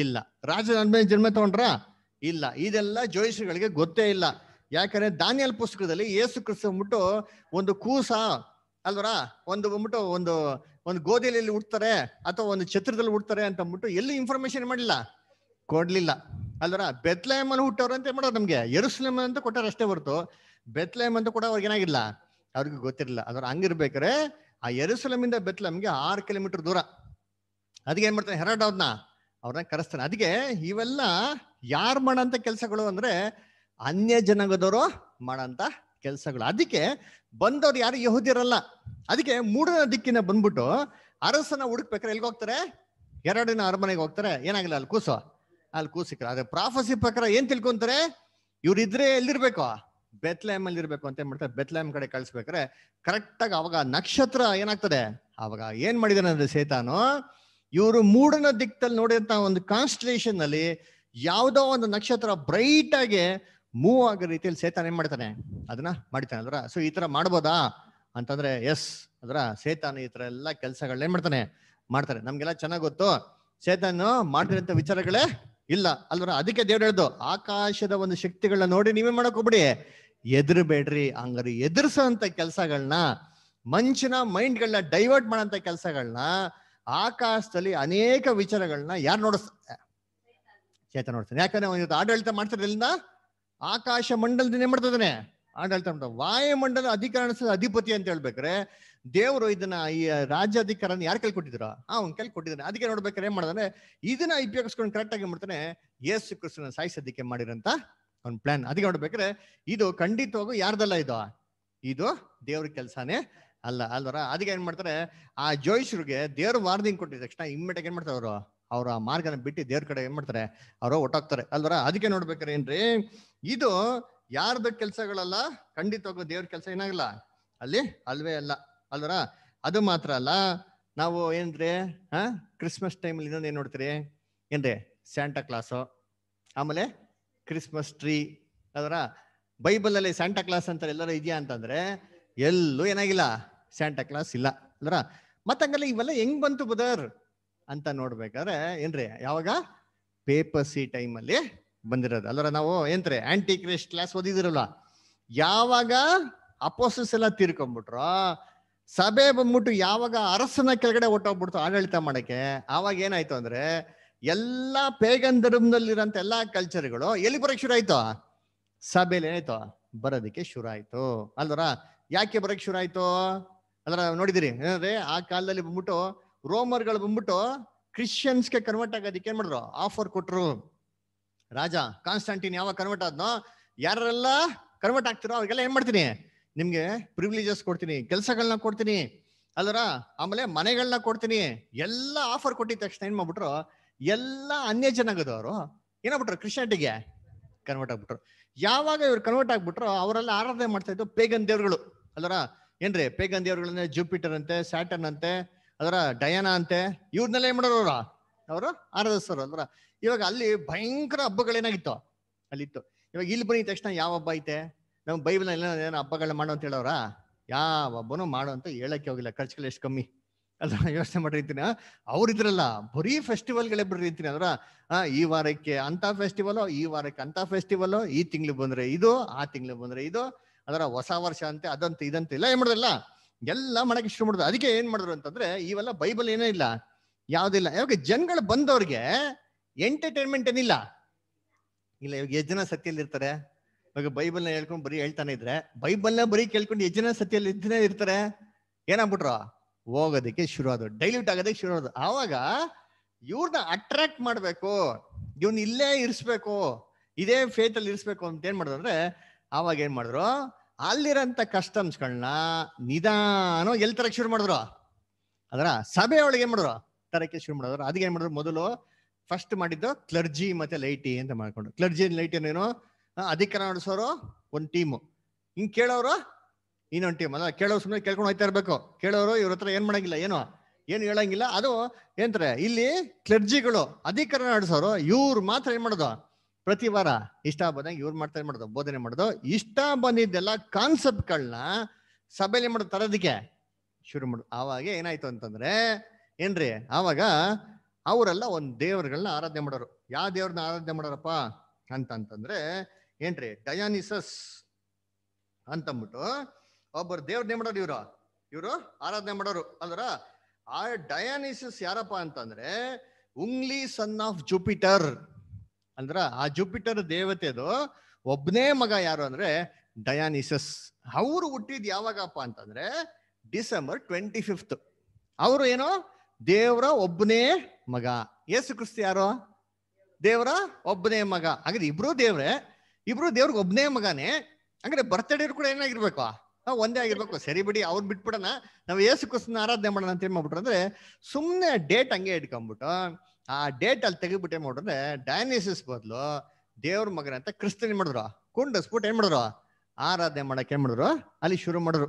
ಇಲ್ಲ ರಾಜ ಜನ್ಮ ತಗೊಂಡ್ರ ಇಲ್ಲ ಇದೆಲ್ಲ ಜೋಯಿಸುಗಳಿಗೆ ಗೊತ್ತೇ ಇಲ್ಲ ಯಾಕಂದ್ರೆ ದಾನಿಯಲ್ ಪುಸ್ತಕದಲ್ಲಿ ಯೇಸು ಕ್ರಿಸ್ತ ಅಂದ್ಬಿಟ್ಟು ಒಂದು ಕೂಸ ಅಲ್ವರ ಒಂದು ಬಂದ್ಬಿಟ್ಟು ಒಂದು ಒಂದು ಗೋಧಿಯಲ್ಲಿ ಹುಡ್ತಾರೆ ಅಥವಾ ಒಂದು ಛತ್ರದಲ್ಲಿ ಹುಡ್ತಾರೆ ಅಂತ ಅಂದ್ಬಿಟ್ಟು ಎಲ್ಲಿ ಇನ್ಫಾರ್ಮೇಶನ್ ಮಾಡಿಲ್ಲ ಕೊಡ್ಲಿಲ್ಲ ಅಲ್ವರ ಅಲ್ಲಿ ಹುಟ್ಟವ್ರು ಅಂತ ಮಾಡೋದು ನಮ್ಗೆ ಎರುಸ್ಲೇಮ್ ಅಂತ ಕೊಟ್ಟಾರ ಅಷ್ಟೇ ಹೊರತು ಬೆತ್ಲೇಮ್ ಅಂತ ಕೂಡ ಅವ್ರಿಗೆ ಏನಾಗಿಲ್ಲ ಅವ್ರಿಗೆ ಗೊತ್ತಿರಲಿಲ್ಲ ಅದ್ರ ಹಂಗಿರ್ಬೇಕ್ರೆ ಆ ಎರುಸಲಮಿಂದ ಬೆತ್ಲಮ್ಗೆ ಆರು ಕಿಲೋಮೀಟರ್ ದೂರ ಅದಕ್ಕೆ ಏನ್ ಮಾಡ್ತಾನೆ ಹೆರಡ್ ಅವ್ರನ್ನ ಅವ್ರನ್ನ ಕರೆಸ್ತಾನೆ ಅದಕ್ಕೆ ಇವೆಲ್ಲ ಯಾರು ಮಾಡಂತ ಕೆಲಸಗಳು ಅಂದ್ರೆ ಅನ್ಯ ಜನಾಂಗದವರು ಮಾಡಂತ ಕೆಲಸಗಳು ಅದಕ್ಕೆ ಬಂದವ್ರು ಯಾರು ಯಹೂದಿರಲ್ಲ ಅದಕ್ಕೆ ಮೂಡನ ದಿಕ್ಕಿನ ಬಂದ್ಬಿಟ್ಟು ಅರಸನ ಹುಡುಕ್ಬೇಕಾರೆ ಎಲ್ಲಿಗೋಗ್ತಾರೆ ಹೋಗ್ತಾರೆ ಎರಡನ ಅರಮನೆಗೆ ಹೋಗ್ತಾರೆ ಏನಾಗಿಲ್ಲ ಅಲ್ಲಿ ಕೂಸು ಅಲ್ಲಿ ಕೂಸಿಕ್ರ ಅದೇ ಪ್ರಾಫಸಿ ಪ್ರಕಾರ ಏನ್ ತಿಳ್ಕೊಂತಾರೆ ಇದ್ರೆ ಎಲ್ಲಿರ್ಬೇಕು ಬೆತ್ಲೆಮ್ ಅಲ್ಲಿ ಇರ್ಬೇಕು ಅಂತ ಏನ್ ಮಾಡ್ತಾರೆ ಬೆತ್ಲೆಮ್ ಕಡೆ ಕಳಿಸ್ಬೇಕಾರೆ ಕರೆಕ್ಟ್ ಆಗಿ ಅವಾಗ ನಕ್ಷತ್ರ ಏನಾಗ್ತದೆ ಅವಾಗ ಏನ್ ಮಾಡಿದಾನೆ ಅಂದ್ರೆ ಸೇತಾನು ಇವರು ಮೂಡನ ದಿಕ್ಕಲ್ಲಿ ನೋಡಿದಂತ ಒಂದು ಕಾನ್ಸ್ಟಲೇಷನ್ ಅಲ್ಲಿ ಯಾವುದೋ ಒಂದು ನಕ್ಷತ್ರ ಬ್ರೈಟ್ ಆಗಿ ಮೂವ್ ಆಗೋ ರೀತಿಯಲ್ಲಿ ಸೇತಾನ್ ಏನ್ ಮಾಡ್ತಾನೆ ಅದನ್ನ ಮಾಡ್ತಾನೆ ಅದರ ಸೊ ಈ ತರ ಮಾಡ್ಬೋದಾ ಅಂತಂದ್ರೆ ಎಸ್ ಅದರ ಸೇತಾನು ಈ ತರ ಎಲ್ಲ ಕೆಲಸಗಳನ್ನ ಏನ್ ಮಾಡ್ತಾನೆ ಮಾಡ್ತಾರೆ ನಮ್ಗೆಲ್ಲ ಚೆನ್ನಾಗ್ ಗೊತ್ತು ಸೇತಾನ್ ಮಾಡಿರಂತ ವಿಚಾರಗಳೇ ಇಲ್ಲ ಅಲ್ವರ ಅದಕ್ಕೆ ದೇವ್ರು ಹೇಳ್ದು ಆಕಾಶದ ಒಂದು ಶಕ್ತಿಗಳನ್ನ ನೋಡಿ ನೀವೇ ಮಾಡಕ್ ಹೋಗ್ಬಿಡಿ ಎದುರ್ಬೇಡ್ರಿ ಹಂಗಾರೆ ಎದುರಿಸೋ ಅಂತ ಕೆಲಸಗಳನ್ನ ಮಂಚಿನ ಮೈಂಡ್ಗಳನ್ನ ಡೈವರ್ಟ್ ಮಾಡೋಂತ ಕೆಲಸಗಳನ್ನ ಆಕಾಶದಲ್ಲಿ ಅನೇಕ ವಿಚಾರಗಳನ್ನ ಯಾರು ನೋಡಿಸ್ತಾರೆ ಚೇತನ ಹೊಡ್ತಾನೆ ಯಾಕಂದ್ರೆ ಅವನ ಆಡಳಿತ ಮಾಡ್ತಾರಲ್ಲಿಂದ ಆಕಾಶ ಮಂಡಲದಿಂದ ಏನ್ ಮಾಡ್ತಿದ್ದಾನೆ ಆಡಳಿತ ಮಾಡ್ತಾರೆ ವಾಯುಮಂಡಲ ಅಧಿಕರಣ ಅಧಿಪತಿ ಅಂತ ಹೇಳ್ಬೇಕಾರೆ ದೇವರು ಇದನ್ನ ಈ ರಾಜ್ಯಾಧಿಕಾರನ ಯಾರು ಕೈ ಕೊಟ್ಟಿದ್ರು ಆ ಅವ್ನ ಕೊಟ್ಟಿದ್ದಾನೆ ಅದಕ್ಕೆ ನೋಡ್ಬೇಕಾರೆ ಏನ್ ಮಾಡಿದ್ರೆ ಇದನ್ನ ಉಪಯೋಗಿಸ್ಕೊಂಡು ಕರೆಕ್ಟ್ ಆಗಿ ಮಾಡ್ತಾನೆ ಯೇಸು ಕೃಷ್ಣನ ಸಾಯಿಸೋದಕ್ಕೆ ಮಾಡಿರಂತ ಅವ್ನ ಪ್ಲಾನ್ ಅದಕ್ಕೆ ನೋಡ್ಬೇಕಾದ್ರೆ ಇದು ಖಂಡಿತವಾಗೂ ಯಾರ್ದಲ್ಲ ಇದು ಇದು ದೇವ್ರ ಕೆಲಸನೇ ಅಲ್ಲ ಅಲ್ವರ ಅದಕ್ಕೆ ಏನ್ ಮಾಡ್ತಾರೆ ಆ ಜೋಯಿಶ್ರಿಗೆ ದೇವ್ರ ವಾರ್ನಿಂಗ್ ಕೊಟ್ಟಿದ ತಕ್ಷಣ ಇಮ್ಮಿಡಿಯೇಟ್ ಏನ್ ಮಾಡ್ತಾರೆ ಅವರು ಅವರ ಆ ಮಾರ್ಗನ ಬಿಟ್ಟು ದೇವ್ರ ಕಡೆ ಏನ್ ಮಾಡ್ತಾರೆ ಅವರು ಒಟ್ಟಾಗ್ತಾರೆ ಅಲ್ವರ ಅದಕ್ಕೆ ನೋಡ್ಬೇಕಾರೆ ಏನ್ರಿ ಇದು ಯಾರ್ದ ಕೆಲಸಗಳಲ್ಲ ಖಂಡಿತವಾಗೋ ದೇವ್ರ ಕೆಲಸ ಏನಾಗಲ್ಲ ಅಲ್ಲಿ ಅಲ್ವೇ ಅಲ್ಲ ಅಲ್ವರ ಅದು ಮಾತ್ರ ಅಲ್ಲ ನಾವು ಏನ್ರಿ ಹ ಕ್ರಿಸ್ಮಸ್ ಟೈಮ್ ಇನ್ನೊಂದು ಏನ್ ನೋಡ್ತೀರಿ ಏನ್ರಿ ಸ್ಯಾಂಟಾ ಕ್ಲಾಸು ಆಮೇಲೆ ಕ್ರಿಸ್ಮಸ್ ಟ್ರೀ ಅದರ ಬೈಬಲಲ್ಲಿ ಸ್ಯಾಂಟಾ ಕ್ಲಾಸ್ ಅಂತ ಎಲ್ಲರೂ ಇದೆಯಾ ಅಂತಂದ್ರೆ ಎಲ್ಲೂ ಏನಾಗಿಲ್ಲ ಸ್ಯಾಂಟಾ ಕ್ಲಾಸ್ ಇಲ್ಲ ಮತ್ತೆ ಮತ್ತಂಗಲ್ಲ ಇವೆಲ್ಲ ಹೆಂಗ್ ಬಂತು ಬದರ್ ಅಂತ ನೋಡ್ಬೇಕಾದ್ರೆ ಏನ್ರಿ ಯಾವಾಗ ಟೈಮ್ ಟೈಮಲ್ಲಿ ಬಂದಿರೋದು ಅಲ್ಲರ ನಾವು ಏನ್ರಿ ಆಂಟಿ ಕ್ರಿಸ್ಟ್ ಕ್ಲಾಸ್ ಓದಿದಿರಲ್ಲ ಯಾವಾಗ ಅಪೋಸಸ್ ಎಲ್ಲ ತೀರ್ಕೊಂಡ್ಬಿಟ್ರು ಸಭೆ ಬಂದ್ಬಿಟ್ಟು ಯಾವಾಗ ಅರಸನ ಕೆಳಗಡೆ ಹೊಟ್ಟೋಗ್ಬಿಡ್ತು ಆಡಳಿತ ಮಾಡಕ್ಕೆ ಆವಾಗ ಏನಾಯ್ತು ಅಂದ್ರೆ ಎಲ್ಲಾ ಪೇಗನ್ ಧರ್ಮದಲ್ಲಿರೋಂಥ ಎಲ್ಲಾ ಕಲ್ಚರ್ಗಳು ಎಲ್ಲಿ ಬರಕ್ ಶುರು ಆಯ್ತು ಸಭೆಯಲ್ಲಿ ಏನಾಯ್ತು ಬರೋದಕ್ಕೆ ಶುರು ಆಯ್ತು ಅಲ್ದರ ಯಾಕೆ ಬರಕ್ ಶುರು ಆಯ್ತು ಅಲ್ದರ ನೋಡಿದಿರಿ ಏನಂದ್ರೆ ಆ ಕಾಲದಲ್ಲಿ ಬಂದ್ಬಿಟ್ಟು ರೋಮರ್ಗಳು ಬಂದ್ಬಿಟ್ಟು ಕ್ರಿಶ್ಚಿಯನ್ಸ್ಗೆ ಕನ್ವರ್ಟ್ ಆಗೋದಿಕ್ಕೆ ಏನ್ ಮಾಡಿದ್ರು ಆಫರ್ ಕೊಟ್ರು ರಾಜ ಕಾನ್ಸ್ಟಾಂಟಿನ್ ಯಾವಾಗ ಕನ್ವರ್ಟ್ ಆದ್ನೋ ಯಾರೆಲ್ಲ ಕನ್ವರ್ಟ್ ಆಗ್ತಿರೋ ಅವ್ರಿಗೆಲ್ಲ ಏನ್ ಮಾಡ್ತೀನಿ ನಿಮ್ಗೆ ಪ್ರಿವಿಲೇಜಸ್ ಕೊಡ್ತೀನಿ ಕೆಲಸಗಳನ್ನ ಕೊಡ್ತೀನಿ ಅಲ್ಲರ ಆಮೇಲೆ ಮನೆಗಳನ್ನ ಕೊಡ್ತೀನಿ ಎಲ್ಲ ಆಫರ್ ಕೊಟ್ಟಿದ ತಕ್ಷಣ ಏನ್ ಮಾಡ್ಬಿಟ್ರು ಎಲ್ಲ ಅನ್ಯ ಅವರು ಏನಾಗ್ಬಿಟ್ರು ಕ್ರಿಶ್ಚಿಯಾನಿಟಿಗೆ ಕನ್ವರ್ಟ್ ಆಗ್ಬಿಟ್ರು ಯಾವಾಗ ಇವ್ರು ಕನ್ವರ್ಟ್ ಆಗ್ಬಿಟ್ರು ಅವರೆಲ್ಲ ಆರಾಧನೆ ಮಾಡ್ತಾ ಇದ್ದು ಪೇಗನ್ ದೇವ್ರುಗಳು ಅಲ್ಲರ ಏನ್ರಿ ಪೇಗನ್ ದೇವ್ರುಗಳಂದ್ರೆ ಜೂಪಿಟರ್ ಅಂತೆ ಸ್ಯಾಟರ್ನ್ ಅಂತೆ ಅದರ ಡಯಾನ ಅಂತೆ ಇವ್ರನ್ನೆಲ್ಲ ಏನ್ ಮಾಡೋರು ಅವರು ಆರಾಧಿಸೋರು ಅಂದ್ರ ಇವಾಗ ಅಲ್ಲಿ ಭಯಂಕರ ಹಬ್ಬಗಳೇನಾಗಿತ್ತು ಅಲ್ಲಿತ್ತು ಇವಾಗ ಇಲ್ಲಿ ಬನ್ನಿ ತಕ್ಷಣ ಯಾವ ಹಬ್ಬ ಐತೆ ನಾವು ಬೈಬಲ್ ಎಲ್ಲ ಏನೋ ಹಬ್ಬಗಳನ್ನ ಮಾಡು ಅಂತ ಹೇಳೋರಾ ಯಾವ ಹಬ್ಬನೂ ಮಾಡು ಅಂತ ಹೇಳಕ್ಕೆ ಹೋಗಿಲ್ಲ ಖರ್ಚುಗಳು ಎಷ್ಟು ಕಮ್ಮಿ ಅಲ್ವಾ ಯೋಚನೆ ಮಾಡಿರ್ತೀನಿ ಇದ್ರಲ್ಲ ಬರೀ ಫೆಸ್ಟಿವಲ್ಗಳೇ ಬಿಡಿರ್ತೀನಿ ಅಂದ್ರ ಈ ವಾರಕ್ಕೆ ಅಂತ ಫೆಸ್ಟಿವಲ್ ಈ ವಾರಕ್ಕೆ ಅಂತ ಫೆಸ್ಟಿವಲ್ ಈ ತಿಂಗ್ಳು ಬಂದ್ರೆ ಇದು ಆ ತಿಂಗ್ಳಿಗೆ ಬಂದ್ರೆ ಇದು ಅದರ ಹೊಸ ವರ್ಷ ಅಂತೆ ಅದಂತ ಇದಂತೆ ಇಲ್ಲ ಏನ್ ಮಾಡೋದಿಲ್ಲ ಎಲ್ಲ ಮಾಡಕ್ಕೆ ಶುರು ಮಾಡಿದ್ರು ಅದಕ್ಕೆ ಏನ್ ಮಾಡಿದ್ರು ಅಂತಂದ್ರೆ ಇವೆಲ್ಲ ಬೈಬಲ್ ಏನೂ ಇಲ್ಲ ಯಾವ್ದಿಲ್ಲ ಯಾವಾಗ ಜನಗಳು ಬಂದವ್ರಿಗೆ ಎಂಟರ್ಟೈನ್ಮೆಂಟ್ ಏನಿಲ್ಲ ಇಲ್ಲ ಇವಾಗ ಎಷ್ಟು ಜನ ಸತ್ಯಲ್ಲಿ ಇರ್ತಾರೆ ಇವಾಗ ಬೈಬಲ್ನ ಹೇಳ್ಕೊಂಡು ಬರೀ ಹೇಳ್ತಾನೆ ಇದ್ರೆ ಬೈಬಲ್ನ ಬರೀ ಕೇಳ್ಕೊಂಡು ಎಷ್ಟು ಜನ ಸತ್ಯಲ್ಲಿ ಇದ್ದೇ ಇರ್ತಾರೆ ಏನಾಗ್ಬಿಟ್ರು ಹೋಗೋದಕ್ಕೆ ಶುರು ಆದ್ರು ಡೈಲ್ಯೂಟ್ ಆಗೋದಕ್ಕೆ ಶುರು ಆದ್ರು ಆವಾಗ ಇವ್ರನ್ನ ಅಟ್ರಾಕ್ಟ್ ಮಾಡಬೇಕು ಇವನ್ ಇಲ್ಲೇ ಇರಿಸ್ಬೇಕು ಇದೇ ಫೇತಲ್ಲಿ ಇರಿಸ್ಬೇಕು ಅಂತ ಏನ್ ಮಾಡಿದ್ರು ಅಂದ್ರೆ ಆವಾಗ ಏನ್ ಮಾಡಿದ್ರು ಅಲ್ಲಿರಂತ ಕಸ್ಟಮ್ಸ್ಗಳನ್ನ ನಿಧಾನ ಎಲ್ಲಿ ತರಕ್ಕೆ ಶುರು ಮಾಡಿದ್ರು ಅದರ ಸಭೆ ಒಳಗೆ ಏನ್ ಮಾಡಿದ್ರು ತರಕ್ಕೆ ಶುರು ಮಾಡಿದ್ರು ಅದಕ್ಕೆ ಏನ್ ಮಾಡಿದ್ರು ಮೊದಲು ಫಸ್ಟ್ ಮಾಡಿದ್ದು ಕ್ಲರ್ಜಿ ಮತ್ತೆ ಲೈಟಿ ಅಂತ ಮಾಡ್ಕೊಂಡು ಕ್ಲರ್ಜಿ ಲೈಟಿ ಏನೇನು ಅಧಿಕಾರ ನಡೆಸೋರು ಒಂದು ಟೀಮು ಹಿಂಗ್ ಕೇಳೋರು ಇನ್ನೊಂದು ಟೀಮ್ ಅಲ್ಲ ಕೇಳೋ ಸುಮ್ಮನೆ ಕೇಳ್ಕೊಂಡು ಹೋಗ್ತಾ ಇರ್ಬೇಕು ಕೇಳೋರು ಇವ್ರ ಹತ್ರ ಏನ್ ಮಾಡಂಗಿಲ್ಲ ಏನು ಏನು ಹೇಳಂಗಿಲ್ಲ ಅದು ಏನಂತಾರೆ ಇಲ್ಲಿ ಕ್ಲರ್ಜಿಗಳು ಅಧಿಕಾರ ನಡೆಸೋರು ಇವ್ರು ಮಾತ್ರ ಏನ್ ಮಾಡೋದು ಪ್ರತಿ ವಾರ ಇಷ್ಟ ಬಂದಂಗೆ ಇವ್ರು ಮಾಡ್ತಾರೆ ಮಾಡೋದು ಬೋಧನೆ ಮಾಡೋದು ಇಷ್ಟ ಬಂದಿದ್ದೆಲ್ಲ ಕಾನ್ಸೆಪ್ಟ್ಗಳನ್ನ ಸಭೆಯಲ್ಲಿ ಮಾಡೋದು ತರೋದಕ್ಕೆ ಶುರು ಮಾಡು ಆವಾಗ ಏನಾಯ್ತು ಅಂತಂದ್ರೆ ಏನ್ರಿ ಆವಾಗ ಅವರೆಲ್ಲ ಒಂದು ದೇವರುಗಳನ್ನ ಆರಾಧನೆ ಮಾಡೋರು ಯಾವ ದೇವ್ರನ್ನ ಆರಾಧನೆ ಮಾಡೋರಪ್ಪ ಅಂತಂತಂದ್ರೆ ಏನ್ರಿ ಡಯಾನಿಸಸ್ ಅಂತಂದ್ಬಿಟ್ಟು ಒಬ್ಬರು ದೇವ್ರನ್ನೇ ಮಾಡೋರು ಇವರು ಇವರು ಆರಾಧನೆ ಮಾಡೋರು ಅಂದ್ರ ಆ ಡಯಾನಿಸಸ್ ಯಾರಪ್ಪ ಅಂತಂದ್ರೆ ಉಂಗ್ಲಿ ಸನ್ ಆಫ್ ಜುಪಿಟರ್ ಅಂದ್ರ ಆ ಜುಪಿಟರ್ ದೇವತೆದು ಒಬ್ನೇ ಮಗ ಯಾರು ಅಂದ್ರೆ ಡಯಾನಿಸಸ್ ಅವರು ಹುಟ್ಟಿದ್ ಯಾವಾಗಪ್ಪ ಅಂತಂದ್ರೆ ಡಿಸೆಂಬರ್ ಟ್ವೆಂಟಿ ಫಿಫ್ತ್ ಅವರು ಏನೋ ದೇವರ ಒಬ್ಬನೇ ಮಗ ಏಸು ಕ್ರಿಸ್ತ ಯಾರು ದೇವರ ಒಬ್ಬನೇ ಮಗ ಹಾಗಾದ್ರೆ ಇಬ್ರು ದೇವ್ರೆ ಇಬ್ರು ದೇವ್ರಿಗೆ ಒಬ್ಬನೇ ಮಗನೇ ಹಂಗಾದ್ರೆ ಬರ್ತಡೇರು ಕೂಡ ಏನಾಗಿರ್ಬೇಕು ಒಂದೇ ಆಗಿರ್ಬೇಕು ಸರಿ ಬಿಡಿ ಅವ್ರು ಬಿಟ್ಬಿಡೋಣ ನಾವು ಏಸು ಕ್ರಿಸ್ತನ ಆರಾಧನೆ ಮಾಡೋಣ ಅಂತ ಏನ್ ಮಾಡ್ಬಿಟ್ರಂದ್ರೆ ಅಂದ್ರೆ ಸುಮ್ಮನೆ ಡೇಟ್ ಹಂಗೆ ಇಟ್ಕೊಂಡ್ಬಿಟ್ಟು ಆ ಡೇಟ್ ಅಲ್ಲಿ ತೆಗಿಬಿಟ್ಟೆ ಮಾಡಿದ್ರೆ ಡಯಾನಿಸಿಸ್ ಬದಲು ದೇವ್ರ ಮಗನ ಅಂತ ಕ್ರಿಸ್ತನ್ ಮಾಡಿದ್ರು ಮಾಡಿದ್ರು ಕುಂಡಸ್ಬಿಟ್ಟು ಏನ್ ಮಾಡಿದ್ರು ಆರಾಧನೆ ಮಾಡಕ್ಕೆ ಏನ್ ಮಾಡಿದ್ರು ಅಲ್ಲಿ ಶುರು ಮಾಡಿದ್ರು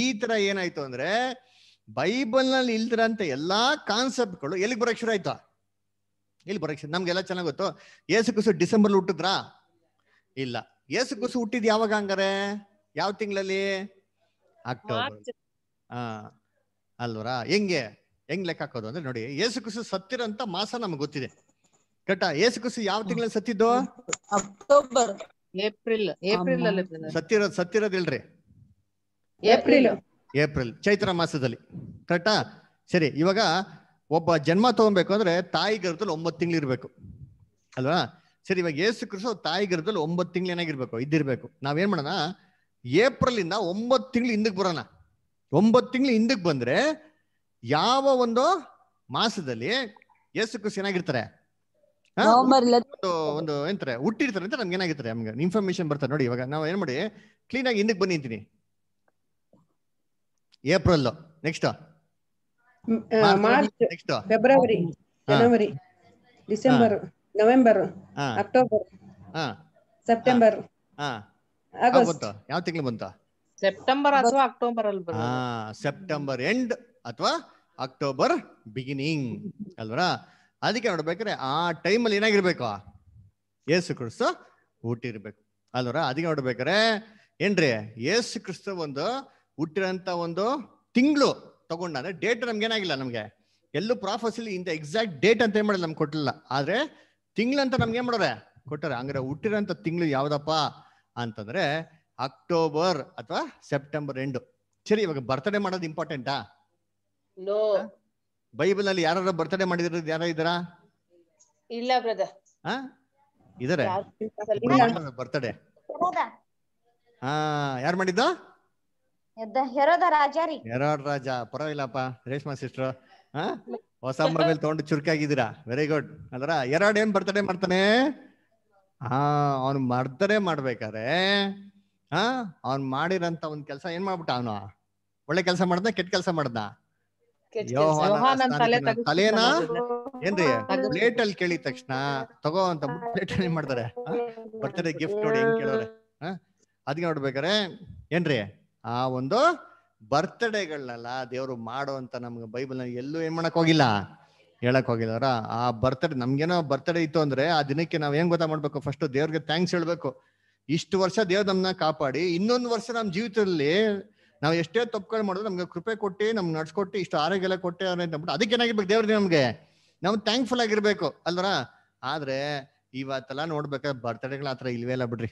ಈ ತರ ಏನಾಯ್ತು ಅಂದ್ರೆ ಬೈಬಲ್ ನಲ್ಲಿ ಇಲ್ದಿರಂತ ಎಲ್ಲಾ ಕಾನ್ಸೆಪ್ಟ್ ಗಳು ಎಲ್ಲಿ ಬರಕ್ ಶುರು ಆಯ್ತು ಇಲ್ಲಿ ಬರಕ್ ಶುರು ನಮ್ಗೆಲ್ಲ ಚೆನ್ನಾಗ್ ಗೊತ್ತು ಏಸು ಕುಸು ಡಿಸೆಂಬರ್ ಹುಟ್ಟಿದ್ರಾ ಇಲ್ಲ ಏಸು ಕುಸು ಹುಟ್ಟಿದ್ ಯಾವಾಗ ಹಂಗಾರೆ ಯಾವ ತಿಂಗಳಲ್ಲಿ ಅಕ್ಟೋಬರ್ ಹಾ ಅಲ್ವರಾ ಹೆಂಗೆ ಹೆಂಗ್ ಲೆಕ್ಕ ಹಾಕೋದು ಅಂದ್ರೆ ನೋಡಿ ಯೇಸು ಕುಸು ಸತ್ತಿರಂತ ಮಾಸ ನಮ್ಗೆ ಗೊತ್ತಿದೆ ಕರೆಕ್ಟಾ ಯೇಸು ಕುಸು ಯಾವ ತಿಂಗಳಲ್ಲಿ ಸತ್ತಿದ್ದು ಅಕ್ಟೋಬರ್ ಏಪ್ರಿಲ್ ಏಪ್ರಿಲ್ ಅಲ್ಲಿ ಸತ್ತಿರೋದಿಲ್ರಿ ಏಪ್ರಿಲ್ ಏಪ್ರಿಲ್ ಚೈತ್ರ ಮಾಸದಲ್ಲಿ ಕರೆಕ್ಟಾ ಸರಿ ಇವಾಗ ಒಬ್ಬ ಜನ್ಮ ತಗೊಬೇಕು ಅಂದ್ರೆ ತಾಯಿ ಗರ್ಭದಲ್ಲಿ ಒಂಬತ್ತು ತಿಂಗಳು ಇರಬೇಕು ಅಲ್ವಾ ಸರಿ ಇವಾಗ ಯೇಸು ಕೃಷ್ಣ ತಾಯಿ ಗರ್ಭದಲ್ಲಿ ಒಂಬತ್ತು ತಿಂಗಳು ಏನಾಗಿರ್ಬೇಕು ಇದ್ದಿರ್ಬೇಕು ಏನ್ ಮಾಡೋಣ ಏಪ್ರಿಲ್ ಇಂದ ಒಂಬತ್ತು ತಿಂಗಳು ಹಿಂದಕ್ಕೆ ಬರೋಣ ಒಂಬತ್ತು ತಿಂಗಳು ಹಿಂದಕ್ಕೆ ಬಂದ್ರೆ ಯಾವ ಒಂದು ಮಾಸದಲ್ಲಿ ಯೇಸು ಕ್ರಿಸ್ತ ಏನಾಗಿರ್ತಾರೆ ಒಂದು ಏನ್ತಾರೆ ಎಂತಾರೆ ಹುಟ್ಟಿರ್ತಾರೆ ಅಂತ ನಮ್ಗೆ ಏನಾಗಿರ್ತಾರೆ ನಮ್ಗೆ ಇನ್ಫಾರ್ಮೇಶನ್ ಬರ್ತಾರೆ ನೋಡಿ ಇವಾಗ ನಾವು ಏನ್ ಮಾಡಿ ಕ್ಲೀನ್ ಆಗಿ ಹಿಂದಕ್ಕೆ ಬನ್ನಿ ಅಂತೀನಿ April next next February January December November October September ಯಾವ ತಿಂಗಳು ಬಂತ ಸೆಪ್ಟೆಂಬರ್ ಅಥವಾ ಅಕ್ಟೋಬರ್ ಅಲ್ಲಿ ಸೆಪ್ಟೆಂಬರ್ ಎಂಡ್ ಅಥವಾ ಅಕ್ಟೋಬರ್ ಬಿಗಿನಿಂಗ್ ಅಲ್ವರ ಅದಕ್ಕೆ ನೋಡ್ಬೇಕಾದ್ರೆ ಆ ಟೈಮಲ್ಲಿ ಏನಾಗಿರ್ಬೇಕು ಏಸು ಕ್ರಿಸ್ತು ಹುಟ್ಟಿರ್ಬೇಕು ಅಲ್ವರ ಅದಕ್ಕೆ ನೋಡ್ಬೇಕಾರೆ ಏನ್ರಿ ಏಸು ಕ್ರಿಸ್ತ ಒಂದು ಹುಟ್ಟಿರೋಂಥ ಒಂದು ತಿಂಗಳು ತಗೊಂಡ ಅಂದ್ರೆ ಡೇಟ್ ನಮ್ಗೆ ಏನಾಗಿಲ್ಲ ನಮಗೆ ಎಲ್ಲೂ ಇಲ್ಲಿ ಇಂದ ಎಕ್ಸಾಕ್ಟ್ ಡೇಟ್ ಅಂತ ಏನ್ ಮಾಡಿಲ್ಲ ನಮ್ಗೆ ಕೊಟ್ಟಿಲ್ಲ ಆದ್ರೆ ತಿಂಗಳಂತ ನಮ್ಗೆ ಏನ್ ಮಾಡೋರೆ ಕೊಟ್ಟಾರೆ ಹಂಗಾರೆ ಹುಟ್ಟಿರೋಂಥ ತಿಂಗಳು ಯಾವ್ದಪ್ಪ ಅಂತಂದ್ರೆ ಅಕ್ಟೋಬರ್ ಅಥವಾ ಸೆಪ್ಟೆಂಬರ್ ಎಂಡು ಸರಿ ಇವಾಗ ಬರ್ತ್ಡೇ ಮಾಡೋದು ಇಂಪಾರ್ಟೆಂಟಾ ನೋ ಬೈಬಲ್ ಅಲ್ಲಿ ಯಾರು ಬರ್ತಡೇ ಮಾಡಿದ್ರ ಯಾರ ಇದ್ದಾರಾ ಇಲ್ಲ ಬ್ರದರ್ ಹಾ ಇದಾರೆ ಬರ್ತಡೇ ಹಾ ಯಾರು ಮಾಡಿದ್ದು ರಾಜ ಪರವಾಗಿಲ್ಲಪ್ಪ ರೇಷ್ಮಾ ಸಿಸ್ಟರ್ ಹಾ ಹೊಸ ಮೊಬೈಲ್ ತಗೊಂಡು ಚುರುಕಾಗಿದ್ದೀರಾ ವೆರಿ ಗುಡ್ ಅಲ್ರ ಎರಡ್ ಏನ್ ಬರ್ತಡೇ ಮಾಡ್ತಾನೆ ಹಾ ಅವ್ನ್ ಮರ್ತಡೆ ಮಾಡ್ಬೇಕಾರೆ ಹಾ ಅವ್ನ್ ಮಾಡಿರಂತ ಒಂದ್ ಕೆಲ್ಸ ಏನ್ ಮಾಡ್ಬಿಟ್ಟ ಅವನು ಒಳ್ಳೆ ಕೆಲಸ ಮಾಡ್ದ ಕೆಟ್ಟ ಕೆಲ್ಸ ಮಾಡ್ದ ತಲೆನಾ ಏನ್ರಿ ಪ್ಲೇಟ್ ಅಲ್ಲಿ ಕೇಳಿದ ತಕ್ಷಣ ತಗೋ ಅಂತ ಪ್ಲೇಟ್ ಏನ್ ಮಾಡ್ತಾರೆ ಬರ್ತಡೇ ಗಿಫ್ಟ್ ನೋಡಿ ಹೆಂಗ್ ಕೇಳೋರೆ ಅದಕ್ಕೆ ನೋಡ್ಬೇಕಾರೆ ಏನ್ರಿ ಆ ಒಂದು ಬರ್ತ್ಡೇಗಳನ್ನೆಲ್ಲ ದೇವ್ರು ಮಾಡೋ ಅಂತ ನಮ್ಗೆ ಬೈಬಲ್ ಎಲ್ಲೂ ಏನ್ ಮಾಡಕ್ ಹೋಗಿಲ್ಲ ಹೇಳಕ್ ಹೋಗಿಲ್ಲವ್ರ ಆ ಬರ್ತಡೇ ನಮ್ಗೇನೋ ಬರ್ತಡೇ ಇತ್ತು ಅಂದ್ರೆ ಆ ದಿನಕ್ಕೆ ನಾವ್ ಏನ್ ಗೊತ್ತಾ ಮಾಡ್ಬೇಕು ಫಸ್ಟ್ ದೇವ್ರಿಗೆ ಥ್ಯಾಂಕ್ಸ್ ಹೇಳ್ಬೇಕು ಇಷ್ಟು ವರ್ಷ ದೇವ್ರ ನಮ್ನ ಕಾಪಾಡಿ ಇನ್ನೊಂದು ವರ್ಷ ನಮ್ ಜೀವಿತದಲ್ಲಿ ನಾವು ಎಷ್ಟೇ ತಪ್ಪುಗಳು ಮಾಡೋದು ನಮ್ಗೆ ಕೃಪೆ ಕೊಟ್ಟು ನಮ್ಗೆ ನಡ್ಸ್ಕೊಟ್ಟು ಇಷ್ಟು ಆರೋಗ್ಯ ಎಲ್ಲ ಕೊಟ್ಟೆ ಅವ್ರನ್ನ ಅದಕ್ಕೆ ಏನಾಗಿರ್ಬೇಕು ದೇವ್ರಿ ನಮಗೆ ನಾವು ಥ್ಯಾಂಕ್ಫುಲ್ ಆಗಿರ್ಬೇಕು ಅಲ್ವರ ಆದ್ರೆ ಇವತ್ತೆಲ್ಲ ನೋಡ್ಬೇಕಾದ್ರೆ ಬರ್ತಡೆಗಳ ಆತರ ಇಲ್ವೇ ಇಲ್ಲ ಬಿಡ್ರಿ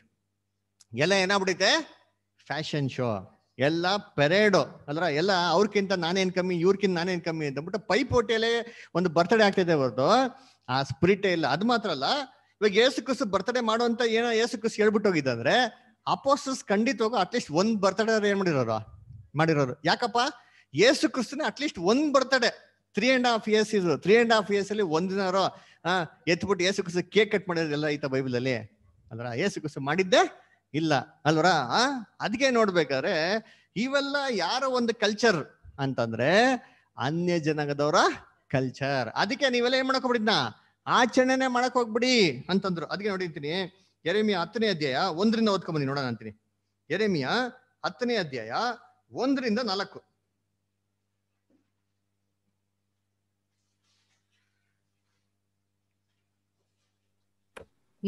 ಎಲ್ಲ ಏನಾಗ್ಬಿಡೈತೆ ಫ್ಯಾಷನ್ ಶೋ ಎಲ್ಲ ಪೆರೇಡು ಅಲ್ರ ಎಲ್ಲ ಅವ್ರಕ್ಕಿಂತ ನಾನೇನ್ ಕಮ್ಮಿ ಇವ್ರಕ್ಕಿಂತ ನಾನೇನ್ ಕಮ್ಮಿ ಅಂತ ಪೈಪ್ ಪೈಪೋಟಿಯಲ್ಲೇ ಒಂದು ಬರ್ತಡೇ ಆಗ್ತಿದೆ ಹೊರತು ಆ ಸ್ಪಿರಿಟೇ ಇಲ್ಲ ಅದು ಮಾತ್ರ ಅಲ್ಲ ಇವಾಗ ಏಸು ಕಸು ಬರ್ತಡೇ ಮಾಡುವಂತ ಏನೋ ಏಸು ಕಸು ಹೇಳ್ಬಿಟ್ಟು ಹೋಗಿದ್ದಂದ್ರೆ ಅಪೋಸಸ್ ಹೋಗೋ ಅಟ್ಲೀಸ್ಟ್ ಒಂದ್ ಬರ್ತಡೇ ಏನ್ ಮಾಡಿರೋರು ಮಾಡಿರೋರು ಯಾಕಪ್ಪ ಏಸು ಕ್ರಿಸ್ತನ ಅಟ್ಲೀಸ್ಟ್ ಒಂದ್ birthday three and half years ಇದು ತ್ರೀ ಅಂಡ್ ಹಾಫ್ ಇಯರ್ಸ್ ಅಲ್ಲಿ ಒಂದಿನಾರೋ ಎತ್ಬಿಟ್ಟು ಏಸು ಕ್ರಿಸ್ತ ಕೇಕ್ ಕಟ್ ಮಾಡಿರೋದೆಲ್ಲ ಐತ ಬೈಬಲ್ ಅಲ್ಲಿ ಏಸು ಕ್ರಿಸ್ತು ಮಾಡಿದ್ದೆ ಇಲ್ಲ ಅಲ್ವರ ಆ ಅದಕ್ಕೆ ನೋಡ್ಬೇಕಾದ್ರೆ ಇವೆಲ್ಲ ಯಾರೋ ಒಂದು ಕಲ್ಚರ್ ಅಂತಂದ್ರೆ ಅನ್ಯ ಜನಾಂಗದವರ ಕಲ್ಚರ್ ಅದಕ್ಕೆ ನೀವೆಲ್ಲ ಏನ್ ಮಾಡಕ್ ಹೋಗ್ಬಿಡಿದ್ನ ಆಚರಣೆನೆ ಮಾಡಕ್ ಹೋಗ್ಬಿಡಿ ಅಂತಂದ್ರು ಅದಕ್ಕೆ ನೋಡಿರ್ತೀನಿ ಎರೆಮಿಯ ಹತ್ತನೇ ಅಧ್ಯಾಯ ಒಂದರಿಂದ ಓದ್ಕೊಂಬಂದಿ ನೋಡೋಣ ಅಂತೀನಿ ಎರೆಮಿಯ ಹತ್ತನೇ ಅಧ್ಯಾಯ ಒಂದರಿಂದ ನಾಲ್ಕು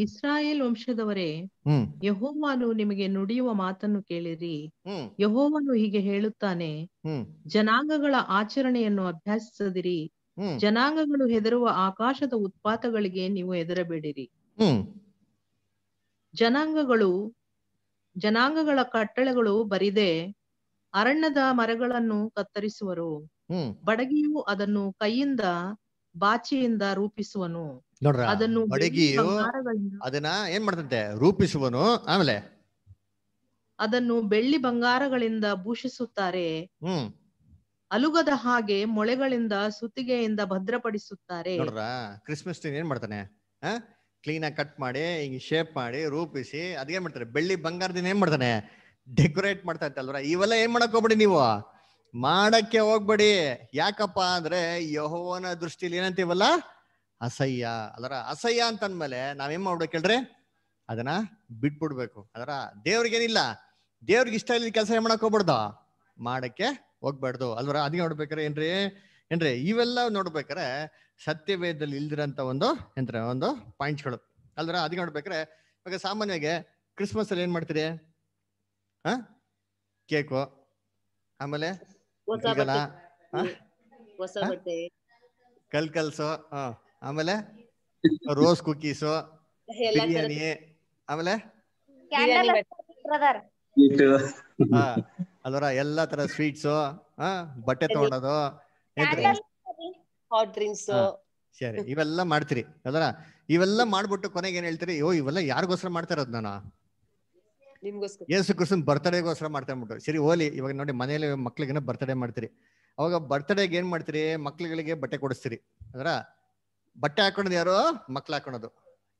ಇಸ್ರಾಯೇಲ್ ವಂಶದವರೇ ಯಹೋವನು ನಿಮಗೆ ನುಡಿಯುವ ಮಾತನ್ನು ಕೇಳಿರಿ ಯಹೋವನು ಹೀಗೆ ಹೇಳುತ್ತಾನೆ ಜನಾಂಗಗಳ ಆಚರಣೆಯನ್ನು ಅಭ್ಯಾಸಿಸದಿರಿ ಜನಾಂಗಗಳು ಹೆದರುವ ಆಕಾಶದ ಉತ್ಪಾತಗಳಿಗೆ ನೀವು ಹೆದರಬೇಡಿರಿ ಜನಾಂಗಗಳು ಜನಾಂಗಗಳ ಕಟ್ಟಳೆಗಳು ಬರಿದೆ ಅರಣ್ಯದ ಮರಗಳನ್ನು ಕತ್ತರಿಸುವರು ಬಡಗಿಯು ಅದನ್ನು ಕೈಯಿಂದ ಬಾಚಿಯಿಂದ ರೂಪಿಸುವನು ಅದನ್ನು ಅದನ್ನ ಏನ್ ಮಾಡ್ತಂತೆ ರೂಪಿಸುವನು ಆಮೇಲೆ ಅದನ್ನು ಬೆಳ್ಳಿ ಬಂಗಾರಗಳಿಂದ ಭೂಷಿಸುತ್ತಾರೆ ಅಲುಗದ ಹಾಗೆ ಮೊಳೆಗಳಿಂದ ಸುತ್ತಿಗೆಯಿಂದ ಭದ್ರಪಡಿಸುತ್ತಾರೆ ಕ್ರಿಸ್ಮಸ್ ಕ್ರಿಸ್ಮಸ್ ಏನ್ ಮಾಡ್ತಾನೆ ಕ್ಲೀನ್ ಆಗಿ ಕಟ್ ಮಾಡಿ ಶೇಪ್ ಮಾಡಿ ರೂಪಿಸಿ ಅದೇನ್ ಮಾಡ್ತಾರೆ ಬೆಳ್ಳಿ ಬಂಗಾರದಿಂದ ಏನ್ ಮಾಡ್ತಾನೆ ಡೆಕೋರೇಟ್ ಮಾಡ್ತಾ ಅಲ್ವ ಇವೆಲ್ಲ ಏನ್ ಮಾಡಕ್ ಹೋಗ್ಬೇಡಿ ನೀವು ಮಾಡಕ್ಕೆ ಹೋಗ್ಬೇಡಿ ಯಾಕಪ್ಪ ಅಂದ್ರೆ ಯಹೋವನ ದೃಷ್ಟಿಲಿ ಏನಂತೀವಲ್ಲ ಅಸಹ್ಯ ಅದರ ಅಸಹ್ಯ ಅಂತ ಅಂದ್ಮೇಲೆ ನಾವೇನ್ ಮಾಡ್ಬೇಕು ಹೇಳ್ರಿ ಅದನ್ನ ಬಿಟ್ಬಿಡ್ಬೇಕು ಅದರ ದೇವ್ರಿಗೇನಿಲ್ಲ ದೇವ್ರಿಗೆ ಇಷ್ಟ ಇಲ್ಲದ ಕೆಲಸ ಏನ್ ಮಾಡಕ್ ಹೋಗ್ಬಾರ್ದು ಮಾಡಕ್ಕೆ ಹೋಗ್ಬಾರ್ದು ಅಲ್ವರ ಅದಕ್ಕೆ ನೋಡ್ಬೇಕಾರೆ ಏನ್ರಿ ಏನ್ರಿ ಇವೆಲ್ಲ ನೋಡ್ಬೇಕಾರೆ ಸತ್ಯವೇದದಲ್ಲಿ ಇಲ್ದಿರಂತ ಒಂದು ಎಂತ ಒಂದು ಪಾಯಿಂಟ್ಸ್ಗಳು ಅಲ್ವರ ಅದಕ್ಕೆ ನೋಡ್ಬೇಕಾರೆ ಇವಾಗ ಸಾಮಾನ್ಯವಾಗಿ ಕ್ರಿಸ್ಮಸ್ ಅಲ್ಲಿ ಏನ್ ಮಾಡ್ತೀರಿ ಕೇಕು ಆಮೇಲೆ ಗಲಗಲ ಕಲ್ ಕಲ್ಸು ಆಮೇಲೆ ರೋಸ್ ಕುಕ್ಕೀಸು ಬಿರಿಯಾನಿ ಆಮೇಲೆ ಅಲ್ವರ ಎಲ್ಲಾ ತರ ಸ್ವೀಟ್ಸ್ ಬಟ್ಟೆ ತಗೊಂಡೋದು ಸರಿ ಇವೆಲ್ಲ ಮಾಡ್ತೀರಿ ಅಲ್ವರ ಇವೆಲ್ಲ ಮಾಡ್ಬಿಟ್ಟು ಕೊನೆಗೆ ಏನ್ ಹೇಳ್ತೀರಿ ಓ ಇವೆಲ್ಲ ಯಾರಿಗೋಸ್ಕರ ಮಾಡ್ತಾ ನಾನು ಯೇಸು ಕ್ರಿಸ್ತನ್ ಬರ್ತ್ಡೇಗೋಸ್ಕರ ಮಾಡ್ತಾ ಬಿಟ್ಟು ಸರಿ ಹೋಲಿ ಇವಾಗ ನೋಡಿ ಮನೆಯಲ್ಲಿ ಮಕ್ಳಿಗೆ ಬರ್ತಡೇ ಮಾಡ್ತೀರಿ ಅವಾಗ ಬರ್ತ್ಡೇಗೆ ಏನ್ ಮಾಡ್ತೀರಿ ಮಕ್ಳುಗಳಿಗೆ ಬಟ್ಟೆ ಕೊಡಿಸ್ತೀರಿ ಅದ್ರ ಬಟ್ಟೆ ಹಾಕೊಳೋದು ಯಾರು ಮಕ್ಳು ಹಾಕೊಳೋದು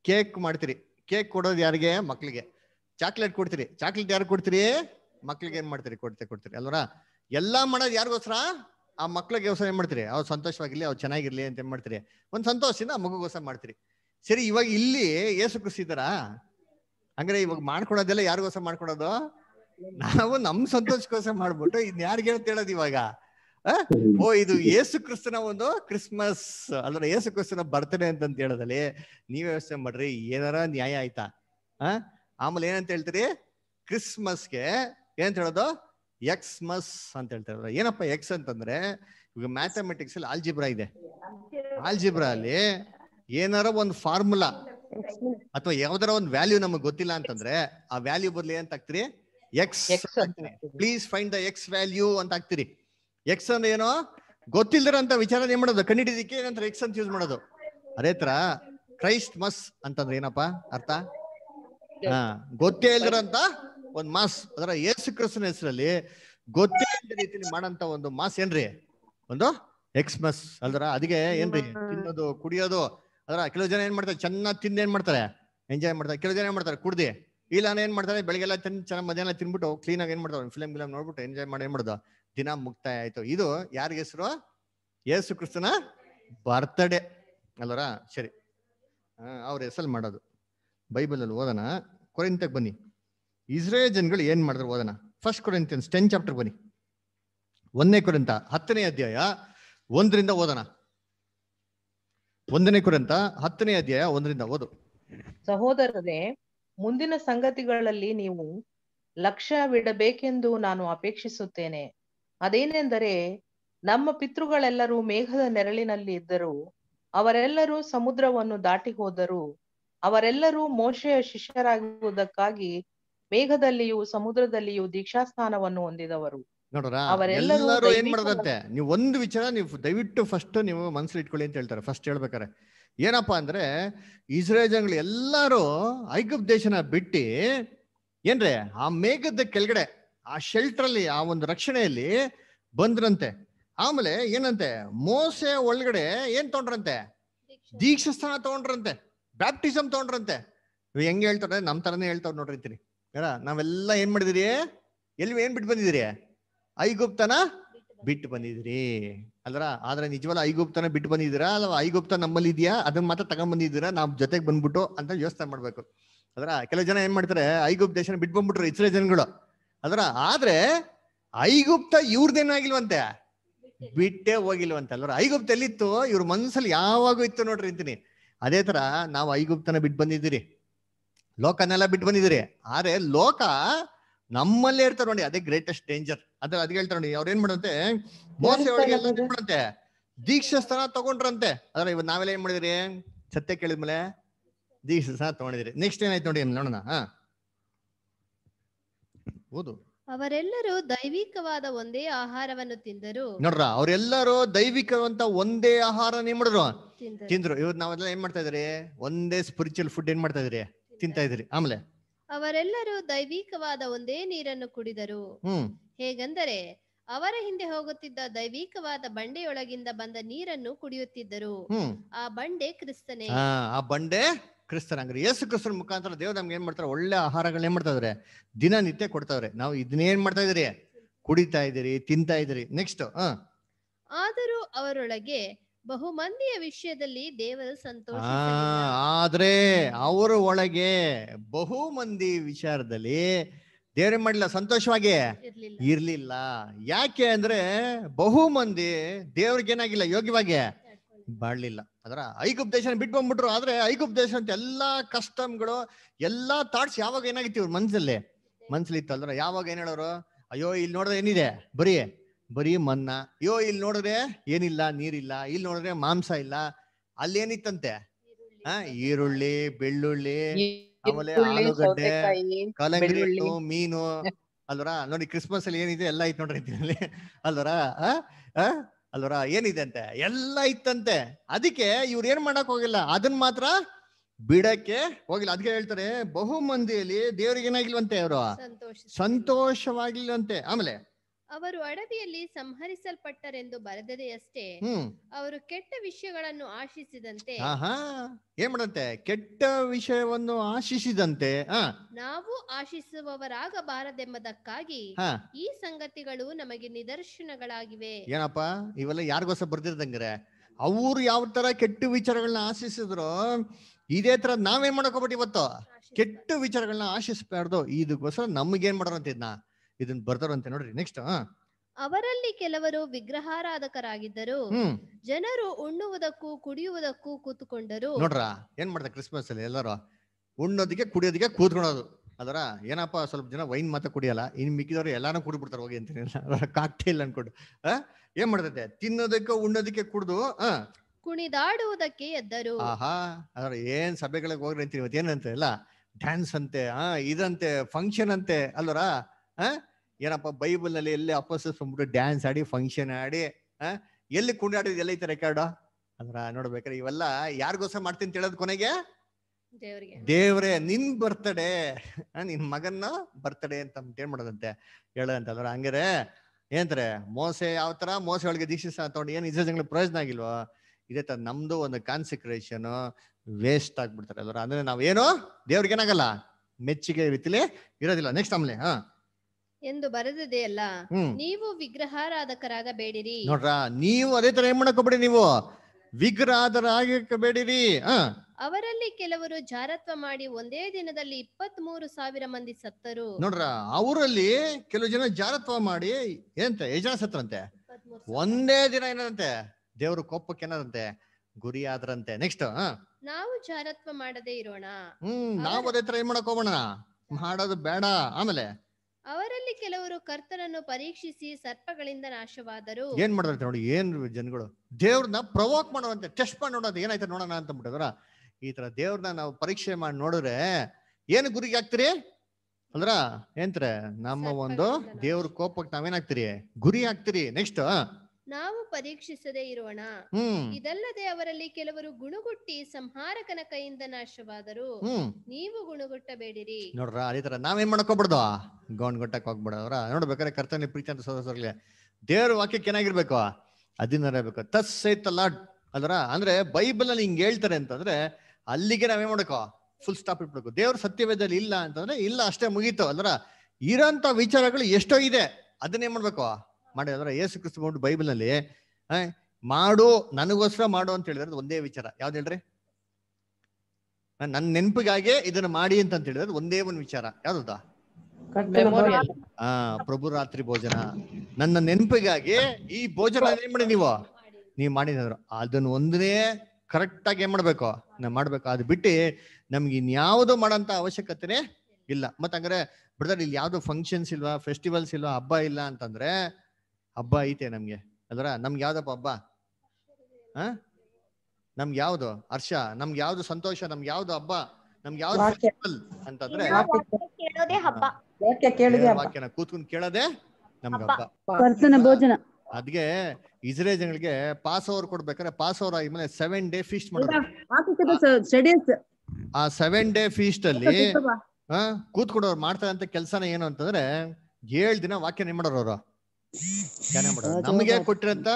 ಕೇಕ್ ಮಾಡ್ತೀರಿ ಕೇಕ್ ಕೊಡೋದು ಯಾರಿಗೆ ಮಕ್ಳಿಗೆ ಚಾಕ್ಲೇಟ್ ಕೊಡ್ತೀರಿ ಚಾಕ್ಲೇಟ್ ಯಾರು ಕೊಡ್ತೀರಿ ಮಕ್ಳಿಗೆ ಏನ್ ಮಾಡ್ತೀರಿ ಕೊಡ್ತೀರಿ ಕೊಡ್ತೀರಿ ಅಲ್ವರ ಎಲ್ಲಾ ಮಾಡೋದು ಯಾರಿಗೋಸ್ಕರ ಆ ಮಕ್ಳಿಗೆ ವ್ಯವಸಾಯ ಏನ್ ಮಾಡ್ತೀರಿ ಅವ್ರು ಸಂತೋಷವಾಗಿರ್ಲಿ ಅವ್ರು ಚೆನ್ನಾಗಿರ್ಲಿ ಅಂತ ಏನ್ ಮಾಡ್ತೀರಿ ಒಂದ್ ಸಂತೋಷದಿಂದ ಆ ಮಗುಗೋಸ್ಕರ ಮಾಡ್ತೀರಿ ಸರಿ ಇವಾಗ ಇಲ್ಲಿ ಏಸು ಕೃಷಿದಾರ ಅಂದ್ರೆ ಇವಾಗ ಮಾಡ್ಕೊಳೋದೆಲ್ಲ ಯಾರಿಗೋಸ್ಕರ ಮಾಡ್ಕೊಡೋದು ನಾವು ನಮ್ ಸಂತೋಷಕ್ಕೋಸ್ಕರ ಮಾಡ್ಬಿಟ್ಟು ಇದ್ ಯಾರಿಗೆ ಹೇಳೋದು ಇವಾಗ ಓ ಇದು ಏಸು ಕ್ರಿಸ್ತನ ಒಂದು ಕ್ರಿಸ್ಮಸ್ ಅಂದ್ರೆ ಯೇಸು ಕ್ರಿಸ್ತನ ಬರ್ತಾನೆ ಅಂತಂತ ಹೇಳೋದಲ್ಲಿ ನೀವ್ ವ್ಯವಸ್ಥೆ ಮಾಡ್ರಿ ಏನಾರ ನ್ಯಾಯ ಆಯ್ತಾ ಹ ಆಮೇಲೆ ಏನಂತ ಹೇಳ್ತೀರಿ ಕ್ರಿಸ್ಮಸ್ಗೆ ಏನಂತ ಹೇಳೋದು ಎಕ್ಸ್ಮಸ್ ಅಂತ ಹೇಳ್ತಾರೆ ಏನಪ್ಪ ಎಕ್ಸ್ ಅಂತಂದ್ರೆ ಇವಾಗ ಮ್ಯಾಥಮೆಟಿಕ್ಸ್ ಅಲ್ಲಿ ಆಲ್ಜಿಬ್ರಾ ಇದೆ ಆಲ್ಜಿಬ್ರಾ ಅಲ್ಲಿ ಏನಾರ ಒಂದು ಫಾರ್ಮುಲಾ ಅಥವಾ ಯಾವ್ದಾರ ಒಂದು ವ್ಯಾಲ್ಯೂ ನಮಗೆ ಗೊತ್ತಿಲ್ಲ ಅಂತಂದ್ರೆ ಆ ವ್ಯಾಲ್ಯೂ ಬದ್ಲಿ ಅಂತ ಹಾಕ್ತಿರಿ x please find the x value ಅಂತ ಹಾಕ್ತಿರಿ ಎಕ್ಸ್ ಅಂದ್ರೆ ಏನೋ ಗೊತ್ತಿಲ್ದಿರ ಅಂತ ವಿಚಾರ ಏನ್ ಮಾಡೋದು ಕಂಡಿಡಿದಕ್ಕೆ ಏನಂತಾರೆ ಎಕ್ಸ್ ಅಂತ ಯೂಸ್ ಮಾಡೋದು ಅದೇ ತರ ಕ್ರೈಸ್ಟ್ ಮಸ್ ಅಂತಂದ್ರೆ ಏನಪ್ಪಾ ಅರ್ಥ ಹಾ ಗೊತ್ತೇ ಇಲ್ದಿರಂತ ಒಂದ್ ಮಾಸ್ ಅದರ ಯೇಸು ಕ್ರಿಸ್ತನ ಹೆಸರಲ್ಲಿ ಗೊತ್ತೇ ಇಲ್ಲದ ರೀತಿಯಲ್ಲಿ ಮಾಡಂತ ಒಂದು ಮಾಸ್ ಏನ್ರಿ ಒಂದು ಎಕ್ಸ್ ಮಸ್ ಅಲ್ದರ ಅದಕ್ಕೆ ಏನ್ರಿ ತಿನ್ನೋದು ಕುಡಿಯೋದು ಅದರ ಕೆಲವು ಜನ ಏನು ಮಾಡ್ತಾರೆ ಚೆನ್ನಾಗಿ ತಿಂದು ಏನ್ ಮಾಡ್ತಾರೆ ಎಂಜಾಯ್ ಮಾಡ್ತಾರೆ ಕೆಲವು ಜನ ಏನು ಮಾಡ್ತಾರೆ ಕುಡ್ದಿ ಇಲ್ಲ ಏನು ಮಾಡ್ತಾರೆ ಎಲ್ಲ ಚೆನ್ನ ಚೆನ್ನಾಗಿ ಮಧ್ಯಾಹ್ನ ತಿನ್ಬಿಟ್ಟು ಆಗಿ ಏನು ಮಾಡ್ತಾರೆ ಫಿಲಮ್ ಗಿಲಮ್ ನೋಡ್ಬಿಟ್ಟು ಎಂಜಾಯ್ ಮಾಡಿ ಏನು ಮಾಡೋದು ದಿನ ಮುಕ್ತಾಯ ಆಯ್ತು ಇದು ಯಾರಿಗೆ ಹೆಸರು ಯೇಸು ಕ್ರಿಸ್ತನ ಬರ್ತಡೇ ಅಲ್ವರ ಸರಿ ಅವ್ರ ಹೆಸಲ್ ಮಾಡೋದು ಅಲ್ಲಿ ಓದೋಣ ಕೊರೆಂತ ಬನ್ನಿ ಇಸ್ರೇಲ್ ಜನಗಳು ಏನು ಮಾಡಿದ್ರು ಓದೋಣ ಫಸ್ಟ್ ಕೊರೆಂತ ಟೆನ್ ಚಾಪ್ಟರ್ ಬನ್ನಿ ಒಂದನೇ ಕೊರೆಂತ ಹತ್ತನೇ ಅಧ್ಯಾಯ ಒಂದರಿಂದ ಓದೋಣ ಒಂದನೇ ಕುರಿತ ಹತ್ತನೇ ಅಧ್ಯಾಯ ಒಂದರಿಂದ ಓದು ಸಹೋದರರೇ ಮುಂದಿನ ಸಂಗತಿಗಳಲ್ಲಿ ನೀವು ಬಿಡಬೇಕೆಂದು ನಾನು ಅಪೇಕ್ಷಿಸುತ್ತೇನೆ ಅದೇನೆಂದರೆ ನಮ್ಮ ಪಿತೃಗಳೆಲ್ಲರೂ ಮೇಘದ ನೆರಳಿನಲ್ಲಿ ಇದ್ದರು ಅವರೆಲ್ಲರೂ ಸಮುದ್ರವನ್ನು ದಾಟಿ ಹೋದರು ಅವರೆಲ್ಲರೂ ಮೋಶೆಯ ಶಿಷ್ಯರಾಗುವುದಕ್ಕಾಗಿ ಮೇಘದಲ್ಲಿಯೂ ಸಮುದ್ರದಲ್ಲಿಯೂ ದೀಕ್ಷಾಸ್ಥಾನವನ್ನು ಹೊಂದಿದವರು ನೋಡ್ರ ಎಲ್ಲಾರು ಏನ್ ಮಾಡದಂತೆ ನೀವು ಒಂದು ವಿಚಾರ ನೀವು ದಯವಿಟ್ಟು ಫಸ್ಟ್ ನೀವು ಮನ್ಸಲ್ಲಿ ಇಟ್ಕೊಳ್ಳಿ ಅಂತ ಹೇಳ್ತಾರೆ ಫಸ್ಟ್ ಹೇಳ್ಬೇಕಾರೆ ಏನಪ್ಪಾ ಅಂದ್ರೆ ಇಸ್ರೇಲ್ ಜನಗಳು ಎಲ್ಲರೂ ಐಗುಪ್ ದೇಶನ ಬಿಟ್ಟಿ ಏನ್ರಿ ಆ ಮೇಘದ ಕೆಳಗಡೆ ಆ ಶೆಲ್ಟರ್ ಅಲ್ಲಿ ಆ ಒಂದು ರಕ್ಷಣೆಯಲ್ಲಿ ಬಂದ್ರಂತೆ ಆಮೇಲೆ ಏನಂತೆ ಮೋಸೆ ಒಳಗಡೆ ಏನ್ ತಗೊಂಡ್ರಂತೆ ದೀಕ್ಷಾ ಸ್ಥಾನ ತಗೊಂಡ್ರಂತೆ ಬ್ಯಾಪ್ಟಿಸಮ್ ತಗೊಂಡ್ರಂತೆ ನೀವು ಹೆಂಗ್ ಹೇಳ್ತಾರೆ ನಮ್ ತರನೇ ಹೇಳ್ತಾವ್ ನೋಡ್ರಿ ಅಂತೀನಿ ನಾವೆಲ್ಲ ಏನ್ ಮಾಡಿದಿರಿ ಎಲ್ಲಿ ಏನ್ ಬಿಟ್ಟು ಬಂದಿದಿರಿ ಐಗುಪ್ತನ ಬಿಟ್ಟು ಬಂದಿದ್ರಿ ಅಲ್ರ ಆದ್ರೆ ನಿಜವಲ್ಲ ಐಗುಪ್ತನ ಬಿಟ್ಟು ಬಂದಿದ್ದೀರಾ ಅಲ್ವಾ ಐಗುಪ್ತ ನಮ್ಮಲ್ಲಿ ಇದೆಯಾ ಅದನ್ನ ಮಾತ್ರ ತಗೊಂಡ್ ನಾವು ನಾವ್ ಜೊತೆಗೆ ಬಂದ್ಬಿಟ್ಟು ಅಂತ ವ್ಯವಸ್ಥೆ ಮಾಡ್ಬೇಕು ಅದ್ರ ಕೆಲವು ಜನ ಏನ್ ಮಾಡ್ತಾರೆ ಐಗುಪ್ತ ದೇಶನ ಬಿಟ್ಟು ಬಂದ್ಬಿಟ್ರು ಇಸ್ರೆ ಜನಗಳು ಅದ್ರ ಆದ್ರೆ ಐಗುಪ್ತ ಇವ್ರದೇನಾಗಿಲ್ವಂತೆ ಬಿಟ್ಟೆ ಹೋಗಿಲ್ವಂತೆ ಅಲ್ರ ಐಗುಪ್ತ ಎಲ್ಲಿತ್ತು ಇವ್ರ ಮನ್ಸಲ್ಲಿ ಯಾವಾಗೂ ಇತ್ತು ನೋಡ್ರಿ ಅಂತೀನಿ ಅದೇ ತರ ನಾವು ಐಗುಪ್ತನ ಬಿಟ್ಟು ಬಂದಿದ್ದೀರಿ ಲೋಕನೆಲ್ಲ ಬಿಟ್ಟು ಬಂದಿದ್ದೀರಿ ಆದ್ರೆ ಲೋಕ ನಮ್ಮಲ್ಲೇ ಇರ್ತಾರ ನೋಡಿ ಅದೇ ಗ್ರೇಟೆಸ್ಟ್ ಡೇಂಜರ್ ಅದ್ರ ಅದ್ ಹೇಳ್ತಾರ ನೋಡಿ ಅವ್ರ ಏನ್ ಮಾಡಂತೆ ಮೋಸೆ ಒಳಗೆ ದೀಕ್ಷಾ ಸ್ಥಾನ ತಗೊಂಡ್ರಂತೆ ಅದ್ರ ಇವ್ ನಾವೆಲ್ಲ ಏನ್ ಮಾಡಿದ್ರಿ ಸತ್ಯ ಕೇಳಿದ್ಮೇಲೆ ದೀಕ್ಷಾ ಸ್ಥಾನ ತಗೊಂಡಿದ್ರಿ ನೆಕ್ಸ್ಟ್ ಏನಾಯ್ತು ನೋಡಿ ನೋಡೋಣ ಹಾ ಓದು ಅವರೆಲ್ಲರೂ ದೈವಿಕವಾದ ಒಂದೇ ಆಹಾರವನ್ನು ತಿಂದರು ನೋಡ್ರ ಅವರೆಲ್ಲರೂ ದೈವಿಕವಂತ ಒಂದೇ ಆಹಾರ ಏನ್ ಮಾಡಿದ್ರು ತಿಂದ್ರು ಇವ್ರು ನಾವೆಲ್ಲ ಏನ್ ಮಾಡ್ತಾ ಇದ್ರಿ ಒಂದೇ ಸ್ಪಿರಿಚುವಲ್ ಫುಡ್ ಏನ್ ಮಾಡ್ತಾ ಇದ್ರಿ ತಿಂತಾ ಇದ್ರಿ ಆಮೇಲೆ ಅವರೆಲ್ಲರೂ ದೈವಿಕವಾದ ಒಂದೇ ನೀರನ್ನು ಕುಡಿದರು ಹೇಗೆಂದರೆ ಅವರ ಹಿಂದೆ ಹೋಗುತ್ತಿದ್ದ ದೈವಿಕವಾದ ಬಂಡೆಯೊಳಗಿಂದ ಬಂದ ನೀರನ್ನು ಕುಡಿಯುತ್ತಿದ್ದರು ಆ ಬಂಡೆ ಕ್ರಿಸ್ತನೇ ಆ ಬಂಡೆ ಕ್ರಿಸ್ತನ ಅಂದ್ರೆ ಯೇಸು ಮುಖಾಂತರ ದೇವ್ರು ನಮ್ಗೆ ಏನ್ ಮಾಡ್ತಾರೆ ಒಳ್ಳೆ ಆಹಾರಗಳನ್ನ ಏನ್ ಮಾಡ್ತಾ ಇದ್ರೆ ದಿನನಿತ್ಯ ಕೊಡ್ತಾವ್ರೆ ನಾವು ಇದನ್ನೇನ್ ಮಾಡ್ತಾ ಇದ್ರಿ ಕುಡಿತಾ ಇದೀರಿ ತಿಂತಾ ಇದ್ರಿ ನೆಕ್ಸ್ಟ್ ಆದರೂ ಅವರೊಳಗೆ ಬಹುಮಂದಿಯ ವಿಷಯದಲ್ಲಿ ದೇವರು ಸಂತೋಷ ಆದ್ರೆ ಅವರ ಒಳಗೆ ಬಹುಮಂದಿ ವಿಚಾರದಲ್ಲಿ ದೇವ್ರ ಮಾಡಲಿಲ್ಲ ಸಂತೋಷವಾಗಿ ಇರ್ಲಿಲ್ಲ ಯಾಕೆ ಅಂದ್ರೆ ಬಹು ಮಂದಿ ದೇವ್ರಿಗೇನಾಗಿಲ್ಲ ಯೋಗ್ಯವಾಗಿ ಬಾಳ್ಲಿಲ್ಲ ಅದರ ಐಕುಪ್ ದೇಶ ಬಿಟ್ ಬಂದ್ಬಿಟ್ರು ಆದ್ರೆ ಐಕುಪ್ ದೇಶ ಅಂತ ಎಲ್ಲಾ ಕಸ್ಟಮ್ಗಳು ಎಲ್ಲಾ ಥಾಟ್ಸ್ ಯಾವಾಗ ಏನಾಗಿತ್ತು ಇವ್ರ ಮನ್ಸಲ್ಲಿ ಮನ್ಸಲ್ಲಿ ಇತ್ತು ಯಾವಾಗ ಏನ್ ಹೇಳೋರು ಅಯ್ಯೋ ಇಲ್ಲಿ ನೋಡಿದ್ರೆ ಏನಿದೆ ಬರೀ ಬರೀ ಮನ್ನ ಅಯ್ಯೋ ಇಲ್ಲಿ ನೋಡಿದ್ರೆ ಏನಿಲ್ಲ ನೀರಿಲ್ಲ ಇಲ್ಲಿ ನೋಡಿದ್ರೆ ಮಾಂಸ ಇಲ್ಲ ಅಲ್ಲೇನಿತ್ತಂತೆ ಆ ಈರುಳ್ಳಿ ಬೆಳ್ಳುಳ್ಳಿ ಆಮೇಲೆ ಆಲೂಗಡ್ಡೆ ಕಲಂಗಡಿ ಮೀನು ಅಲ್ವರ ನೋಡಿ ಕ್ರಿಸ್ಮಸ್ ಅಲ್ಲಿ ಏನಿದೆ ಎಲ್ಲ ಐತ್ ನೋಡ್ರಿ ಇದರಲ್ಲಿ ಅಲ್ವರ ಅಲ್ವರ ಏನಿದೆ ಅಂತೆ ಎಲ್ಲ ಇತ್ತಂತೆ ಅದಕ್ಕೆ ಇವ್ರು ಏನ್ ಮಾಡಕ್ ಹೋಗಿಲ್ಲ ಅದನ್ ಮಾತ್ರ ಬಿಡಕ್ಕೆ ಹೋಗಿಲ್ಲ ಅದಕ್ಕೆ ಹೇಳ್ತಾರೆ ಬಹು ಮಂದಿಯಲ್ಲಿ ದೇವ್ರಿಗೆ ಏನಾಗಿಲ್ವಂತೆ ಅವರು ಸಂತೋಷವಾಗಿಲ್ವಂತೆ ಆಮೇಲೆ ಅವರು ಅಡವಿಯಲ್ಲಿ ಸಂಹರಿಸಲ್ಪಟ್ಟರೆಂದು ಅಷ್ಟೇ ಅವರು ಕೆಟ್ಟ ವಿಷಯಗಳನ್ನು ಆಶಿಸಿದಂತೆ ಏನ್ ಮಾಡಂತೆ ಕೆಟ್ಟ ವಿಷಯವನ್ನು ಆಶಿಸಿದಂತೆ ನಾವು ಆಶಿಸುವವರಾಗಬಾರದೆಂಬುದಕ್ಕಾಗಿ ಈ ಸಂಗತಿಗಳು ನಮಗೆ ನಿದರ್ಶನಗಳಾಗಿವೆ ಏನಪ್ಪ ಇವೆಲ್ಲ ಯಾರಿಗೋಸ್ಕರ ಬರ್ದಿರ್ದಂಗ್ರೆ ಅವ್ರು ಯಾವ ತರ ಕೆಟ್ಟ ವಿಚಾರಗಳನ್ನ ಆಶಿಸಿದ್ರು ಇದೇ ತರ ನಾವೇನ್ ಮಾಡಕೋಬಿಟ್ಟು ಇವತ್ತು ಕೆಟ್ಟ ವಿಚಾರಗಳನ್ನ ಆಶಿಸಬಾರ್ದು ಇದಕ್ಕೋಸ್ಕರ ಏನ್ ಮಾಡೋಣ ಅಂತಿದ್ನಾ ಇದನ್ನ ಬರ್ತಾರಂತೆ ನೋಡ್ರಿ ನೆಕ್ಸ್ಟ್ ಅವರಲ್ಲಿ ಕೆಲವರು ವಿಗ್ರಹಾರಾಧಕರಾಗಿದ್ದರು ಜನರು ಉಣ್ಣುವುದಕ್ಕೂ ಕುಡಿಯುವುದಕ್ಕೂ ಕೂತುಕೊಂಡರು ನೋಡ್ರ ಏನ್ ಮಾಡ್ತಾರೆ ಕ್ರಿಸ್ಮಸ್ ಅಲ್ಲಿ ಎಲ್ಲರೂ ಉಣ್ಣೋದಕ್ಕೆ ಕುಡಿಯೋದಕ್ಕೆ ಕೂತ್ಕೊಳೋದು ಅದರ ಏನಪ್ಪ ಸ್ವಲ್ಪ ಜನ ವೈನ್ ಮಾತ್ರ ಕುಡಿಯಲ್ಲ ಇನ್ ಮಿಕ್ಕಿದವರು ಎಲ್ಲಾನು ಕುಡಿಬಿಡ್ತಾರೆ ಹೋಗಿ ಅಂತೀನಿ ಕಾಕ್ಟೇಲ್ ಅನ್ಕೊಂಡು ಆ ಏನ್ ಮಾಡ್ತೈತೆ ತಿನ್ನೋದಕ್ಕೆ ಉಣ್ಣೋದಕ್ಕೆ ಕುಡಿದು ಕುಣಿದಾಡುವುದಕ್ಕೆ ಎದ್ದರು ಆಹಾ ಅದರ ಏನ್ ಸಭೆಗಳಿಗೆ ಹೋಗ್ರಿ ಅಂತೀನಿ ಇವತ್ತೇನಂತೆ ಅಲ್ಲ ಡ್ಯಾನ್ಸ್ ಅಂತೆ ಆ ಇದಂತೆ ಫಂಕ್ಷನ್ ಅಂತೆ ಅಲ್ವರ ಆ ಏನಪ್ಪ ನಲ್ಲಿ ಎಲ್ಲಿ ಅಪೋಸಸ್ ಬಂದ್ಬಿಟ್ಟು ಡ್ಯಾನ್ಸ್ ಆಡಿ ಫಂಕ್ಷನ್ ಆಡಿ ಎಲ್ಲಿ ಕುಂಡಾಡಿದ ಎಲ್ಲ ಐತೆ ರೆಕಾರ್ಡ್ ಅಂದ್ರ ನೋಡ್ಬೇಕ್ರೆ ಇವೆಲ್ಲ ಯಾರಿಗೋಸ್ಕರ ಮಾಡ್ತೀನಿ ಅಂತ ಕೊನೆಗೆ ದೇವ್ರೆ ನಿನ್ ಬರ್ತಡೆ ನಿನ್ ಮಗನ ಬರ್ತಡೇ ಅಂತ ಏನ್ ಮಾಡೋದಂತೆ ಹೇಳದಂತಲ್ರ ಹಂಗಾರೆ ಏನಂತಾರೆ ಮೋಸೆ ಯಾವ ತರ ಮೋಸೆ ಒಳಗೆ ದೀಕ್ಷಿಸ ತಗೊಂಡು ಏನ್ ಇಜ್ರ ಪ್ರಯೋಜನ ಆಗಿಲ್ವೋ ಇದೇ ತರ ನಮ್ದು ಒಂದು ಕಾನ್ಸಿಕ್ರೇಷನ್ ವೇಸ್ಟ್ ಆಗ್ಬಿಡ್ತಾರೆ ಅಲ್ವರ ಅಂದ್ರೆ ಏನು ದೇವ್ರಿಗೆ ಏನಾಗಲ್ಲ ಮೆಚ್ಚುಗೆ ರೀತಿಲಿ ಇರೋದಿಲ್ಲ ನೆಕ್ಸ್ಟ್ ಆಮೇಲೆ ಹಾ ಎಂದು ಬರೆದಿದೆಯಲ್ಲ ನೀವು ವಿಗ್ರಹಾರಾಧಕರಾಗಬೇಡಿರಿ ನೋಡ್ರಾ ನೀವು ಅದೇ ತರ ಏನ್ ಮಾಡಕೋಬೇಡಿ ನೀವು ಆ ಅವರಲ್ಲಿ ಕೆಲವರು ಜಾರತ್ವ ಮಾಡಿ ಒಂದೇ ದಿನದಲ್ಲಿ ಇಪ್ಪತ್ತ್ ಮೂರು ಸಾವಿರ ಮಂದಿ ಸತ್ತರು ನೋಡ್ರ ಅವರಲ್ಲಿ ಕೆಲವು ಜನ ಜಾರತ್ವ ಮಾಡಿ ಏನಂತೆ ಜನ ಸತ್ತರಂತೆ ಒಂದೇ ದಿನ ಏನದಂತೆ ದೇವರು ಕೋಪಕ್ಕೆ ಏನದಂತೆ ಗುರಿ ಆದ್ರಂತೆ ನೆಕ್ಸ್ಟ್ ನಾವು ಜಾರತ್ವ ಮಾಡದೇ ಇರೋಣ ಹ್ಮ್ ನಾವು ಅದೇ ತರ ಏನ್ ಮಾಡಕ್ ಹೋಗೋಣ ಮಾಡೋದು ಬೇಡ ಆಮೇಲೆ ಅವರಲ್ಲಿ ಕೆಲವರು ಕರ್ತನನ್ನು ಪರೀಕ್ಷಿಸಿ ಸರ್ಪಗಳಿಂದ ನಾಶವಾದರು ಏನ್ ಮಾಡ್ತಾರೆ ನೋಡಿ ಏನ್ ಜನಗಳು ದೇವ್ರನ್ನ ಪ್ರವೋಕ್ ಮಾಡುವಂತೆ ಟೆಸ್ಟ್ ಮಾಡಿ ನೋಡೋದು ಏನಾಯ್ತು ನೋಡೋಣ ಅಂತ ಬಿಟ್ಟಿದ್ರ ಈ ತರ ದೇವ್ರನ್ನ ನಾವು ಪರೀಕ್ಷೆ ಮಾಡಿ ನೋಡಿದ್ರೆ ಏನು ಗುರಿಗೆ ಆಗ್ತೀರಿ ಅಲ್ರ ಏನ್ ನಮ್ಮ ಒಂದು ದೇವ್ರ ಕೋಪಕ್ಕೆ ನಾವೇನಾಗ್ತೀರಿ ಗುರಿ ಆಗ್ತೀರಿ ನೆಕ್ಸ್ಟ್ ನಾವು ಪರೀಕ್ಷಿಸದೇ ಇರೋಣ ಇದಲ್ಲದೆ ಅವರಲ್ಲಿ ಕೆಲವರು ಗುಣಗುಟ್ಟಿ ಸಂಹಾರಕನ ಕೈಯಿಂದ ನಾಶವಾದರು ನೀವು ಗುಣಗುಟ್ಟಬೇಡಿರಿ ನೋಡ್ರ ಅದೇ ತರ ನಾವೇನ್ ಮಾಡ್ಕೋಬಿಡ್ದು ಗೌಂಡ್ ಗುಟ್ಟಕ್ ಹೋಗ್ಬಿಡೋರ ನೋಡ್ಬೇಕಾದ್ರೆ ಕರ್ತನ ಪ್ರೀತಿ ಅಂತ ಸದಸ್ಯರಲ್ಲಿ ದೇವ್ರ ವಾಕ್ಯ ಚೆನ್ನಾಗಿರ್ಬೇಕು ಇರಬೇಕು ತಸ್ ಐತಲ್ಲ ಅದರ ಅಂದ್ರೆ ಬೈಬಲ್ ಅಲ್ಲಿ ಹಿಂಗ್ ಹೇಳ್ತಾರೆ ಅಂತಂದ್ರೆ ಅಲ್ಲಿಗೆ ನಾವೇನ್ ಮಾಡ್ಕೋ ಫುಲ್ ಸ್ಟಾಪ್ ಇಟ್ಬಿಡ್ಬೇಕು ದೇವ್ರ ಸತ್ಯವೇದಲ್ಲಿ ಇಲ್ಲ ಅಂತಂದ್ರೆ ಇಲ್ಲ ಅಷ್ಟೇ ಮುಗೀತು ಅಲ್ರ ಇರೋಂತ ವಿಚಾರಗಳು ಎಷ್ಟೋ ಇದೆ ಅದನ್ನೇ ಮಾಡ್ಬೇಕು ಮಾಡಿ ಅಂದ್ರೆ ಯೇಸು ಕ್ರಿಸ್ತ ಬಂದು ಬೈಬಲ್ನಲ್ಲಿ ಮಾಡು ನನಗೋಸ್ಕರ ಮಾಡು ಅಂತ ಹೇಳಿದ್ರೆ ಒಂದೇ ವಿಚಾರ ಯಾವ್ದು ಹೇಳ್ರಿ ನನ್ನ ನೆನಪಿಗಾಗಿ ಇದನ್ನ ಮಾಡಿ ಅಂತ ಹೇಳಿದ್ರೆ ಒಂದೇ ಒಂದು ವಿಚಾರ ಯಾವ್ದದ ಆ ಪ್ರಭು ರಾತ್ರಿ ಭೋಜನ ನನ್ನ ನೆನಪಿಗಾಗಿ ಈ ಭೋಜನ ಏನ್ ಮಾಡಿ ನೀವು ನೀವು ಮಾಡಿದ್ರು ಅದನ್ನ ಒಂದನೇ ಕರೆಕ್ಟ್ ಆಗಿ ಏನ್ ಮಾಡ್ಬೇಕು ನಾ ಮಾಡ್ಬೇಕು ಅದು ಬಿಟ್ಟು ನಮ್ಗೆ ಇನ್ಯಾವುದು ಮಾಡೋಂತ ಅವಶ್ಯಕತೆನೇ ಇಲ್ಲ ಮತ್ತೆ ಹಂಗಾರೆ ಬ್ರದರ್ ಇಲ್ಲಿ ಯಾವ್ದು ಫಂಕ್ಷನ್ಸ್ ಇಲ್ವಾ ಫೆಸ್ಟಿವಲ್ಸ್ ಇಲ್ವಾ ಹಬ್ಬ ಇಲ್ಲ ಅಂತಂದ್ರೆ ಹಬ್ಬ ಐತೆ ನಮ್ಗೆ ಅದರ ನಮ್ಗೆ ಯಾವ್ದಪ್ಪ ಹಬ್ಬ ಹ ನಮ್ಗೆ ಯಾವ್ದು ಹರ್ಷ ನಮ್ಗೆ ಯಾವ್ದು ಸಂತೋಷ ನಮ್ಗೆ ಯಾವ್ದು ಹಬ್ಬ ನಮ್ಗೆ ಯಾವ್ದು ಅಂತಂದ್ರೆ ವಾಕ್ಯನ ಕೂತ್ಕೊಂಡು ಕೇಳದೆ ನಮ್ಗೆ ಹಬ್ಬ ಅದ್ಗೆ ಇಸ್ರೇ ಜನಗಳಿಗೆ ಪಾಸ್ ಓವರ್ ಕೊಡ್ಬೇಕಾದ್ರೆ ಪಾಸ್ ಓವರ್ ಮೇಲೆ ಸೆವೆನ್ ಡೇ ಫೀಸ್ಟ್ ಮಾಡೋದು ಆ ಸೆವೆನ್ ಡೇ ಫೀಸ್ಟ್ ಅಲ್ಲಿ ಕೂತ್ಕೊಂಡವ್ರು ಮಾಡ್ತಾರೆ ಅಂತ ಕೆಲಸನ ಏನು ಅಂತಂದ್ರೆ ಏಳ್ ದಿನ ವಾಕ್ಯ ಮಾಡೋರ್ ಮಾಡೋರು ಧ್ಯಾನ ನಮಗೆ ಕೊಟ್ಟಿರಂತ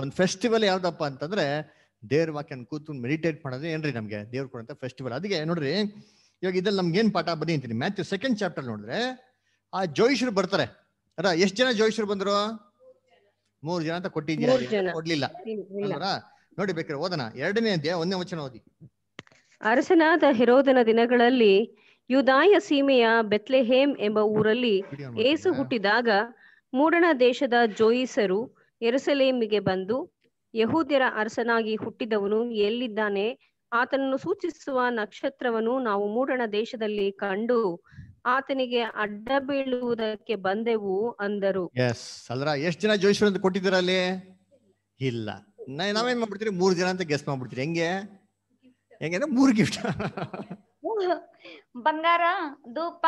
ಒಂದ್ ಫೆಸ್ಟಿವಲ್ ಯಾವ್ದಪ್ಪ ಅಂತಂದ್ರೆ ದೇವ್ರ ವಾಕ್ಯನ್ ಕೂತು ಮೆಡಿಟೇಟ್ ಮಾಡೋದು ಏನ್ರಿ ನಮ್ಗೆ ದೇವ್ರ ಕೊಡಂತ ಫೆಸ್ಟಿವಲ್ ಅದಕ್ಕೆ ನೋಡ್ರಿ ಇವಾಗ ಇದ್ರಲ್ಲಿ ನಮ್ಗೆ ಏನ್ ಪಾಠ ಬನ್ನಿ ಅಂತೀನಿ ಮ್ಯಾಥ್ಯೂ ಸೆಕೆಂಡ್ ಚಾಪ್ಟರ್ ನೋಡಿದ್ರೆ ಆ ಜೋಯಿಷರು ಬರ್ತಾರೆ ಅಲ್ಲ ಎಷ್ಟ್ ಜನ ಜೋಯಿಷರು ಬಂದ್ರು ಮೂರ್ ಜನ ಅಂತ ಕೊಟ್ಟಿದ್ಯಾ ಕೊಡ್ಲಿಲ್ಲ ನೋಡಿ ಬೇಕ್ರೆ ಓದನ ಎರಡನೇ ಅಂತ್ಯ ಒಂದೇ ವಚನ ಓದಿ ಅರಸನಾದ ಹೆರೋದನ ದಿನಗಳಲ್ಲಿ ಯುದಾಯ ಸೀಮೆಯ ಬೆತ್ಲೆಹೇಮ್ ಎಂಬ ಊರಲ್ಲಿ ಏಸು ಹುಟ್ಟಿದಾಗ ಮೂಡಣ ದೇಶದ ಜೋಯಿಸರು ಎರಸಲೇಮಿಗೆ ಬಂದು ಯಹೂದ್ಯರ ಅರಸನಾಗಿ ಹುಟ್ಟಿದವನು ಎಲ್ಲಿದ್ದಾನೆ ಆತನನ್ನು ಸೂಚಿಸುವ ನಕ್ಷತ್ರವನ್ನು ನಾವು ಮೂಡಣ ದೇಶದಲ್ಲಿ ಕಂಡು ಆತನಿಗೆ ಅಡ್ಡ ಬೀಳುವುದಕ್ಕೆ ಬಂದೆವು ಅಂದರು ಎಸ್ ಎಷ್ಟ್ ಜನ ಜೋಯಿಸರು ಅಂತ ಕೊಟ್ಟಿದ್ದೀರ ಇಲ್ಲ ನಾವೇನ್ ಮಾಡ್ಬಿಡ್ತೀರಿ ಮೂರ್ ಜನ ಅಂತ ಗೆಸ್ ಮಾಡ್ಬಿಡ್ತೀರಿ ಹೆಂಗೆ ಹೆಂಗಂದ್ರೆ ಮೂರ್ ಗಿಫ್ಟ್ ಬಂಗಾರ ಧೂಪ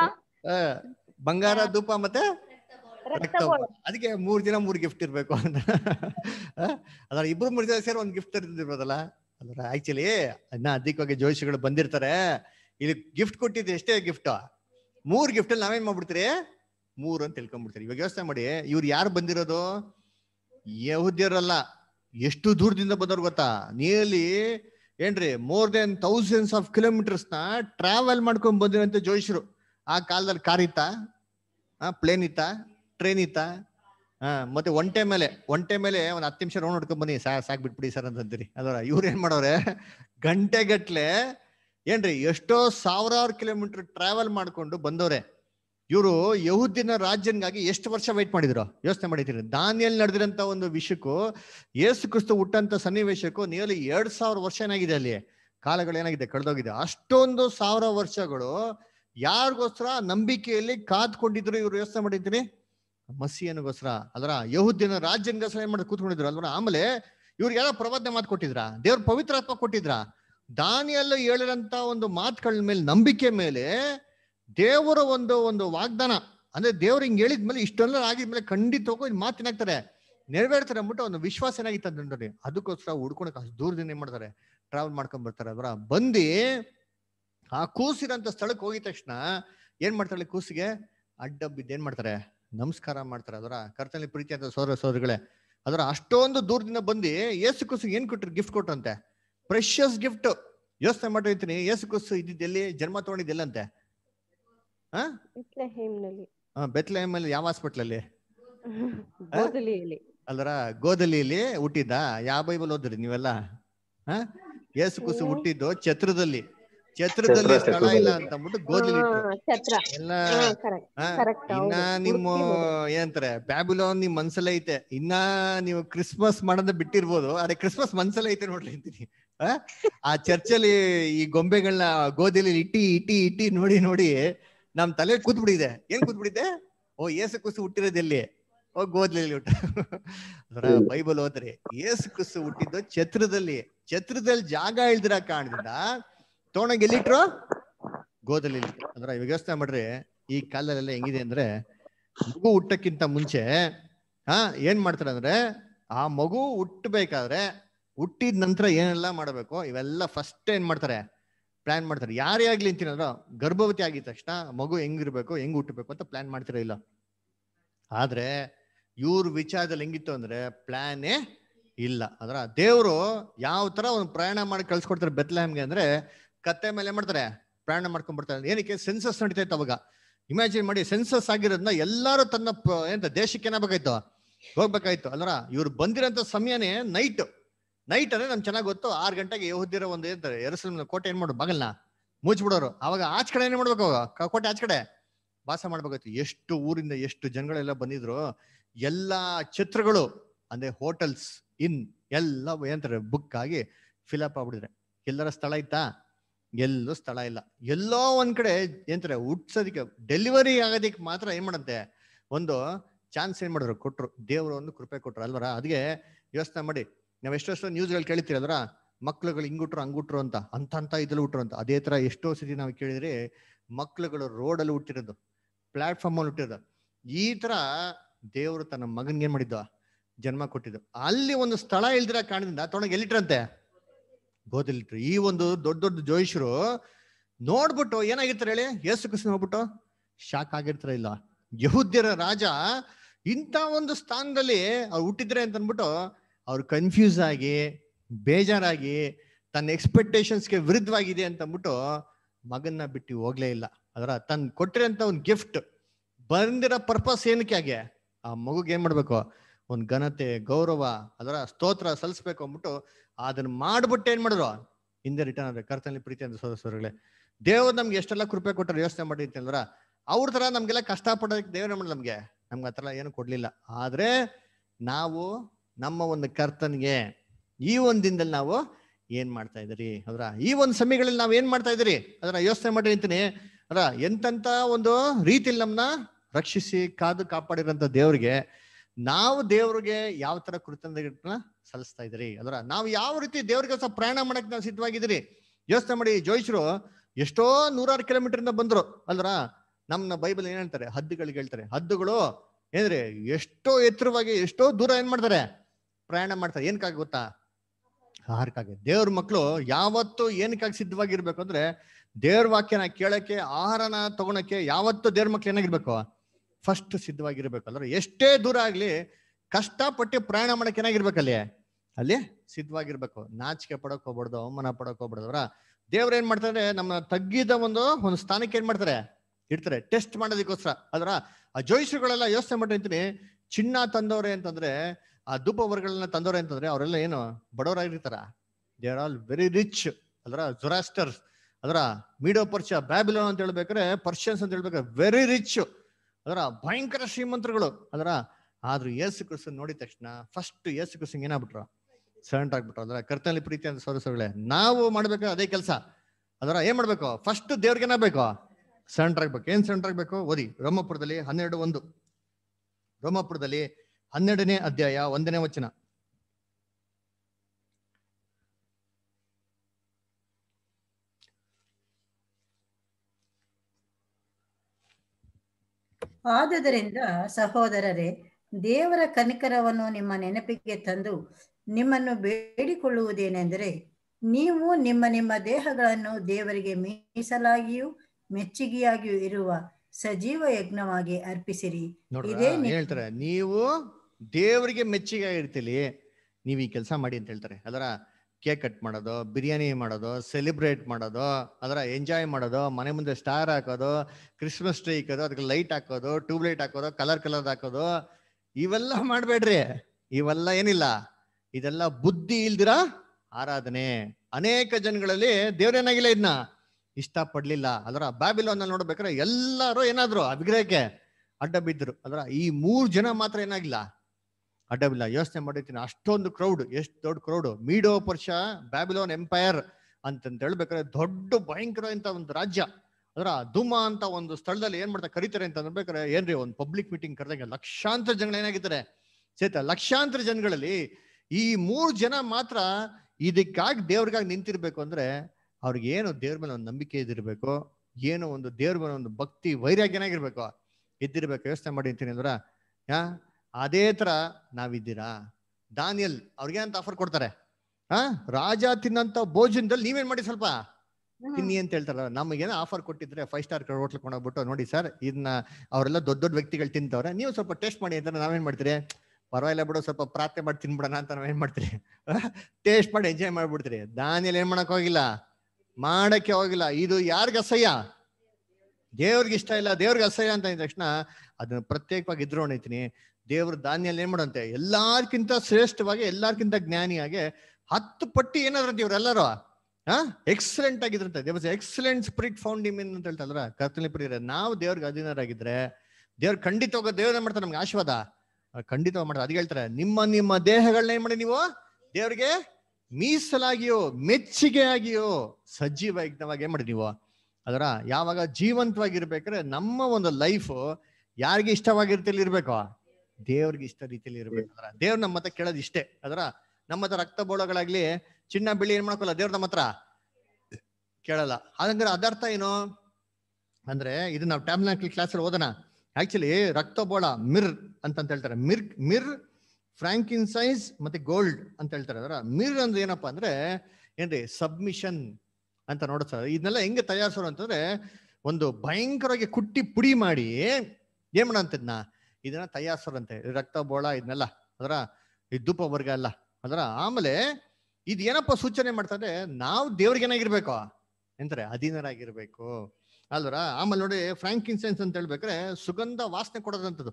ಬಂಗಾರ ಧೂಪ ಮತ್ತೆ ಅದಕ್ಕೆ ಮೂರ್ ದಿನ ಮೂರ್ ಗಿಫ್ಟ್ ಇರ್ಬೇಕು ಅಂತ ಅದ್ರ ಇಬ್ರು ಮೂರ್ ದಿನ ಸೇರಿ ಒಂದ್ ಗಿಫ್ಟ್ ಇರ್ತಿರ್ಬೋದಲ್ಲ ಅಂದ್ರೆ ಆಕ್ಚುಲಿ ಅದನ್ನ ಅಧಿಕವಾಗಿ ಜೋಶಿಗಳು ಬಂದಿರ್ತಾರೆ ಇಲ್ಲಿ ಗಿಫ್ಟ್ ಕೊಟ್ಟಿದ್ದು ಎಷ್ಟೇ ಗಿಫ್ಟ್ ಮೂರ್ ಗಿಫ್ಟ್ ಅಲ್ಲಿ ನಾವೇನ್ ಮಾಡ್ಬಿಡ್ತೀರಿ ಮೂರ್ ಅಂತ ತಿಳ್ಕೊಂಡ್ಬಿಡ್ತೀರಿ ಇವಾಗ ಯೋಚನೆ ಮಾಡಿ ಇವ್ರು ಯಾರು ಬಂದಿರೋದು ಯಹುದ್ಯರಲ್ಲ ಎಷ್ಟು ದೂರದಿಂದ ಬಂದವ್ರು ಗೊತ್ತಾ ನಿಯರ್ಲಿ ಏನ್ರಿ more than thousands of kilometres ನ ಟ್ರಾವೆಲ್ ಮಾಡ್ಕೊಂಡ್ ಬಂದಿರಂತ ಜೋಯಿಸ್ರು ಆ ಕಾಲದಲ್ಲಿ ಕಾರ್ ಇತ್ತ ಪ್ಲೇನ್ ಇತ್ತ ಟ್ರೈನ್ ಇತ್ತ ಹಾ ಮತ್ತೆ ಒಂಟೆ ಮೇಲೆ ಒಂಟೆ ಮೇಲೆ ಒಂದ್ ಹತ್ತು ನಿಮಿಷ ರೌಂಡ್ ಹೊಡ್ಕೊಂಡ್ ಬನ್ನಿ ಸಾಕ್ ಬಿಟ್ಬಿಡಿ ಸರ್ ಅಂತಂತೀರಿ ಅದರ ಇವ್ರು ಏನ್ ಮಾಡೋರೆ ಗಟ್ಲೆ ಏನ್ರಿ ಎಷ್ಟೋ ಸಾವಿರಾರು ಕಿಲೋಮೀಟರ್ ಟ್ರಾವೆಲ್ ಮಾಡ್ಕೊಂಡು ಬಂದವ್ರೆ ಇವರು ಯಹುದ್ದಿನ ರಾಜ್ಯನ್ಗಾಗಿ ಎಷ್ಟು ವರ್ಷ ವೆಯ್ಟ್ ಮಾಡಿದ್ರು ಯೋಚನೆ ಮಾಡಿದ್ದೀರಿ ದಾನಿಯಲ್ಲಿ ನಡೆದಿರಂತ ಒಂದು ವಿಷಯಕ್ಕೂ ಯೇಸು ಕ್ರಿಸ್ತು ಹುಟ್ಟಂತ ಸನ್ನಿವೇಶಕ್ಕೂ ನಿಯರ್ಲಿ ಎರಡ್ ಸಾವಿರ ವರ್ಷ ಏನಾಗಿದೆ ಅಲ್ಲಿ ಕಾಲಗಳು ಏನಾಗಿದೆ ಕಳೆದೋಗಿದೆ ಅಷ್ಟೊಂದು ಸಾವಿರ ವರ್ಷಗಳು ಯಾರಿಗೋಸ್ಕರ ನಂಬಿಕೆಯಲ್ಲಿ ಕಾದ್ಕೊಂಡಿದ್ರು ಇವ್ರು ಯೋಚನೆ ಮಾಡಿದ್ದೀರಿ ಮಸೀಯನಿಗೋಸ್ಕರ ಅದರ ಯಹುದ್ದಿನ ಗೋಸರ ಏನ್ ಮಾಡಿ ಕೂತ್ಕೊಂಡಿದ್ರು ಅಲ್ವಾ ಆಮೇಲೆ ಇವ್ರಿಗೆ ಯಾರ ಪ್ರವಾದನೆ ಮಾತು ಕೊಟ್ಟಿದ್ರ ದೇವ್ರ ಪವಿತ್ರಾತ್ಮ ಕೊಟ್ಟಿದ್ರ ದಾನಿಯಲ್ಲ ಹೇಳಿದಂತ ಒಂದು ಮಾತುಗಳ ಮೇಲೆ ನಂಬಿಕೆ ಮೇಲೆ ದೇವರ ಒಂದು ಒಂದು ವಾಗ್ದಾನ ಅಂದ್ರೆ ದೇವ್ರು ಹಿಂಗೆ ಹೇಳಿದ್ಮೇಲೆ ಇಷ್ಟೆಲ್ಲ ಆಗಿದ್ಮೇಲೆ ಹೋಗೋ ಇದು ಮಾತಿನಾಗ್ತಾರೆ ನೆರವೇರ್ತಾರೆ ಅಂದ್ಬಿಟ್ಟು ಒಂದು ವಿಶ್ವಾಸ ಏನಾಗಿತ್ತು ಅಂತ ಅದಕ್ಕೋಸ್ಕರ ಹುಡ್ಕೊಳಕ್ ಅಷ್ಟು ದೂರದಿಂದ ಏನ್ ಮಾಡ್ತಾರೆ ಟ್ರಾವೆಲ್ ಮಾಡ್ಕೊಂಡ್ ಬರ್ತಾರೆ ಅದರ ಬಂದು ಆ ಕೂಸಿರಂತ ಸ್ಥಳಕ್ಕೆ ಹೋಗಿದ ತಕ್ಷಣ ಏನ್ ಮಾಡ್ತಾರೆ ಕೂಸಿಗೆ ಅಡ್ಡ ಬಿದ್ದು ಏನ್ ಮಾಡ್ತಾರೆ ನಮಸ್ಕಾರ ಮಾಡ್ತಾರೆ ಅದರ ಕರ್ತನಲ್ಲಿ ಅಂತ ಸೋದರ ಸೋದರಿಗಳೇ ಅದರ ಅಷ್ಟೊಂದು ದೂರದಿಂದ ಬಂದು ಏಸು ಕುಸು ಏನ್ ಕೊಟ್ಟರು ಗಿಫ್ಟ್ ಕೊಟ್ರಂತೆ ಪ್ರೆಷಸ್ ಗಿಫ್ಟ್ ಯೋಚನೆ ಮಾಡಿರ್ತೀನಿ ಏಸು ಕುಸು ಇದ್ದಿದ್ದೆಲ್ಲಿ ಜನ್ಮ ತಗೊಂಡಿದ್ದೆಲ್ಲಂತೆ ಅಲ್ಲಿ ಯಾವ ಹಾಸ್ಪಿಟ್ಲಲ್ಲಿ ಅಲ್ರ ಗೋದಲಿಯಲ್ಲಿ ಹುಟ್ಟಿದ್ದ ಯಾವ ಬೈಬಲ್ ಓದ್ರಿ ನೀವೆಲ್ಲ ಏಸು ಕುಸು ಹುಟ್ಟಿದ್ದು ಛತ್ರದಲ್ಲಿ ಛತ್ರದಲ್ಲಿ ಸ್ಥಳ ಇಲ್ಲ ಅಂತಂದ್ಬಿಟ್ಟು ಗೋಧಿ ಇನ್ನ ನಿಮ್ಮ ಏನಂತಾರೆ ಬ್ಯಾಬಿಲೋನ್ ನಿಮ್ ಮನ್ಸಲ್ಲ ಐತೆ ಇನ್ನ ನೀವು ಕ್ರಿಸ್ಮಸ್ ಮಾಡೋದ್ ಬಿಟ್ಟಿರ್ಬೋದು ಅದೇ ಕ್ರಿಸ್ಮಸ್ ಮನ್ಸಲ್ಲ ಐತೆ ನೋಡ್ರಿ ಅಂತೀನಿ ಆ ಚರ್ಚಲ್ಲಿ ಈ ಗೊಂಬೆಗಳನ್ನ ಗೋದಿಲಿ ಇಟ್ಟಿ ಇಟ್ಟಿ ಇಟ್ಟಿ ನೋಡಿ ನೋಡಿ ನಮ್ ತಲೆ ಕೂತ್ ಬಿಡಿದೆ ಏನ್ ಕೂತ್ ಬಿಡಿದೆ ಓ ಏಸು ಕುಸು ಹುಟ್ಟಿರೋದಿಲ್ಲಿ ಓ ಗೋದಿಲಿ ಹುಟ್ಟ ಬೈಬಲ್ ಹೋದ್ರಿ ಏಸು ಕುಸು ಹುಟ್ಟಿದ್ದು ಛತ್ರದಲ್ಲಿ ಛತ್ರದಲ್ಲಿ ಜಾಗ ಇಳಿದ್ರ ಕಾಣದಿಂದ ತಗೊಂಡಂಗೆ ಎಲ್ಲಿಟ್ರು ಗೋದಲ್ಲಿ ಅಂದ್ರೆ ವ್ಯವಸ್ಥೆ ಮಾಡ್ರಿ ಈ ಕಾಲದಲ್ಲೆಲ್ಲ ಹೆಂಗಿದೆ ಅಂದ್ರೆ ಮಗು ಹುಟ್ಟಕ್ಕಿಂತ ಮುಂಚೆ ಹಾ ಏನ್ ಮಾಡ್ತಾರೆ ಅಂದ್ರೆ ಆ ಮಗು ಹುಟ್ಟಬೇಕಾದ್ರೆ ಹುಟ್ಟಿದ ನಂತರ ಏನೆಲ್ಲ ಮಾಡಬೇಕು ಇವೆಲ್ಲ ಫಸ್ಟ್ ಏನ್ ಮಾಡ್ತಾರೆ ಪ್ಲಾನ್ ಮಾಡ್ತಾರೆ ಯಾರೇ ಆಗ್ಲಿ ಅಂತೀನಂದ್ರೆ ಗರ್ಭವತಿ ಆಗಿದ ತಕ್ಷಣ ಮಗು ಹೆಂಗಿರ್ಬೇಕು ಹೆಂಗ್ ಹುಟ್ಟಬೇಕು ಅಂತ ಪ್ಲಾನ್ ಮಾಡ್ತಿರ ಇಲ್ಲ ಆದ್ರೆ ಇವ್ರ ವಿಚಾರದಲ್ಲಿ ಹೆಂಗಿತ್ತು ಅಂದ್ರೆ ಪ್ಲಾನೇ ಇಲ್ಲ ಅಂದ್ರ ದೇವ್ರು ಯಾವ ತರ ಒಂದು ಪ್ರಯಾಣ ಮಾಡಿ ಕಳ್ಸ್ಕೊಡ್ತಾರೆ ಬೆತ್ಲಹಮ್ಗೆ ಅಂದ್ರೆ ಕತ್ತೆ ಮೇಲೆ ಮಾಡ್ತಾರೆ ಪ್ರಯಾಣ ಮಾಡ್ಕೊಂಡ್ ಏನಕ್ಕೆ ಸೆನ್ಸಸ್ ನಡೀತೈತೆ ಅವಾಗ ಇಮ್ಯಾಜಿನ್ ಮಾಡಿ ಸೆನ್ಸಸ್ ಆಗಿರೋದನ್ನ ಎಲ್ಲರೂ ತನ್ನ ಎಂತ ದೇಶಕ್ಕೆ ಏನಾಗಬೇಕಾಯ್ತು ಹೋಗ್ಬೇಕಾಯ್ತು ಅಲ್ಲರ ಇವ್ರು ಬಂದಿರೋಂಥ ಸಮಯನೇ ನೈಟ್ ನೈಟ್ ಅಂದ್ರೆ ನಮ್ಗೆ ಚೆನ್ನಾಗಿ ಗೊತ್ತು ಆರು ಗಂಟೆಗೆ ಹೊದ್ದಿರೋ ಒಂದು ಏನಂತಾರೆ ಎರಸಲ್ ಕೋಟೆ ಏನ್ ಮಾಡು ಮಗಲ್ನ ಮುಚ್ಬಿಡೋರು ಅವಾಗ ಆಚ ಕಡೆ ಏನ್ ಮಾಡ್ಬೇಕು ಅವಾಗ ಕೋಟೆ ಆಚ ಕಡೆ ವಾಸ ಮಾಡ್ಬೇಕಾಯ್ತು ಎಷ್ಟು ಊರಿಂದ ಎಷ್ಟು ಜನಗಳೆಲ್ಲ ಬಂದಿದ್ರು ಎಲ್ಲಾ ಛತ್ರಗಳು ಅಂದ್ರೆ ಹೋಟೆಲ್ಸ್ ಇನ್ ಎಲ್ಲ ಏನಂತಾರೆ ಬುಕ್ ಆಗಿ ಫಿಲಪ್ ಆಗ್ಬಿಟ್ಟಿದ್ರೆ ಎಲ್ಲರ ಸ್ಥಳ ಇತ್ತಾ ಎಲ್ಲೂ ಸ್ಥಳ ಇಲ್ಲ ಎಲ್ಲೋ ಒಂದ್ ಕಡೆ ಏನಂತಾರೆ ಹುಟ್ಟಿಸೋದಕ್ಕೆ ಡೆಲಿವರಿ ಆಗೋದಕ್ಕೆ ಮಾತ್ರ ಏನ್ ಮಾಡಂತೆ ಒಂದು ಚಾನ್ಸ್ ಏನ್ ಮಾಡಿದ್ರು ಕೊಟ್ರು ದೇವರು ಒಂದು ಕೃಪೆ ಕೊಟ್ರು ಅಲ್ವರ ಅದಕ್ಕೆ ವ್ಯವಸ್ಥೆ ಮಾಡಿ ನಾವು ಎಷ್ಟೆಷ್ಟೋ ನ್ಯೂಸ್ಗಳು ಕೇಳಿತಿರಲ್ವರ ಮಕ್ಳುಗಳು ಹಿಂಗುಟ್ರು ಹಂಗುಟ್ರು ಅಂತ ಅಂತ ಅಂತ ಇದ್ರಲ್ಲಿ ಹುಟ್ಟರು ಅಂತ ಅದೇ ತರ ಎಷ್ಟೋ ಸತಿ ನಾವು ಕೇಳಿದ್ರಿ ಮಕ್ಳುಗಳು ರೋಡಲ್ಲಿ ಹುಟ್ಟಿರೋದು ಪ್ಲಾಟ್ಫಾರ್ಮ್ ಅಲ್ಲಿ ಹುಟ್ಟಿರೋದು ಈ ತರ ದೇವರು ತನ್ನ ಮಗನ್ಗೆ ಏನ್ ಮಾಡಿದ್ದ ಜನ್ಮ ಕೊಟ್ಟಿದ್ದು ಅಲ್ಲಿ ಒಂದು ಸ್ಥಳ ಇಲ್ದಿರ ಕಾಣದಿಂದ ತೊಣಗೆ ಎಲ್ಲಿಟ್ರಂತೆ ಗೋದಲಿಟ್ರು ಈ ಒಂದು ದೊಡ್ಡ ದೊಡ್ಡ ಜೋಯಿಷರು ನೋಡ್ಬಿಟ್ಟು ಏನಾಗಿರ್ತಾರೆ ಹೇಳಿ ಯೇಸು ಕೃಷ್ಣ ಹೋಗ್ಬಿಟ್ಟು ಶಾಕ್ ಆಗಿರ್ತಾರ ಇಲ್ಲ ಯಹುದ್ಯರ ರಾಜ ಇಂಥ ಒಂದು ಸ್ಥಾನದಲ್ಲಿ ಅವ್ರು ಹುಟ್ಟಿದ್ರೆ ಅಂತ ಅಂದ್ಬಿಟ್ಟು ಅವ್ರು ಕನ್ಫ್ಯೂಸ್ ಆಗಿ ಬೇಜಾರಾಗಿ ತನ್ನ ಎಕ್ಸ್ಪೆಕ್ಟೇಷನ್ಸ್ಗೆ ವಿರುದ್ಧವಾಗಿದೆ ಅಂತ ಮಗನ್ನ ಬಿಟ್ಟು ಹೋಗ್ಲೇ ಇಲ್ಲ ಅದರ ತನ್ ಕೊಟ್ಟಿರೋಂಥ ಒಂದು ಗಿಫ್ಟ್ ಬಂದಿರೋ ಪರ್ಪಸ್ ಏನಕ್ಕೆ ಹಾಗೆ ಆ ಮಗುಗೆ ಏನ್ ಮಾಡ್ಬೇಕು ಒಂದು ಘನತೆ ಗೌರವ ಅದರ ಸ್ತೋತ್ರ ಸಲ್ಲಿಸ್ಬೇಕು ಅಂದ್ಬಿಟ್ಟು ಅದನ್ನ ಮಾಡ್ಬಿಟ್ಟು ಏನ್ ಮಾಡಿದ್ರು ಹಿಂದೆ ರಿಟರ್ನ್ ಆದ್ರೆ ಕರ್ತನಲ್ಲಿ ಪ್ರೀತಿ ಅಂತ ಸದಸ್ಯರುಗಳೇ ದೇವ್ರು ನಮ್ಗೆ ಎಷ್ಟೆಲ್ಲ ಕೃಪೆ ಕೊಟ್ಟರೆ ಯೋಚನೆ ಮಾಡಿ ಅಂತಂದ್ರ ಅವ್ರ ತರ ನಮ್ಗೆಲ್ಲ ಕಷ್ಟ ಪಡೋದಕ್ಕೆ ದೇವ್ರ ಮಾಡಿ ನಮ್ಗೆ ನಮ್ಗೆ ಆತರ ಏನು ಕೊಡ್ಲಿಲ್ಲ ಆದ್ರೆ ನಾವು ನಮ್ಮ ಒಂದು ಕರ್ತನ್ಗೆ ಈ ಒಂದು ದಿನದಲ್ಲಿ ನಾವು ಏನ್ ಮಾಡ್ತಾ ಇದ್ದೀರಿ ಅದ್ರ ಈ ಒಂದ್ ಸಮಯಗಳಲ್ಲಿ ನಾವು ಏನ್ ಮಾಡ್ತಾ ಇದ್ರಿ ಅದರ ಯೋಚನೆ ಮಾಡಿ ಅಂತೀನಿ ಅದ್ರ ಎಂತ ಒಂದು ರೀತಿಲಿ ನಮ್ನ ರಕ್ಷಿಸಿ ಕಾದು ಕಾಪಾಡಿರೋಂಥ ದೇವ್ರಿಗೆ ನಾವು ದೇವ್ರಿಗೆ ಯಾವ ತರ ಕೃತಜ್ಞ ಸಲ್ಲಿಸ್ತಾ ಇದ್ರಿ ಅದರ ನಾವು ಯಾವ ರೀತಿ ಸಹ ಪ್ರಯಾಣ ಮಾಡಕ್ ನಾವು ಸಿದ್ಧವಾಗಿದ್ದೀರಿ ಯೋಚನೆ ಮಾಡಿ ಜೋಯಿಸರು ಎಷ್ಟೋ ನೂರಾರು ಕಿಲೋಮೀಟರ್ ಬಂದ್ರು ಅಲ್ರ ನಮ್ಮ ಬೈಬಲ್ ಏನ್ ಹೇಳ್ತಾರೆ ಹದ್ದುಗಳಿಗೆ ಹೇಳ್ತಾರೆ ಹದ್ದುಗಳು ಏನ್ರಿ ಎಷ್ಟೋ ಎತ್ತರವಾಗಿ ಎಷ್ಟೋ ದೂರ ಏನ್ ಮಾಡ್ತಾರೆ ಪ್ರಯಾಣ ಮಾಡ್ತಾರೆ ಏನಕ್ಕಾಗಿ ಗೊತ್ತಾ ಆಹಾರಕ್ಕಾಗಿ ದೇವ್ರ ಮಕ್ಕಳು ಯಾವತ್ತು ಏನಕ್ಕಾಗಿ ಸಿದ್ಧವಾಗಿರ್ಬೇಕು ಅಂದ್ರೆ ದೇವ್ರ ವಾಕ್ಯನ ಕೇಳಕ್ಕೆ ಆಹಾರನ ತಗೊಳಕ್ಕೆ ಯಾವತ್ತು ದೇವ್ರ ಮಕ್ಳು ಏನಾಗಿರ್ಬೇಕು ಫಸ್ಟ್ ಸಿದ್ಧವಾಗಿರ್ಬೇಕು ಅಲ್ರ ಎಷ್ಟೇ ದೂರ ಆಗ್ಲಿ ಕಷ್ಟಪಟ್ಟು ಪ್ರಯಾಣ ಮಾಡಕ್ಕೆ ಏನಾಗಿರ್ಬೇಕಲ್ಲಿ ಅಲ್ಲಿ ಸಿದ್ಧವಾಗಿರ್ಬೇಕು ನಾಚಿಕೆ ಪಡಕ್ ಹೋಗ್ಬಾರ್ದು ಅವಮಾನ ಪಡಕ್ ಹೋಗ್ಬಾರ್ದವ್ರ ದೇವ್ರ ಏನ್ ಮಾಡ್ತಾರೆ ನಮ್ಮ ತಗ್ಗಿದ ಒಂದು ಒಂದು ಸ್ಥಾನಕ್ಕೆ ಏನ್ ಮಾಡ್ತಾರೆ ಇಡ್ತಾರೆ ಟೆಸ್ಟ್ ಮಾಡೋದಕ್ಕೋಸ್ಕರ ಅದರ ಆ ಜೋಯಿಸುಗಳೆಲ್ಲ ಯೋಚನೆ ಮಾಡಿರ್ತೀನಿ ಚಿನ್ನ ತಂದವ್ರೆ ಅಂತಂದ್ರೆ ಆ ಧೂಪ ವರ್ಗಗಳನ್ನ ತಂದವ್ರೆ ಅಂತಂದ್ರೆ ಅವರೆಲ್ಲ ಏನು ಬಡವರಾಗಿರ್ತಾರ they are all very rich ಅದರ ಜೊರಾಸ್ಟರ್ಸ್ ಅದರ ಮೀಡೋ ಪರ್ಷ ಬ್ಯಾಬಿಲೋನ್ ಅಂತ ಹೇಳ್ಬೇಕಾರೆ ಪರ್ಷಿಯನ್ಸ್ ಅಂತ ಹೇಳ್ಬೇಕಾರೆ ವೆರಿ ರಿಚ್ ಅದರ ಭಯಂಕರ ಶ್ರೀಮಂತರುಗಳು ಅದರ ಆದ್ರೂ ಯೇಸು ಕೃಷ್ಣ ನೋಡಿದ ತಕ್ಷಣ ಫಸ್ಟ್ ಯೇಸು ಕ್ರಿಸ್ತನ್ ಏನಾಗ್ಬಿಟ್ರು ಸರ್ಂಟ್ ಆಗ್ಬಿಟ್ರು ಅಂದ್ರೆ ಕರ್ತನಲ್ಲಿ ಪ್ರೀತಿ ಅಂತ ಸದಸ್ಯರುಗಳೇ ನಾವು ಮಾಡ್ಬೇಕು ಅದೇ ಕೆಲಸ ಅದರ ಏನ್ ಮಾಡ್ಬೇಕು ಫಸ್ಟ್ ದೇವ್ರಿಗೆ ಏನಾಗ್ಬೇಕು ಸೆಂಟರ್ ಆಗ್ಬೇಕು ಏನ್ ಸೆಂಟರ್ ಆಗ್ಬೇಕು ಓದಿ ರೋಮಪುರದಲ್ಲಿ ಹನ್ನೆರಡು ಒಂದು ರೋಮಪುರದಲ್ಲಿ ಹನ್ನೆರಡನೇ ಅಧ್ಯಾಯ ಒಂದನೇ ವಚನ ಆದದರಿಂದ ಸಹೋದರರೇ ದೇವರ ಕನಿಕರವನ್ನು ನಿಮ್ಮ ನೆನಪಿಗೆ ತಂದು ನಿಮ್ಮನ್ನು ಬೇಡಿಕೊಳ್ಳುವುದೇನೆಂದರೆ ನೀವು ನಿಮ್ಮ ನಿಮ್ಮ ದೇಹಗಳನ್ನು ದೇವರಿಗೆ ಮೀಸಲಾಗಿಯೂ ಮೆಚ್ಚುಗೆಯಾಗಿಯೂ ಇರುವ ಸಜೀವ ಯಜ್ಞವಾಗಿ ಅರ್ಪಿಸಿರಿ ಇದೇ ಹೇಳ್ತಾರೆ ನೀವು ದೇವರಿಗೆ ಮೆಚ್ಚುಗೆ ಇರ್ತೀಲಿ ನೀವು ಈ ಕೆಲಸ ಮಾಡಿ ಅಂತ ಹೇಳ್ತಾರೆ ಅದರ ಕೇಕ್ ಕಟ್ ಮಾಡೋದು ಬಿರಿಯಾನಿ ಮಾಡೋದು ಸೆಲೆಬ್ರೇಟ್ ಮಾಡೋದು ಅದರ ಎಂಜಾಯ್ ಮಾಡೋದು ಮನೆ ಮುಂದೆ ಸ್ಟಾರ್ ಹಾಕೋದು ಕ್ರಿಸ್ಮಸ್ ಟ್ರೀ ಇಕ್ಕೋದು ಅದಕ್ಕೆ ಲೈಟ್ ಹಾಕೋದು ಟ್ಯೂಬ್ಲೈಟ್ ಹಾಕೋದು ಕಲರ್ ಕಲರ್ ಹಾಕೋದು ಇವೆಲ್ಲ ಮಾಡಬೇಡ್ರಿ ಇವೆಲ್ಲ ಏನಿಲ್ಲ ಇದೆಲ್ಲ ಬುದ್ಧಿ ಇಲ್ದಿರ ಆರಾಧನೆ ಅನೇಕ ಜನಗಳಲ್ಲಿ ದೇವ್ರೇನಾಗಿಲ್ಲ ಇದನ್ನ ಇಷ್ಟ ಪಡ್ಲಿಲ್ಲ ಅದರ ಬ್ಯಾಬಿಲೋನ್ ನೋಡ್ಬೇಕಾದ್ರೆ ಎಲ್ಲರೂ ಏನಾದ್ರು ಅಭಿಗ್ರಹಕ್ಕೆ ಅಡ್ಡ ಬಿದ್ದರು ಅದರ ಈ ಮೂರ್ ಜನ ಮಾತ್ರ ಏನಾಗಿಲ್ಲ ಅಡ್ಡ ಬಿಲ್ಲ ಯೋಚನೆ ಮಾಡಿರ್ತೀನಿ ಅಷ್ಟೊಂದು ಕ್ರೌಡ್ ಎಷ್ಟು ದೊಡ್ಡ crowd Medo Persia Babylon empire ಅಂತಂತ ಹೇಳ್ಬೇಕಾದ್ರೆ ದೊಡ್ಡ ಭಯಂಕರ ಇಂತ ಒಂದು ರಾಜ್ಯ ಅದರ ದುಮ್ಮ ಅಂತ ಒಂದು ಸ್ಥಳದಲ್ಲಿ ಏನ್ ಮಾಡ್ತಾರೆ ಕರೀತಾರೆ ಅಂತ ಅನ್ಬೇಕಾರೆ ಏನ್ರಿ ಒಂದು ಪಬ್ಲಿಕ್ ಮೀಟಿಂಗ್ ಕರೆದಾಗ ಲಕ್ಷಾಂತರ ಜನ ಏನಾಗಿದ್ದಾರೆ ಸೇತ ಲಕ್ಷಾಂತರ ಜನಗಳಲ್ಲಿ ಈ ಮೂರು ಜನ ಮಾತ್ರ ಇದಕ್ಕಾಗಿ ದೇವ್ರಿಗಾಗಿ ನಿಂತಿರ್ಬೇಕು ಅಂದ್ರೆ ಅವ್ರಿಗೆ ಏನು ದೇವ್ರ ಮೇಲೆ ಒಂದು ನಂಬಿಕೆ ಇದಿರ್ಬೇಕು ಏನೋ ಒಂದು ದೇವ್ರ ಮೇಲೆ ಒಂದು ಭಕ್ತಿ ಏನಾಗಿರ್ಬೇಕು ಇದ್ದಿರ್ಬೇಕು ವ್ಯವಸ್ಥೆ ಮಾಡಿ ಅಂತೀನಿ ಅಂದ್ರ ಯಾ ಅದೇ ತರ ನಾವಿದ್ದೀರಾ ದಾನಿಯಲ್ ಅಂತ ಆಫರ್ ಕೊಡ್ತಾರೆ ಹಾ ರಾಜ ತಿನ್ನಂತ ಭೋಜನದಲ್ಲಿ ನೀವೇನ್ ಮಾಡಿ ಸ್ವಲ್ಪ ತಿನ್ನಿ ಅಂತ ಹೇಳ್ತಾರಲ್ಲ ನಮಗೇನ ಆಫರ್ ಕೊಟ್ಟಿದ್ರೆ ಫೈವ್ ಸ್ಟಾರ್ ಹೋಟ್ಲ್ ಕೊಂಡೋಗ್ಬಿಟ್ಟು ನೋಡಿ ಸರ್ ಇದನ್ನ ಅವರೆಲ್ಲ ದೊಡ್ಡ ದೊಡ್ಡ ವ್ಯಕ್ತಿಗಳು ತಿಂತವ್ರೆ ನೀವು ಸ್ವಲ್ಪ ಟೇಸ್ಟ್ ಮಾಡಿ ಅಂತ ನಾವೇನ್ ಮಾಡ್ತೀರಿ ಪರವಾಗಿಲ್ಲ ಬಿಡು ಸ್ವಲ್ಪ ಪ್ರಾರ್ಥನೆ ಮಾಡಿ ತಿನ್ಬಿಡೋಣ ಅಂತ ನಾವೇನ್ ಮಾಡ್ತೀರಿ ಟೇಸ್ಟ್ ಮಾಡಿ ಎಂಜಾಯ್ ಮಾಡ್ಬಿಡ್ತೀರಿ ದಾನಿಯಲ್ಲಿ ಏನ್ ಮಾಡಕ್ ಹೋಗಿಲ್ಲ ಮಾಡಕ್ಕೆ ಹೋಗಿಲ್ಲ ಇದು ಯಾರಿಗ ಅಸಹ್ಯ ದೇವ್ರಿಗೆ ಇಷ್ಟ ಇಲ್ಲ ದೇವ್ರಿಗೆ ಅಸಹ್ಯ ಅಂತ ಅಂದ ತಕ್ಷಣ ಅದನ್ನ ಪ್ರತ್ಯೇಕವಾಗಿ ಇದ್ರು ಹೊಣಿತೀನಿ ದೇವ್ರ ದಾನಿಯಲ್ಲಿ ಏನ್ ಮಾಡಂತೆ ಎಲ್ಲಾರ್ಕಿಂತ ಶ್ರೇಷ್ಠವಾಗಿ ಎಲ್ಲಾರ್ಕಿಂತ ಜ್ಞಾನಿಯಾಗಿ ಹತ್ತು ಪಟ್ಟಿ ಏನಾದ್ರು ಇವ್ರೆಲ್ಲರೂ ಎಕ್ಸಲೆಂಟ್ ಆಗಿದ್ರಂತೆ they excellent spirit found him ಅಂತ ಹೇಳ್ತಲ್ಲ ಕರ್ತನಲ್ಲಿ ನಾವು ದೇವ್ರಿಗೆ ಅಧೀನರಾಗಿದ್ರೆ ಖಂಡಿತ ಖಂಡಿತವಾಗ ಏನ್ ಮಾಡ್ತಾರೆ ನಮ್ಗೆ ಆಶೀರ್ವಾದ ಖಂಡಿತ ಮಾಡ್ತಾರೆ ಅದ್ ಹೇಳ್ತಾರೆ ನಿಮ್ಮ ನಿಮ್ಮ ದೇಹಗಳನ್ನ ಏನ್ ಮಾಡಿ ನೀವು ದೇವ್ರಿಗೆ ಮೀಸಲಾಗಿಯೋ ಮೆಚ್ಚುಗೆ ಆಗಿಯೋ ಸಜೀವ ಯಜ್ಞವಾಗಿ ಏನ್ ಮಾಡಿ ನೀವು ಅದರ ಯಾವಾಗ ಜೀವಂತವಾಗಿರ್ಬೇಕಾದ್ರೆ ನಮ್ಮ ಒಂದು ಲೈಫ್ ಯಾರಿಗೆ ಇಷ್ಟವಾಗಿರ್ತಿಲ್ಲ ಇರ್ಬೇಕು ದೇವ್ರಿಗೆ ಇಷ್ಟ ರೀತಿಯಲ್ಲಿ ಇರ್ಬೇಕು ಅದರ ದೇವ್ರ ನಮ್ಮ ಹತ್ರ ಕೇಳೋದು ಇಷ್ಟೇ ಅದರ ನಮ್ಮ ಹತ್ರ ರಕ್ತ ಬೋಳಗಳಾಗ್ಲಿ ಚಿನ್ನ ಬೆಳ್ಳಿ ಏನ್ ಮಾಡ್ಕೊಲ್ಲ ದೇವ್ರ ನಮ್ಮ ಹತ್ರ ಕೇಳಲ್ಲ ಅದಂದ್ರೆ ಅದರ್ಥ ಏನು ಅಂದ್ರೆ ಇದು ನಾವು ಟ್ಯಾಬ್ನಾಕ್ಲಿ ಕ್ಲಾಸ್ ಅಲ್ಲಿ ಓದೋಣ ಆಕ್ಚುಲಿ ರಕ್ತಬೋಳ ಮಿರ್ ಅಂತ ಹೇಳ್ತಾರೆ ಮಿರ್ ಮಿರ್ ಫ್ರಾಂಕಿನ್ ಸೈಜ್ ಮತ್ತೆ ಗೋಲ್ಡ್ ಅಂತ ಹೇಳ್ತಾರೆ ಅದರ ಮಿರ್ ಅಂದ್ರೆ ಏನಪ್ಪಾ ಅಂದ್ರೆ ಏನ್ರಿ ಸಬ್ಮಿಷನ್ ಅಂತ ಸರ್ ಇದನ್ನೆಲ್ಲ ಹೆಂಗೆ ತಯಾರಿಸೋರು ಅಂತಂದ್ರೆ ಒಂದು ಭಯಂಕರವಾಗಿ ಕುಟ್ಟಿ ಪುಡಿ ಮಾಡಿ ಏನ್ ಮಾಡಂತದ್ನ ಇದನ್ನ ತಯಾರಿಸೋರಂತೆ ರಕ್ತಬೋಳ ಇದನ್ನೆಲ್ಲ ಅದರ ಈ ಧೂಪ ವರ್ಗ ಎಲ್ಲ ಅದರ ಆಮೇಲೆ ಇದು ಏನಪ್ಪ ಸೂಚನೆ ಮಾಡ್ತಾರೆ ನಾವು ದೇವ್ರಿಗೆ ಏನಾಗಿರ್ಬೇಕು ಎಂತಾರೆ ಅಧೀನರಾಗಿರ್ಬೇಕು ಅಲ್ವರ ಆಮೇಲೆ ನೋಡಿ ಫ್ರಾಂಕಿನ್ಸೆನ್ಸ್ ಅಂತ ಹೇಳ್ಬೇಕ್ರೆ ಸುಗಂಧ ವಾಸನೆ ಕೊಡೋದಂಥದ್ದು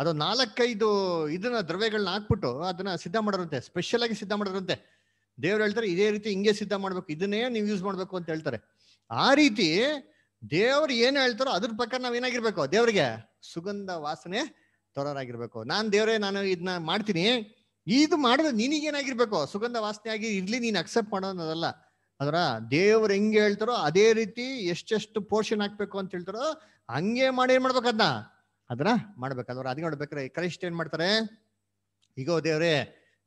ಅದು ನಾಲ್ಕೈದು ಇದನ್ನ ದ್ರವ್ಯಗಳನ್ನ ಹಾಕ್ಬಿಟ್ಟು ಅದನ್ನ ಸಿದ್ಧ ಮಾಡೋರಂತೆ ಸ್ಪೆಷಲ್ ಆಗಿ ಸಿದ್ಧ ಮಾಡೋರಂತೆ ದೇವ್ರು ಹೇಳ್ತಾರೆ ಇದೇ ರೀತಿ ಹಿಂಗೆ ಸಿದ್ಧ ಮಾಡ್ಬೇಕು ಇದನ್ನೇ ನೀವು ಯೂಸ್ ಮಾಡ್ಬೇಕು ಅಂತ ಹೇಳ್ತಾರೆ ಆ ರೀತಿ ದೇವ್ರು ಏನು ಹೇಳ್ತಾರೋ ಅದ್ರ ಪ್ರಕಾರ ನಾವ್ ಏನಾಗಿರ್ಬೇಕು ದೇವ್ರಿಗೆ ಸುಗಂಧ ವಾಸನೆ ತೊರರಾಗಿರ್ಬೇಕು ನಾನು ದೇವ್ರೆ ನಾನು ಇದನ್ನ ಮಾಡ್ತೀನಿ ಇದು ಮಾಡಿದ್ರೆ ನಿನಗೇನಾಗಿರ್ಬೇಕು ಸುಗಂಧ ವಾಸನೆ ಆಗಿ ಇರ್ಲಿ ನೀನ್ ಅಕ್ಸೆಪ್ಟ್ ಮಾಡೋದಲ್ಲ ಅದರ ದೇವ್ರು ಹೆಂಗೆ ಹೇಳ್ತಾರೋ ಅದೇ ರೀತಿ ಎಷ್ಟೆಷ್ಟು ಪೋರ್ಷನ್ ಹಾಕ್ಬೇಕು ಅಂತ ಹೇಳ್ತಾರೋ ಹಂಗೆ ಮಾಡಿ ಏನ್ ಮಾಡ್ಬೇಕು ಅದನ್ನ ಅದನ್ನ ಅದ್ ಮಾಡ್ಬೇಕ್ರೆ ಕ್ರೈಸ್ಟ್ ಏನ್ ಮಾಡ್ತಾರೆ ಈಗೋ ದೇವ್ರೆ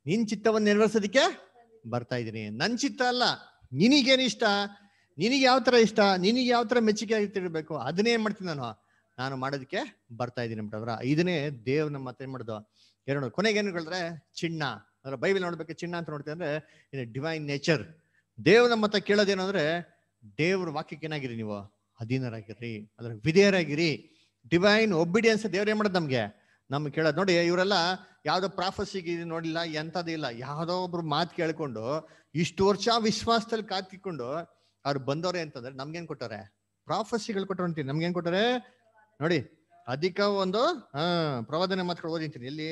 ನಿನ್ ಚಿತ್ತವನ್ನು ನಿರ್ವಹಿಸೋದಿಕ್ಕೆ ಬರ್ತಾ ಇದೀನಿ ನನ್ ಚಿತ್ತ ಅಲ್ಲ ನಿನಗೇನು ಇಷ್ಟ ನಿನಗೆ ಯಾವ ತರ ಇಷ್ಟ ನಿನಗೆ ಯಾವ ತರ ಮೆಚ್ಚುಗೆ ಆಗಿರ್ತಿರ್ಬೇಕು ಅದನ್ನೇ ಮಾಡ್ತೀನಿ ನಾನು ನಾನು ಮಾಡೋದಕ್ಕೆ ಬರ್ತಾ ಇದ್ದೀನಿ ಬಿಟ್ಟದ್ರ ಇದನ್ನೇ ದೇವ್ ನಮ್ಮ ಮತ್ತೆ ಏನ್ ಎರಡು ಕೊನೆಗೆ ಏನು ಹೇಳಿದ್ರೆ ಚಿನ್ನ ಅಂದ್ರೆ ಬೈಬಲ್ ನೋಡ್ಬೇಕು ಚಿನ್ನ ಅಂತ ನೋಡ್ತೀವಿ ಅಂದ್ರೆ ಇದು ಡಿವೈನ್ ನೇಚರ್ ದೇವ್ರ ಹತ್ರ ಕೇಳೋದೇನಂದ್ರೆ ದೇವ್ರ ವಾಕ್ಯಕ್ಕೆ ಏನಾಗಿರಿ ನೀವು ಅಧೀನರಾಗಿರ್ರಿ ಅದ್ರ ವಿಧೇಯರಾಗಿರಿ ಡಿವೈನ್ ಒಬಿಡಿಯನ್ಸ್ ದೇವ್ರ ಏನ್ ಮಾಡೋದು ನಮ್ಗೆ ನಮ್ಗೆ ಕೇಳೋದು ನೋಡಿ ಇವರೆಲ್ಲ ಯಾವ್ದೋ ಪ್ರಾಫಸಿಗೆ ನೋಡಿಲ್ಲ ಎಂಥದ್ದು ಇಲ್ಲ ಯಾವುದೋ ಒಬ್ರು ಮಾತು ಕೇಳ್ಕೊಂಡು ಇಷ್ಟು ವರ್ಷ ವಿಶ್ವಾಸದಲ್ಲಿ ಕಾತಿಕೊಂಡು ಅವ್ರು ಬಂದವ್ರೆ ಅಂತಂದ್ರೆ ನಮ್ಗೇನ್ ಕೊಟ್ಟಾರೆ ಪ್ರಾಫಸಿಗಳು ಕೊಟ್ಟರು ಅಂತೀನಿ ನಮ್ಗೆ ಏನ್ ಕೊಟ್ಟಾರೆ ನೋಡಿ ಅಧಿಕ ಒಂದು ಹಾ ಪ್ರವಾದನೆ ಮಾತುಗಳು ಓದಿಂತೀನಿ ಇಲ್ಲಿ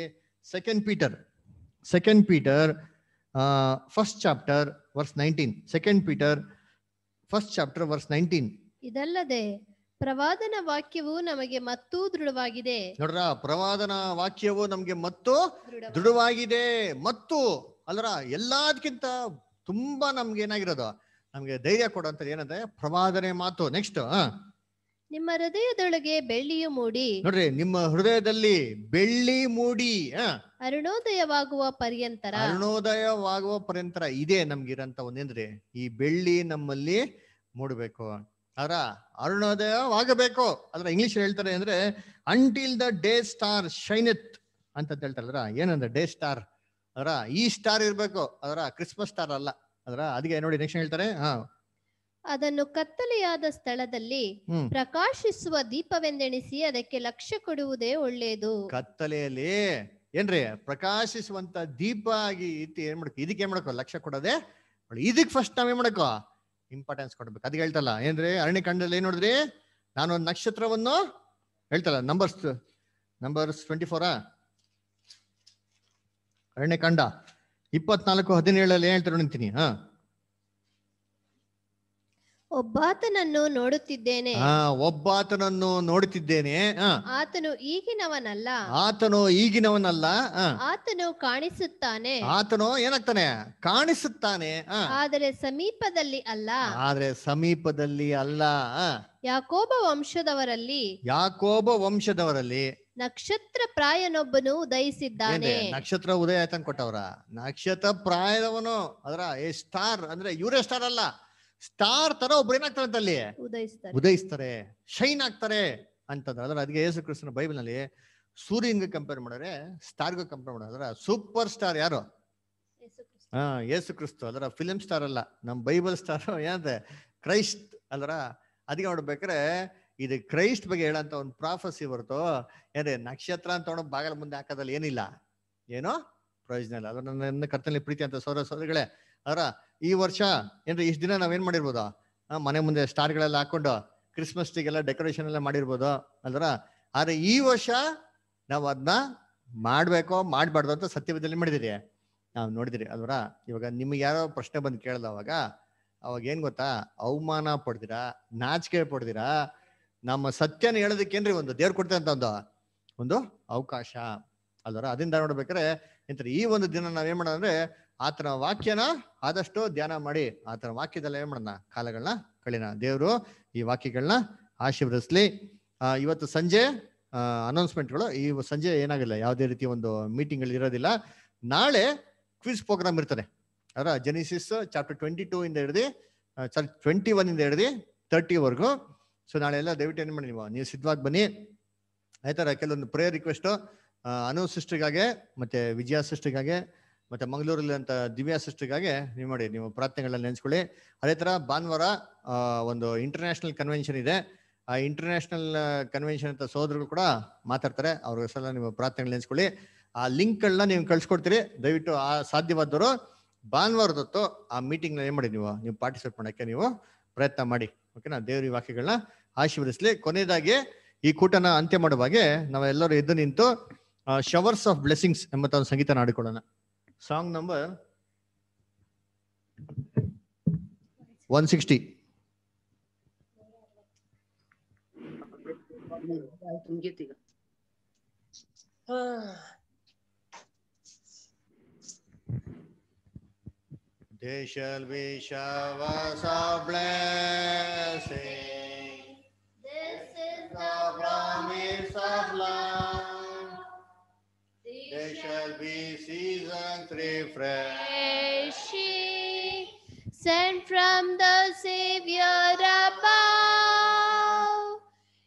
second Peter second Peter uh, first chapter, verse 19. Second Peter, first chapter verse nineteen ಇದಲ್ಲದೆ ಪ್ರವಾದನ ವಾಕ್ಯವು ನಮಗೆ ಮತ್ತೂ ದೃಢವಾಗಿದೆ ನೋಡ್ರ ಪ್ರವಾದನ ವಾಕ್ಯವು ನಮಗೆ ಮತ್ತೂ ದೃಢವಾಗಿದೆ ಮತ್ತು ಅಲ್ರ ಎಲ್ಲದಕ್ಕಿಂತ ತುಂಬಾ ನಮ್ಗೆ ಏನಾಗಿರೋದು ನಮ್ಗೆ ಧೈರ್ಯ ಅಂತ ಏನಂದ್ರೆ ಪ್ರವಾದನೆ ಮಾತು ನೆಕ್ಸ್ಟ್ ನಿಮ್ಮ ಹೃದಯದೊಳಗೆ ಬೆಳ್ಳಿಯು ಮೂಡಿ ನೋಡ್ರಿ ನಿಮ್ಮ ಹೃದಯದಲ್ಲಿ ಬೆಳ್ಳಿ ಮೂಡಿ ಅರುಣೋದಯವಾಗುವ ಪರ್ಯಂತರ ಅರುಣೋದಯವಾಗುವ ಪರ್ಯಂತರ ಇದೆ ಇರಂತ ಒಂದೇಂದ್ರೆ ಈ ಬೆಳ್ಳಿ ನಮ್ಮಲ್ಲಿ ಮೂಡಬೇಕು ಅದರ ಅರುಣೋದಯವಾಗಬೇಕು ಅದ್ರ ಇಂಗ್ಲಿಷ್ ಹೇಳ್ತಾರೆ ಅಂದ್ರೆ until the day star shineth ಅಂತ ಹೇಳ್ತಾರಲ್ಲ ಏನಂದ್ರೆ ಡೇ ಸ್ಟಾರ್ ಅದರ ಈ ಸ್ಟಾರ್ ಇರ್ಬೇಕು ಅದರ ಕ್ರಿಸ್ಮಸ್ ಸ್ಟಾರ್ ಅಲ್ಲ ಅದರ ಅದಕ್ಕೆ ನೋಡಿ ನೆಕ್ಸ್ಟ್ ಹೇಳ್ತಾರೆ ಹಾ ಅದನ್ನು ಕತ್ತಲೆಯಾದ ಸ್ಥಳದಲ್ಲಿ ಪ್ರಕಾಶಿಸುವ ದೀಪವೆಂದೆಣಿಸಿ ಅದಕ್ಕೆ ಲಕ್ಷ್ಯ ಕೊಡುವುದೇ ಒಳ್ಳೆಯದು ಕತ್ತಲೆಯಲ್ಲಿ ಏನ್ರಿ ಪ್ರಕಾಶಿಸುವಂತ ದೀಪ ಆಗಿ ಏನ್ ಮಾಡಕ್ ಇದಕ್ಕೆ ಏನ್ ಮಾಡಕ್ ಲಕ್ಷ ಕೊಡದೆ ಇದಕ್ ಫಸ್ಟ್ ನಾವೇನ್ ಮಾಡಕ ಇಂಪಾರ್ಟೆನ್ಸ್ ಕೊಡ್ಬೇಕು ಅದಕ್ಕೆ ಹೇಳ್ತಲ್ಲ ಏನ್ರಿ ಕಂಡಲ್ಲಿ ಏನ್ ನೋಡಿದ್ರಿ ನಾನೊಂದು ನಕ್ಷತ್ರವನ್ನು ಹೇಳ್ತಲ್ಲ ನಂಬರ್ಸ್ ನಂಬರ್ಸ್ ಟ್ವೆಂಟಿ ಅರಣ್ಯ ಅರಣ್ಯಕಾಂಡ ಇಪ್ಪತ್ನಾಲ್ಕು ಹದಿನೇಳಲ್ಲಿ ಹೇಳ್ತಾರೆ ನಿಂತೀನಿ ಹಾ ಒಬ್ಬಾತನನ್ನು ನೋಡುತ್ತಿದ್ದೇನೆ ಒಬ್ಬಾತನನ್ನು ನೋಡುತ್ತಿದ್ದೇನೆ ಆತನು ಈಗಿನವನಲ್ಲ ಆತನು ಈಗಿನವನಲ್ಲ ಆತನು ಕಾಣಿಸುತ್ತಾನೆ ಆತನು ಏನಾಗ್ತಾನೆ ಕಾಣಿಸುತ್ತಾನೆ ಆದರೆ ಸಮೀಪದಲ್ಲಿ ಅಲ್ಲ ಆದ್ರೆ ಸಮೀಪದಲ್ಲಿ ಅಲ್ಲ ಯಾಕೋಬ ವಂಶದವರಲ್ಲಿ ಯಾಕೋಬ ವಂಶದವರಲ್ಲಿ ನಕ್ಷತ್ರ ಪ್ರಾಯನೊಬ್ಬನು ಉದಯಿಸಿದ್ದಾನೆ ನಕ್ಷತ್ರ ಉದಯ ಆಯ್ತಂಗ್ ಕೊಟ್ಟವರ ನಕ್ಷತ್ರ ಪ್ರಾಯದವನು ಅದ್ರ ಸ್ಟಾರ್ ಅಂದ್ರೆ ಇವರೇ ಸ್ಟಾರ್ ಅಲ್ಲ ಸ್ಟಾರ್ ತರ ಒಬ್ರು ಏನಾಗ್ತಾರೆ ಅಂತ ಅಲ್ಲಿ ಉದಯಿಸ್ತಾರೆ ಶೈನ್ ಆಗ್ತಾರೆ ಅಂತಂದ್ರೆ ಅದ್ರ ಅದಕ್ಕೆ ಯೇಸು ಕ್ರಿಸ್ತನ ಬೈಬಲ್ ನಲ್ಲಿ ಸೂರ್ಯನ್ ಕಂಪೇರ್ ಮಾಡಿದ್ರೆ ಗು ಕಂಪೇರ್ ಮಾಡಿದ್ರೆ ಸೂಪರ್ ಸ್ಟಾರ್ ಯಾರು ಹಾ ಯೇಸು ಕ್ರಿಸ್ತು ಅದರ ಫಿಲಂ ಸ್ಟಾರ್ ಅಲ್ಲ ನಮ್ ಬೈಬಲ್ ಸ್ಟಾರ್ ಏನಂತೆ ಕ್ರೈಸ್ಟ್ ಅದರ ಅದಕ್ಕೆ ನೋಡ್ಬೇಕ್ರೆ ಇದು ಕ್ರೈಸ್ಟ್ ಬಗ್ಗೆ ಹೇಳಂತ ಒಂದು ಪ್ರಾಫಸ್ ಹೊರತು ಏನೇ ನಕ್ಷತ್ರ ಅಂತ ನೋಡೋ ಬಾಗಲ ಮುಂದೆ ಹಾಕೋದಲ್ಲಿ ಏನಿಲ್ಲ ಏನೋ ಪ್ರಯೋಜನ ಇಲ್ಲ ಅದ್ರ ನನ್ನ ಕರ್ತನಲ್ಲಿ ಪ್ರೀತಿ ಅಂತ ಸೌರ ಸೌರಗಳೇ ಅದರ ಈ ವರ್ಷ ಏನ್ರಿ ಇಷ್ಟು ದಿನ ನಾವೇನ್ ಮಾಡಿರ್ಬೋದ ಮನೆ ಮುಂದೆ ಗಳೆಲ್ಲ ಹಾಕೊಂಡು ಕ್ರಿಸ್ಮಸ್ ಟಿಗೆಲ್ಲ ಡೆಕೋರೇಷನ್ ಎಲ್ಲ ಮಾಡಿರ್ಬೋದು ಅಂದ್ರ ಆದ್ರೆ ಈ ವರ್ಷ ನಾವು ಅದನ್ನ ಮಾಡ್ಬೇಕೋ ಮಾಡ್ಬಾರ್ದು ಅಂತ ಸತ್ಯವಿದ್ದಲ್ಲಿ ಮಾಡಿದಿರಿ ನಾವು ನೋಡಿದಿರಿ ಅದರ ಇವಾಗ ನಿಮ್ಗೆ ಯಾರೋ ಪ್ರಶ್ನೆ ಬಂದು ಕೇಳ್ದ ಅವಾಗ ಅವಾಗ ಏನ್ ಗೊತ್ತಾ ಅವಮಾನ ಪಡ್ದಿರಾ ನಾಚಿಕೆ ಪಡ್ದಿರಾ ನಮ್ಮ ಸತ್ಯನ ಹೇಳೋದಕ್ಕೇನ್ರಿ ಒಂದು ದೇವ್ರು ಕೊಡ್ತೇನೆ ಅಂತ ಒಂದು ಒಂದು ಅವಕಾಶ ಅದಿಂದ ಅದರಿಂದ ನೋಡ್ಬೇಕಾರೆ ಈ ಒಂದು ದಿನ ನಾವೇನ್ ಮಾಡೋದಂದ್ರೆ ಆತನ ವಾಕ್ಯನ ಆದಷ್ಟು ಧ್ಯಾನ ಮಾಡಿ ಆತನ ವಾಕ್ಯದಲ್ಲಿ ಏನ್ ಮಾಡೋಣ ಕಾಲಗಳನ್ನ ಕಳಿನ ದೇವರು ಈ ವಾಕ್ಯಗಳನ್ನ ಆಶೀರ್ವದಿಸ್ಲಿ ಇವತ್ತು ಸಂಜೆ ಅನೌನ್ಸ್ಮೆಂಟ್ಗಳು ಈ ಸಂಜೆ ಏನಾಗಿಲ್ಲ ಯಾವುದೇ ರೀತಿ ಒಂದು ಮೀಟಿಂಗ್ ಗಳು ಇರೋದಿಲ್ಲ ನಾಳೆ ಕ್ವಿಸ್ ಪ್ರೋಗ್ರಾಮ್ ಇರ್ತದೆ ಅದರ ಜೆನಿಸಿಸ್ ಚಾಪ್ಟರ್ ಟ್ವೆಂಟಿ ಟೂ ಇಂದ ಹಿಡಿದು ಸಾರಿ ಟ್ವೆಂಟಿ ಒನ್ ಇಂದ ಹಿಡಿದು ತರ್ಟಿವರೆಗೂ ಸೊ ನಾಳೆ ಎಲ್ಲ ದಯವಿಟ್ಟು ಏನು ಮಾಡಿ ನೀವು ನೀವು ಸಿದ್ಧವಾಗಿ ಬನ್ನಿ ಆಯ್ತಾರ ಕೆಲವೊಂದು ಪ್ರೇಯರ್ ರಿಕ್ವೆಸ್ಟು ಅನು ಸಿಸ್ಟ್ರಿಗಾಗೆ ಮತ್ತು ವಿಜಯ ಸೃಷ್ಟಿಗಾಗೆ ಮತ್ತು ಮಂಗಳೂರಲ್ಲಿ ಅಂತ ದಿವ್ಯಾ ಸೃಷ್ಟಿಗಾಗಿ ನೀವು ಮಾಡಿ ನೀವು ಪ್ರಾರ್ಥನೆಗಳನ್ನ ನೆನೆಸ್ಕೊಳ್ಳಿ ಅದೇ ಥರ ಭಾನುವಾರ ಒಂದು ಇಂಟರ್ನ್ಯಾಷನಲ್ ಕನ್ವೆನ್ಷನ್ ಇದೆ ಆ ಇಂಟರ್ನ್ಯಾಷನಲ್ ಕನ್ವೆನ್ಷನ್ ಅಂತ ಸೋದರರು ಕೂಡ ಮಾತಾಡ್ತಾರೆ ಅವ್ರ ಸಲ ನೀವು ಪ್ರಾರ್ಥನೆಗಳು ನೆನೆಸ್ಕೊಳ್ಳಿ ಆ ಲಿಂಕ್ಗಳನ್ನ ನೀವು ಕಳ್ಸಿಕೊಡ್ತೀರಿ ದಯವಿಟ್ಟು ಆ ಸಾಧ್ಯವಾದವರು ಭಾನುವಾರದೊತ್ತು ಆ ಮೀಟಿಂಗ್ನ ಏನು ಮಾಡಿ ನೀವು ನೀವು ಪಾರ್ಟಿಸಿಪೇಟ್ ಮಾಡೋಕ್ಕೆ ನೀವು ಪ್ರಯತ್ನ ಮಾಡಿ ಓಕೆನಾ ದೇವರಿ ವಾಕ್ಯಗಳನ್ನ ಆಶೀರ್ವದಿಸಲಿ ಕೊನೆಯದಾಗಿ ಈ ಕೂಟನ ಅಂತ್ಯ ಮಾಡುವಾಗೆ ನಾವೆಲ್ಲರೂ ಎದ್ದು ನಿಂತು ಶವರ್ಸ್ ಆಫ್ ಬ್ಲೆಸ್ಸಿಂಗ್ಸ್ ಒಂದು ಸಂಗೀತ ಆಡಿಕೊಳ್ಳೋಣ song number 160 They shall be showers of blessing. This is the promise of love. They shall be seasoned She Sent from the Savior above.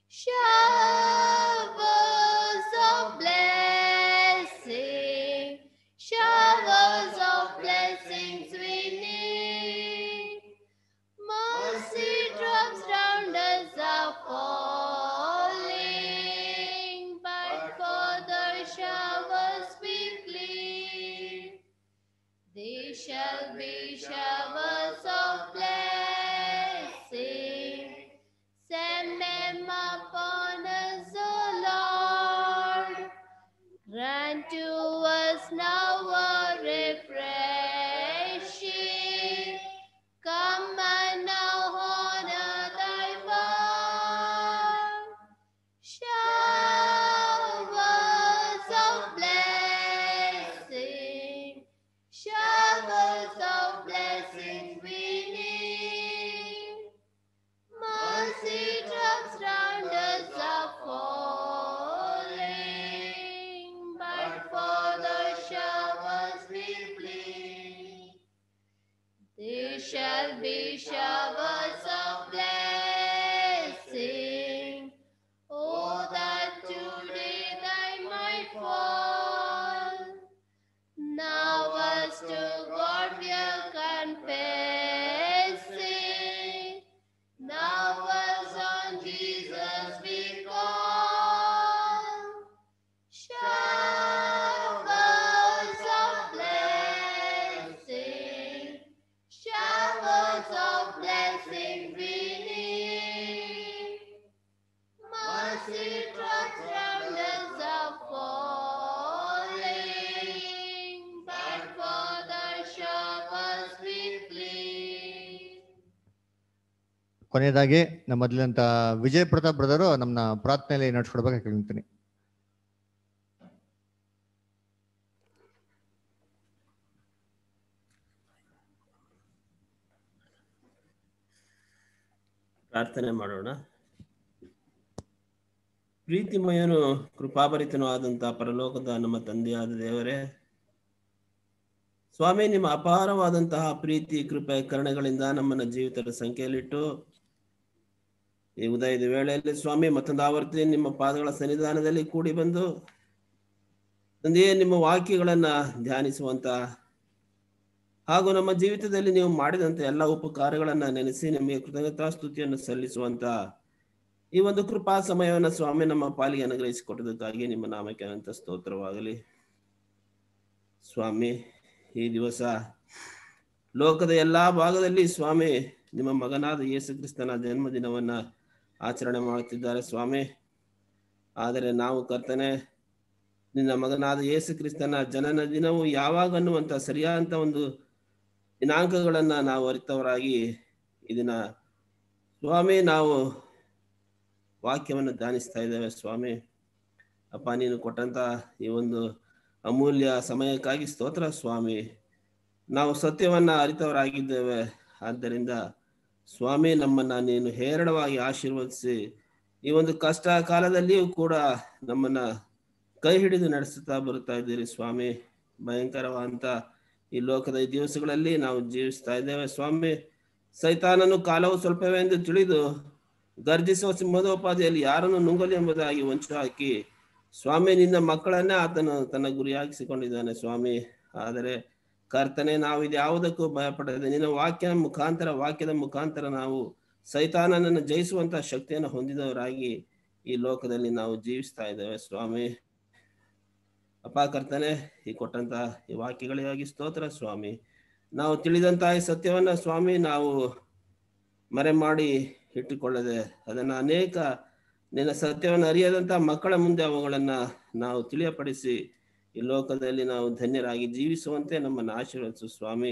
Shall ಕೊನೆಯದಾಗಿ ನಮ್ಮ ಮೊದಲಂತ ವಿಜಯ ಪ್ರತಾಪ್ ಬ್ರದರು ನಮ್ಮನ್ನ ಪ್ರಾರ್ಥನೆಯಲ್ಲಿ ನಡೆಸ್ಕೊಡ್ಬೇಕು ಕೇಳ್ತೀನಿ ಪ್ರಾರ್ಥನೆ ಮಾಡೋಣ ಪ್ರೀತಿಮಯನು ಕೃಪಾಭರಿತನೂ ಆದಂತಹ ಪರಲೋಕದ ನಮ್ಮ ತಂದೆಯಾದ ದೇವರೇ ಸ್ವಾಮಿ ನಿಮ್ಮ ಅಪಾರವಾದಂತಹ ಪ್ರೀತಿ ಕೃಪೆ ಕರಣಗಳಿಂದ ನಮ್ಮನ್ನ ಜೀವಿತದ ಸಂಖ್ಯೆಯಲ್ಲಿಟ್ಟು ಈ ಉದಯದ ವೇಳೆಯಲ್ಲಿ ಸ್ವಾಮಿ ಮತ್ತೊಂದಾವರ್ತಿ ನಿಮ್ಮ ಪಾದಗಳ ಸನ್ನಿಧಾನದಲ್ಲಿ ಕೂಡಿ ಬಂದು ತಂದೆಯೇ ನಿಮ್ಮ ವಾಕ್ಯಗಳನ್ನ ಧ್ಯಾನಿಸುವಂತ ಹಾಗೂ ನಮ್ಮ ಜೀವಿತದಲ್ಲಿ ನೀವು ಮಾಡಿದಂತ ಎಲ್ಲ ಉಪಕಾರಗಳನ್ನ ನೆನೆಸಿ ನಿಮಗೆ ಕೃತಜ್ಞತಾ ಸ್ತುತಿಯನ್ನು ಸಲ್ಲಿಸುವಂತ ಈ ಒಂದು ಕೃಪಾ ಸಮಯವನ್ನು ಸ್ವಾಮಿ ನಮ್ಮ ಪಾಲಿಗೆ ಅನುಗ್ರಹಿಸಿಕೊಟ್ಟದಕ್ಕಾಗಿ ನಿಮ್ಮ ನಾಮಕ್ಕೆ ಅನಂತ ಸ್ತೋತ್ರವಾಗಲಿ ಸ್ವಾಮಿ ಈ ದಿವಸ ಲೋಕದ ಎಲ್ಲಾ ಭಾಗದಲ್ಲಿ ಸ್ವಾಮಿ ನಿಮ್ಮ ಮಗನಾದ ಯೇಸು ಕ್ರಿಸ್ತನ ಜನ್ಮದಿನವನ್ನ ಆಚರಣೆ ಮಾಡುತ್ತಿದ್ದಾರೆ ಸ್ವಾಮಿ ಆದರೆ ನಾವು ಕರ್ತನೆ ನಿನ್ನ ಮಗನಾದ ಯೇಸು ಕ್ರಿಸ್ತನ ಜನನ ದಿನವು ಯಾವಾಗ ಅನ್ನುವಂಥ ಸರಿಯಾದಂಥ ಒಂದು ದಿನಾಂಕಗಳನ್ನು ನಾವು ಅರಿತವರಾಗಿ ಇದನ್ನ ಸ್ವಾಮಿ ನಾವು ವಾಕ್ಯವನ್ನು ಧ್ಯಾನಿಸ್ತಾ ಇದ್ದೇವೆ ಸ್ವಾಮಿ ಅಪ್ಪ ನೀನು ಕೊಟ್ಟಂತ ಈ ಒಂದು ಅಮೂಲ್ಯ ಸಮಯಕ್ಕಾಗಿ ಸ್ತೋತ್ರ ಸ್ವಾಮಿ ನಾವು ಸತ್ಯವನ್ನ ಅರಿತವರಾಗಿದ್ದೇವೆ ಆದ್ದರಿಂದ ಸ್ವಾಮಿ ನಮ್ಮನ್ನ ನೀನು ಹೇರಳವಾಗಿ ಆಶೀರ್ವದಿಸಿ ಈ ಒಂದು ಕಷ್ಟ ಕಾಲದಲ್ಲಿಯೂ ಕೂಡ ನಮ್ಮನ್ನ ಕೈ ಹಿಡಿದು ನಡೆಸುತ್ತಾ ಬರ್ತಾ ಇದ್ದೀರಿ ಸ್ವಾಮಿ ಭಯಂಕರವಾದಂತ ಈ ಲೋಕದ ಈ ದಿವಸಗಳಲ್ಲಿ ನಾವು ಜೀವಿಸ್ತಾ ಇದ್ದೇವೆ ಸ್ವಾಮಿ ಸೈತಾನನು ಕಾಲವು ಸ್ವಲ್ಪವೇ ಎಂದು ತಿಳಿದು ಗರ್ಜಿಸುವ ಸಿಂಹದೋಪಾದಿಯಲ್ಲಿ ಯಾರನ್ನು ನುಂಗಲಿ ಎಂಬುದಾಗಿ ವಂಚ ಹಾಕಿ ಸ್ವಾಮಿ ನಿನ್ನ ಮಕ್ಕಳನ್ನೇ ಆತನು ತನ್ನ ಗುರಿಯಾಗಿಸಿಕೊಂಡಿದ್ದಾನೆ ಸ್ವಾಮಿ ಆದರೆ ಕರ್ತನೆ ನಾವು ಇದು ಯಾವುದಕ್ಕೂ ಭಯಪಡದೆ ನಿನ್ನ ವಾಕ್ಯ ಮುಖಾಂತರ ವಾಕ್ಯದ ಮುಖಾಂತರ ನಾವು ಸೈತಾನನನ್ನು ಜಯಿಸುವಂತ ಶಕ್ತಿಯನ್ನು ಹೊಂದಿದವರಾಗಿ ಈ ಲೋಕದಲ್ಲಿ ನಾವು ಜೀವಿಸ್ತಾ ಇದ್ದೇವೆ ಸ್ವಾಮಿ ಅಪ್ಪ ಕರ್ತನೆ ಈ ಕೊಟ್ಟಂತ ಈ ವಾಕ್ಯಗಳಿಗಾಗಿ ಸ್ತೋತ್ರ ಸ್ವಾಮಿ ನಾವು ತಿಳಿದಂತಹ ಈ ಸತ್ಯವನ್ನ ಸ್ವಾಮಿ ನಾವು ಮರೆ ಮಾಡಿ ಇಟ್ಟುಕೊಳ್ಳದೆ ಅದನ್ನ ಅನೇಕ ನಿನ್ನ ಸತ್ಯವನ್ನು ಅರಿಯದಂತ ಮಕ್ಕಳ ಮುಂದೆ ಅವುಗಳನ್ನ ನಾವು ತಿಳಿಯಪಡಿಸಿ ಈ ಲೋಕದಲ್ಲಿ ನಾವು ಧನ್ಯರಾಗಿ ಜೀವಿಸುವಂತೆ ನಮ್ಮನ್ನು ಆಶೀರ್ವದಿಸು ಸ್ವಾಮಿ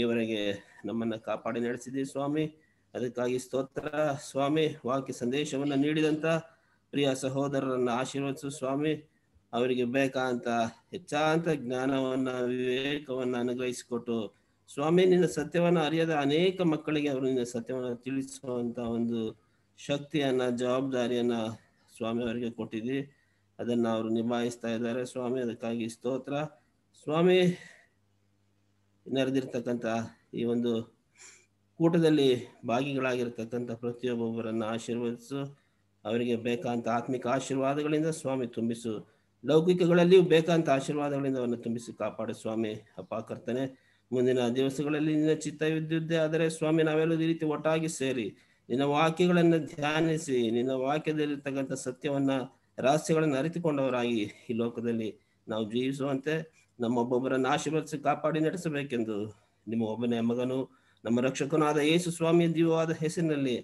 ಈವರೆಗೆ ನಮ್ಮನ್ನು ಕಾಪಾಡಿ ನಡೆಸಿದ್ವಿ ಸ್ವಾಮಿ ಅದಕ್ಕಾಗಿ ಸ್ತೋತ್ರ ಸ್ವಾಮಿ ವಾಕ್ಯ ಸಂದೇಶವನ್ನು ನೀಡಿದಂಥ ಪ್ರಿಯ ಸಹೋದರರನ್ನು ಆಶೀರ್ವದಿಸು ಸ್ವಾಮಿ ಅವರಿಗೆ ಬೇಕಾದಂತ ಹೆಚ್ಚಾದಂತ ಜ್ಞಾನವನ್ನ ವಿವೇಕವನ್ನ ಅನುಗ್ರಹಿಸಿಕೊಟ್ಟು ಸ್ವಾಮಿ ನಿನ್ನ ಸತ್ಯವನ್ನು ಅರಿಯದ ಅನೇಕ ಮಕ್ಕಳಿಗೆ ಅವರು ನಿನ್ನ ಸತ್ಯವನ್ನು ತಿಳಿಸುವಂತ ಒಂದು ಶಕ್ತಿಯನ್ನ ಜವಾಬ್ದಾರಿಯನ್ನ ಸ್ವಾಮಿ ಅವರಿಗೆ ಕೊಟ್ಟಿದ್ದೀವಿ ಅದನ್ನ ಅವರು ನಿಭಾಯಿಸ್ತಾ ಇದ್ದಾರೆ ಸ್ವಾಮಿ ಅದಕ್ಕಾಗಿ ಸ್ತೋತ್ರ ಸ್ವಾಮಿ ನೆರೆದಿರ್ತಕ್ಕಂಥ ಈ ಒಂದು ಕೂಟದಲ್ಲಿ ಭಾಗಿಗಳಾಗಿರ್ತಕ್ಕಂಥ ಪ್ರತಿಯೊಬ್ಬೊಬ್ಬರನ್ನು ಆಶೀರ್ವದಿಸು ಅವರಿಗೆ ಬೇಕಾಂತ ಆತ್ಮಿಕ ಆಶೀರ್ವಾದಗಳಿಂದ ಸ್ವಾಮಿ ತುಂಬಿಸು ಲೌಕಿಕಗಳಲ್ಲಿಯೂ ಬೇಕಾಂತ ಆಶೀರ್ವಾದಗಳಿಂದ ಅವರನ್ನು ತುಂಬಿಸಿ ಕಾಪಾಡು ಸ್ವಾಮಿ ಅಪ್ಪ ಮುಂದಿನ ದಿವಸಗಳಲ್ಲಿ ನಿನ್ನ ಚಿತ್ತ ವಿದ್ಯುದ್ದೆ ಆದರೆ ಸ್ವಾಮಿ ನಾವೆಲ್ಲರೂ ಈ ರೀತಿ ಒಟ್ಟಾಗಿ ಸೇರಿ ನಿನ್ನ ವಾಕ್ಯಗಳನ್ನು ಧ್ಯಾನಿಸಿ ನಿನ್ನ ವಾಕ್ಯದಲ್ಲಿರ್ತಕ್ಕಂಥ ಸತ್ಯವನ್ನ ರಹಸ್ಯಗಳನ್ನು ಅರಿತುಕೊಂಡವರಾಗಿ ಈ ಲೋಕದಲ್ಲಿ ನಾವು ಜೀವಿಸುವಂತೆ ನಮ್ಮೊಬ್ಬೊಬ್ಬರನ್ನು ಆಶೀರ್ವದಿಸಿ ಕಾಪಾಡಿ ನಡೆಸಬೇಕೆಂದು ನಿಮ್ಮ ಒಬ್ಬನೇ ಮಗನು ನಮ್ಮ ರಕ್ಷಕನಾದ ಯೇಸು ಸ್ವಾಮಿಯ ದಿವವಾದ ಹೆಸರಿನಲ್ಲಿ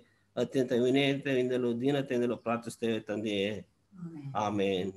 ಅತ್ಯಂತ ವಿನಯತೆಯಿಂದಲೂ ದೀನತೆಯಿಂದಲೂ ಪ್ರಾರ್ಥಿಸ್ತೇವೆ ತಂದೆಯೇ ಆಮೇನ್